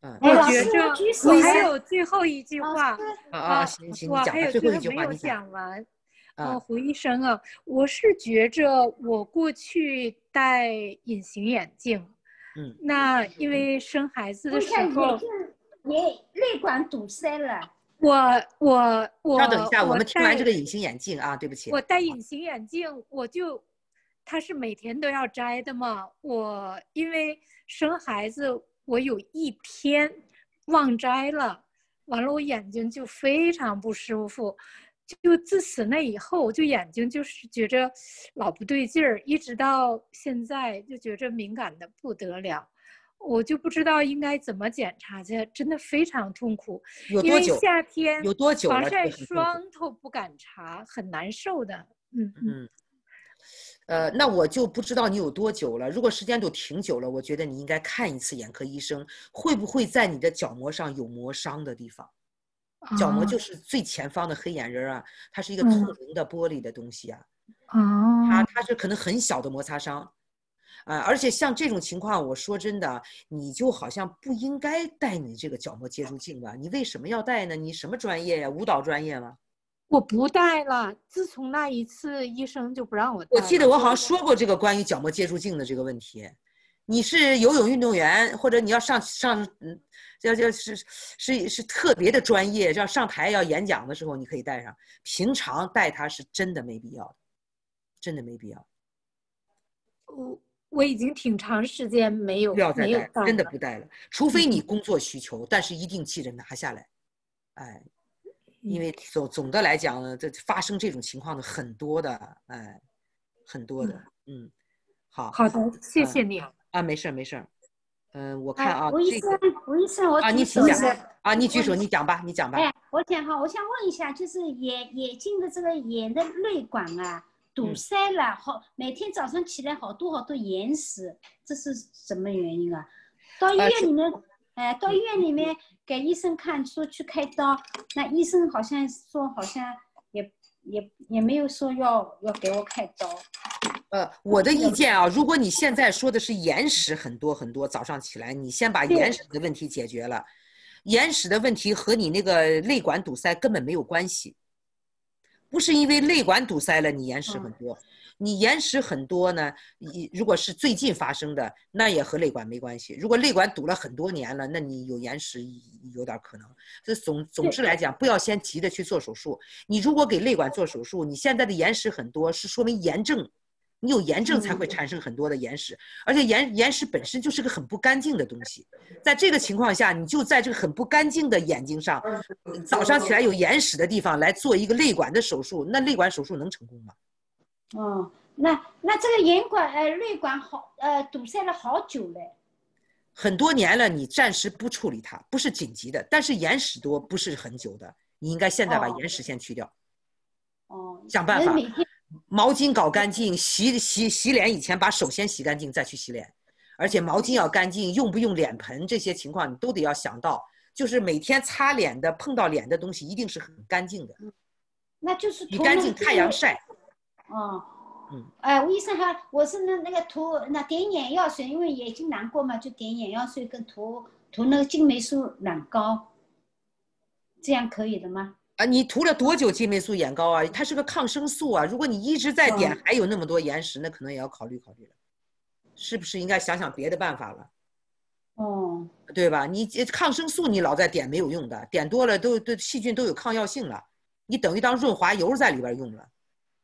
嗯，我觉着我还有最后一句话啊，我还有最后一句话没讲完。啊，胡医生啊，我是觉着我过去戴隐形眼镜，嗯，那因为生孩子的时候，你泪管堵塞了。我我我，稍等一下，我们听完这个隐形眼镜啊，对不起。我戴隐形眼镜，我就，它是每天都要摘的嘛。我因为生孩子，我有一天忘摘了，完了我眼睛就非常不舒服，就自此那以后，就眼睛就是觉着老不对劲儿，一直到现在就觉着敏感的不得了。我就不知道应该怎么检查去，真的非常痛苦。有多久？夏天有多久？防晒霜都不敢擦，很难受的。嗯嗯。呃，那我就不知道你有多久了。如果时间都挺久了，我觉得你应该看一次眼科医生，会不会在你的角膜上有磨伤的地方？角膜就是最前方的黑眼仁啊，它是一个透明的玻璃的东西啊。哦。它它是可能很小的摩擦伤。啊，而且像这种情况，我说真的，你就好像不应该戴你这个角膜接触镜吧？你为什么要戴呢？你什么专业呀？舞蹈专业吗？我不戴了，自从那一次医生就不让我戴。我记得我好像说过这个关于角膜接触镜的这个问题。你是游泳运动员，或者你要上上嗯，要要是是是特别的专业，要上台要演讲的时候，你可以戴上。平常戴它是真的没必要真的没必要。我我已经挺长时间没有没有戴真的不戴了，除非你工作需求，但是一定记得拿下来。哎，因为总总的来讲呢，这发生这种情况的很多的，哎，很多的，嗯，好好的，谢谢你啊，没事没事，嗯，我看啊，吴医生，吴医生，我啊，你请讲啊，你举手，你讲吧，你讲吧。哎，我讲哈，我想问一下，就是眼眼睛的这个眼的泪管啊。堵塞了，好每天早上起来好多好多眼屎，这是什么原因啊？到医院里面，哎，到医院里面给医生看，说去开刀，那医生好像说好像也也也没有说要要给我开刀。呃，我的意见啊，如果你现在说的是眼屎很多很多，早上起来你先把眼屎的问题解决了，眼屎的问题和你那个泪管堵塞根本没有关系。不是因为泪管堵塞了，你延时很多，你延时很多呢。一如果是最近发生的，那也和泪管没关系。如果泪管堵了很多年了，那你有延时，有点可能。这总总之来讲，不要先急着去做手术。你如果给泪管做手术，你现在的延时很多，是说明炎症。你有炎症才会产生很多的眼屎，而且眼眼屎本身就是个很不干净的东西，在这个情况下，你就在这个很不干净的眼睛上，早上起来有眼屎的地方来做一个泪管的手术，那泪管手术能成功吗？哦，那那这个眼管呃泪管好呃堵塞了好久嘞，很多年了，你暂时不处理它不是紧急的，但是眼屎多不是很久的，你应该现在把眼屎先去掉，哦，想办法。毛巾搞干净，洗洗洗脸以前把手先洗干净再去洗脸，而且毛巾要干净，用不用脸盆这些情况你都得要想到，就是每天擦脸的碰到脸的东西一定是很干净的。那就是。你干净，太阳晒。啊。嗯。哎，医生还，我是那那个涂那点眼药水，因为眼睛难过嘛，就点眼药水跟涂涂那个金霉素软膏，这样可以的吗？啊，你涂了多久金霉素眼膏啊？它是个抗生素啊。如果你一直在点，还有那么多眼屎，那可能也要考虑考虑了，是不是应该想想别的办法了？哦，对吧？你抗生素你老在点没有用的，点多了都都细菌都有抗药性了，你等于当润滑油在里边用了。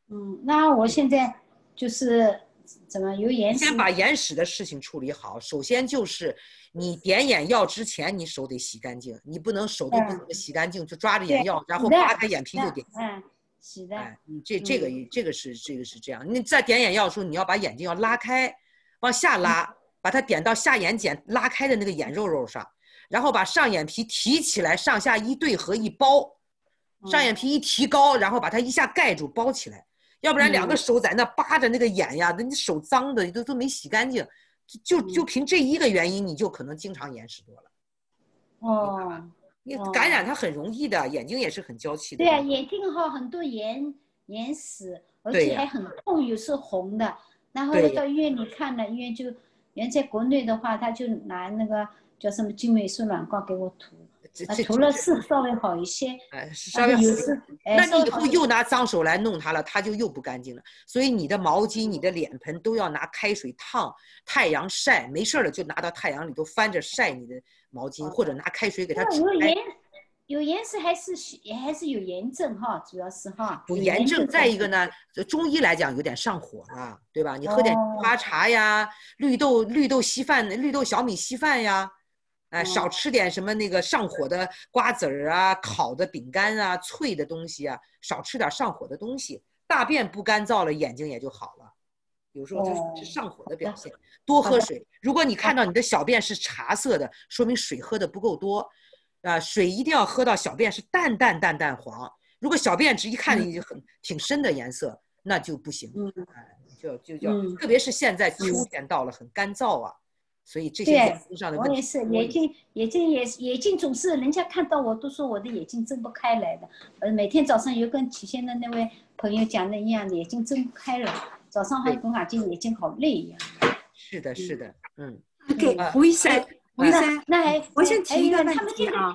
嗯，那我现在就是。怎么有眼屎？先把眼屎的事情处理好。首先就是你点眼药之前，你手得洗干净，你不能手都不能洗干净就抓着眼药，然后扒开眼皮就点。嗯，洗的。哎，你这这个这个是这个是这样。你在点眼药的时候，你要把眼睛要拉开，往下拉，把它点到下眼睑拉开的那个眼肉肉上，然后把上眼皮提起来，上下一对合一包，上眼皮一提高，然后把它一下盖住包起来。要不然两个手在那扒着那个眼呀，那你手脏的都都没洗干净，就就就凭这一个原因，你就可能经常眼屎多了。哦，你感染它很容易的，眼睛也是很娇气的。对啊，眼睛哈很多眼眼屎，而且还很痛，又是红的。然后到医院里看了，医院就原在国内的话，他就拿那个叫什么金霉素软膏给我涂。这涂了是稍微好一些。哎，稍微好一些。那你以后又拿脏手来弄它了，它就又不干净了。所以你的毛巾、你的脸盆都要拿开水烫，太阳晒。没事儿了，就拿到太阳里头翻着晒你的毛巾，或者拿开水给它。煮有炎，有炎症还是也还是有炎症哈，主要是哈。有炎症，再一个呢，中医来讲有点上火了，对吧？你喝点花茶呀，绿豆绿豆稀饭、绿豆小米稀饭呀。哎，少吃点什么那个上火的瓜子儿啊，烤的饼干啊，脆的东西啊，少吃点上火的东西。大便不干燥了，眼睛也就好了。有时候就是上火的表现。多喝水。如果你看到你的小便是茶色的，说明水喝的不够多。啊，水一定要喝到小便是淡淡淡淡黄。如果小便只一看就很挺深的颜色，那就不行。嗯，就就就，特别是现在秋天到了，很干燥啊。所以这些眼上的问题，我也是眼睛，眼睛也眼睛总是人家看到我都说我的眼睛睁不开来的，呃，每天早上有跟起先的那位朋友讲的一样，眼睛睁不开了，早上还有个眼镜，眼睛好累一样是的，是的，嗯。给胡医生，胡医生，那还，我想提一个问题啊。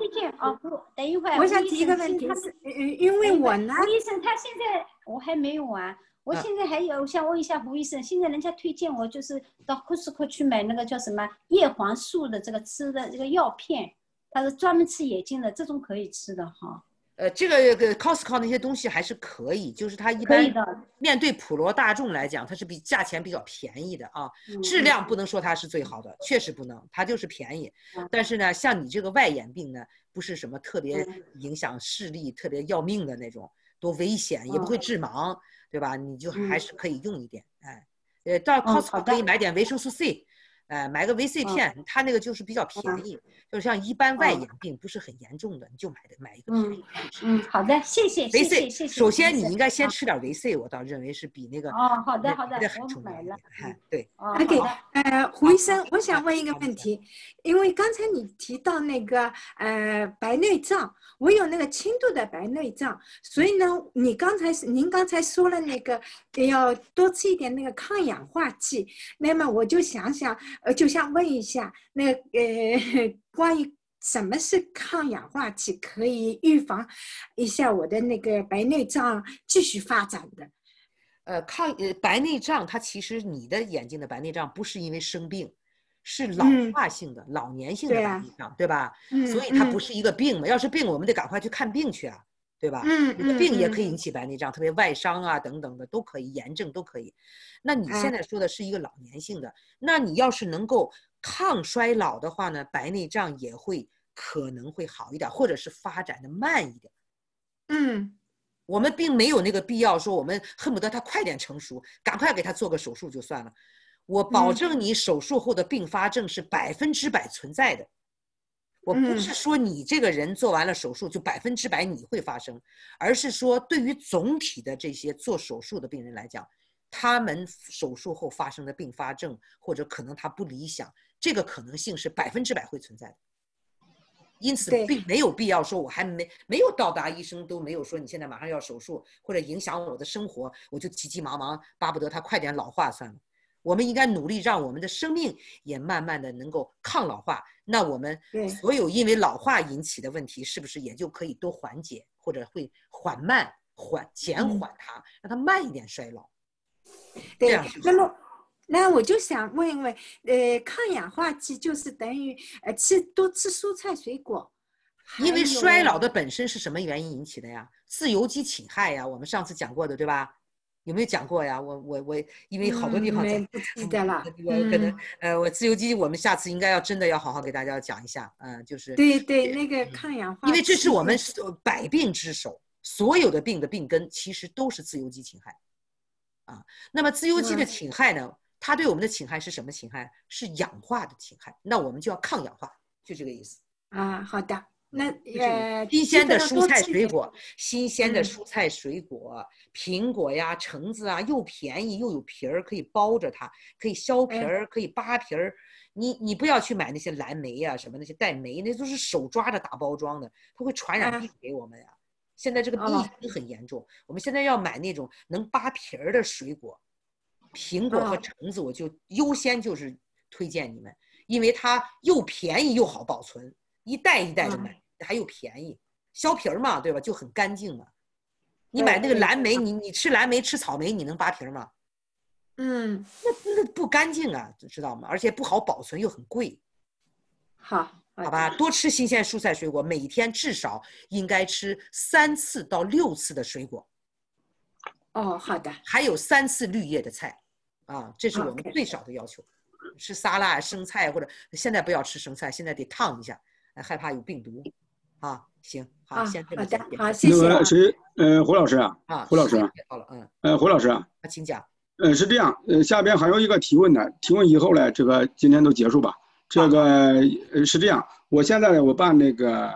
不啊！等一会儿。我想提一个问题，因因为我呢，胡医生，他现在我还没有完。我现在还有想问一下胡医生，现在人家推荐我就是到 Costco 去买那个叫什么叶黄素的这个吃的这个药片，它是专门吃眼睛的，这种可以吃的哈。呃，这个 Costco 那些东西还是可以，就是它一般面对普罗大众来讲，它是比价钱比较便宜的啊，质量不能说它是最好的，确实不能，它就是便宜。但是呢，像你这个外眼病呢，不是什么特别影响视力、特别要命的那种，多危险也不会致盲。对吧？你就还是可以用一点，哎，呃，到 Costco 可以买点维生素 C。呃，买个维 C 片，它那个就是比较便宜，就是像一般外眼病不是很严重的，你就买买一个便宜。嗯，好的，谢谢，谢谢，谢谢。首先，你应该先吃点维 C，我倒认为是比那个哦，好的，好的，我买了。对，哎，给，[laughs] 胡医生，我想问一个问题，因为刚才你提到那个呃白内障，我有那个轻度的白内障，所以呢，你刚才您刚才说了那个要多吃一点那个抗氧化剂，那么我就想想。呃，就想问一下，那呃，关于什么是抗氧化剂，可以预防一下我的那个白内障继续发展的？呃，抗呃白内障，它其实你的眼睛的白内障不是因为生病，是老化性的、老年性的白内障，对吧？嗯。所以它不是一个病嘛？要是病，我们得赶快去看病去啊。对吧？嗯，病也可以引起白内障，特别外伤啊等等的都可以，炎症都可以。那你现在说的是一个老年性的，那你要是能够抗衰老的话呢，白内障也会可能会好一点，或者是发展的慢一点。嗯，我们并没有那个必要说我们恨不得它快点成熟，赶快给它做个手术就算了。我保证你手术后的并发症是百分之百存在的。我不是说你这个人做完了手术就百分之百你会发生，而是说对于总体的这些做手术的病人来讲，他们手术后发生的并发症或者可能他不理想，这个可能性是百分之百会存在的。因此，并没有必要说我还没没有到达医生都没有说你现在马上要手术或者影响我的生活，我就急急忙忙巴不得他快点老化算了。我们应该努力让我们的生命也慢慢的能够抗老化，那我们所有因为老化引起的问题，是不是也就可以多缓解，或者会缓慢缓减缓它，让它慢一点衰老？对，那么那我就想问一问，呃，抗氧化剂就是等于呃吃多吃蔬菜水果，因为衰老的本身是什么原因引起的呀？自由基侵害呀，我们上次讲过的对吧？有没有讲过呀？我我我，因为好多地方讲，不 [laughs] 记得了。我可能呃，我自由基，我们下次应该要真的要好好给大家讲一下，嗯，就是对对，那个抗氧化，因为这是我们百病之首，所有的病的病根其实都是自由基侵害，啊，那么自由基的侵害呢，它对我们的侵害是什么侵害？是氧化的侵害，那我们就要抗氧化，就这个意思啊。好的。那呃，新鲜的蔬菜水果，新鲜的蔬菜水果，苹果呀、橙子啊，又便宜又有皮儿，可以包着它，可以削皮儿，可以扒皮儿。你你不要去买那些蓝莓呀，什么那些带莓，那都是手抓着打包装的，它会传染病给我们呀。现在这个疫情很严重，我们现在要买那种能扒皮儿的水果，苹果和橙子，我就优先就是推荐你们，因为它又便宜又好保存。一袋一袋的买，还有便宜，削皮儿嘛，对吧？就很干净嘛。你买那个蓝莓，你你吃蓝莓吃草莓，你能扒皮儿吗？嗯，那那不干净啊，知道吗？而且不好保存又很贵。好，好吧，多吃新鲜蔬菜水果，每天至少应该吃三次到六次的水果。哦，好的。还有三次绿叶的菜，啊，这是我们最少的要求，吃沙拉、生菜或者现在不要吃生菜，现在得烫一下。害怕有病毒，啊，行，好，先这好，谢谢。那个谁，嗯，胡老师啊，啊，胡老师，好了，嗯，呃，胡老师啊，请讲。呃，是这样，呃，下边还有一个提问的，提问以后呢，这个今天都结束吧。这个呃是这样，我现在呢，我把那个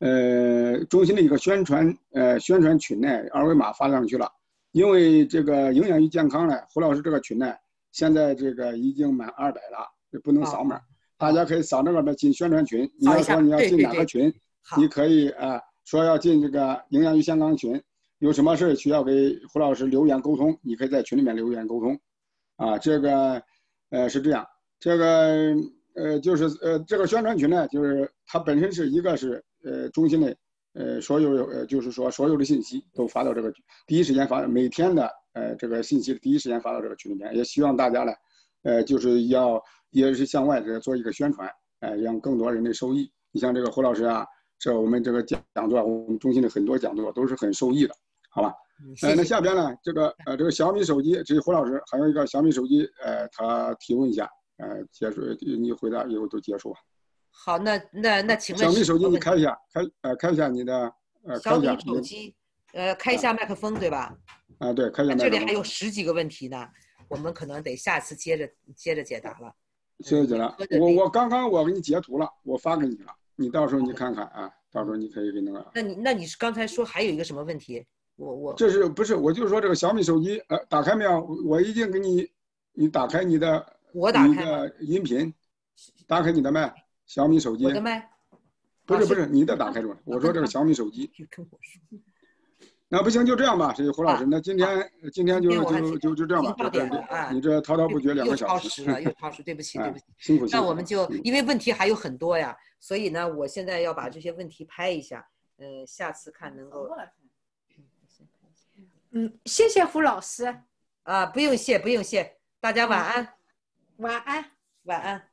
呃中心的一个宣传呃宣传群呢，二维码发上去了，因为这个营养与健康呢，胡老师这个群呢，现在这个已经满二百了，不能扫码。大家可以扫那个牌进宣传群。你要说你要进哪个群，你可以啊说要进这个营养与香港群。有什么事需要给胡老师留言沟通，你可以在群里面留言沟通。啊，这个，呃，是这样，这个，呃，就是呃，这个宣传群呢，就是它本身是一个是呃中心的，呃，所有有呃，就是说所有的信息都发到这个第一时间发，每天的呃这个信息第一时间发到这个群里面，也希望大家呢。呃，就是要也是向外这个做一个宣传，呃，让更多人的受益。你像这个胡老师啊，这我们这个讲座，我们中心的很多讲座都是很受益的，好吧？呃，那下边呢，这个呃，这个小米手机，这个胡老师，还有一个小米手机，呃，他提问一下，呃，结束你回答，以后都结束吧。好，那那那，请问小米手机，你开一下，开呃，开一下你的呃，高一小米手机，呃，开一下麦克风，对吧？啊，对，开一下麦克。风。这里还有十几个问题呢。我们可能得下次接着接着解答了，接着解答。我我刚刚我给你截图了，我发给你了，你到时候你看看啊，到时候你可以给那个。那你那你是刚才说还有一个什么问题？我我这是不是？我就是说这个小米手机，呃，打开没有？我一定给你，你打开你的，我打开的音频，打开你的麦，小米手机。我的麦。不是不是，你的打开着。我说这个小米手机。[laughs] 听我说。那不行，就这样吧，个胡老师。那今天今天就就就就这样吧。啊，你这滔滔不绝两个小时。又超时了，又超时，对不起，对不起。辛苦辛苦。那我们就因为问题还有很多呀，所以呢，我现在要把这些问题拍一下。呃，下次看能够。嗯，谢谢胡老师。啊，不用谢，不用谢。大家晚安。晚安。晚安。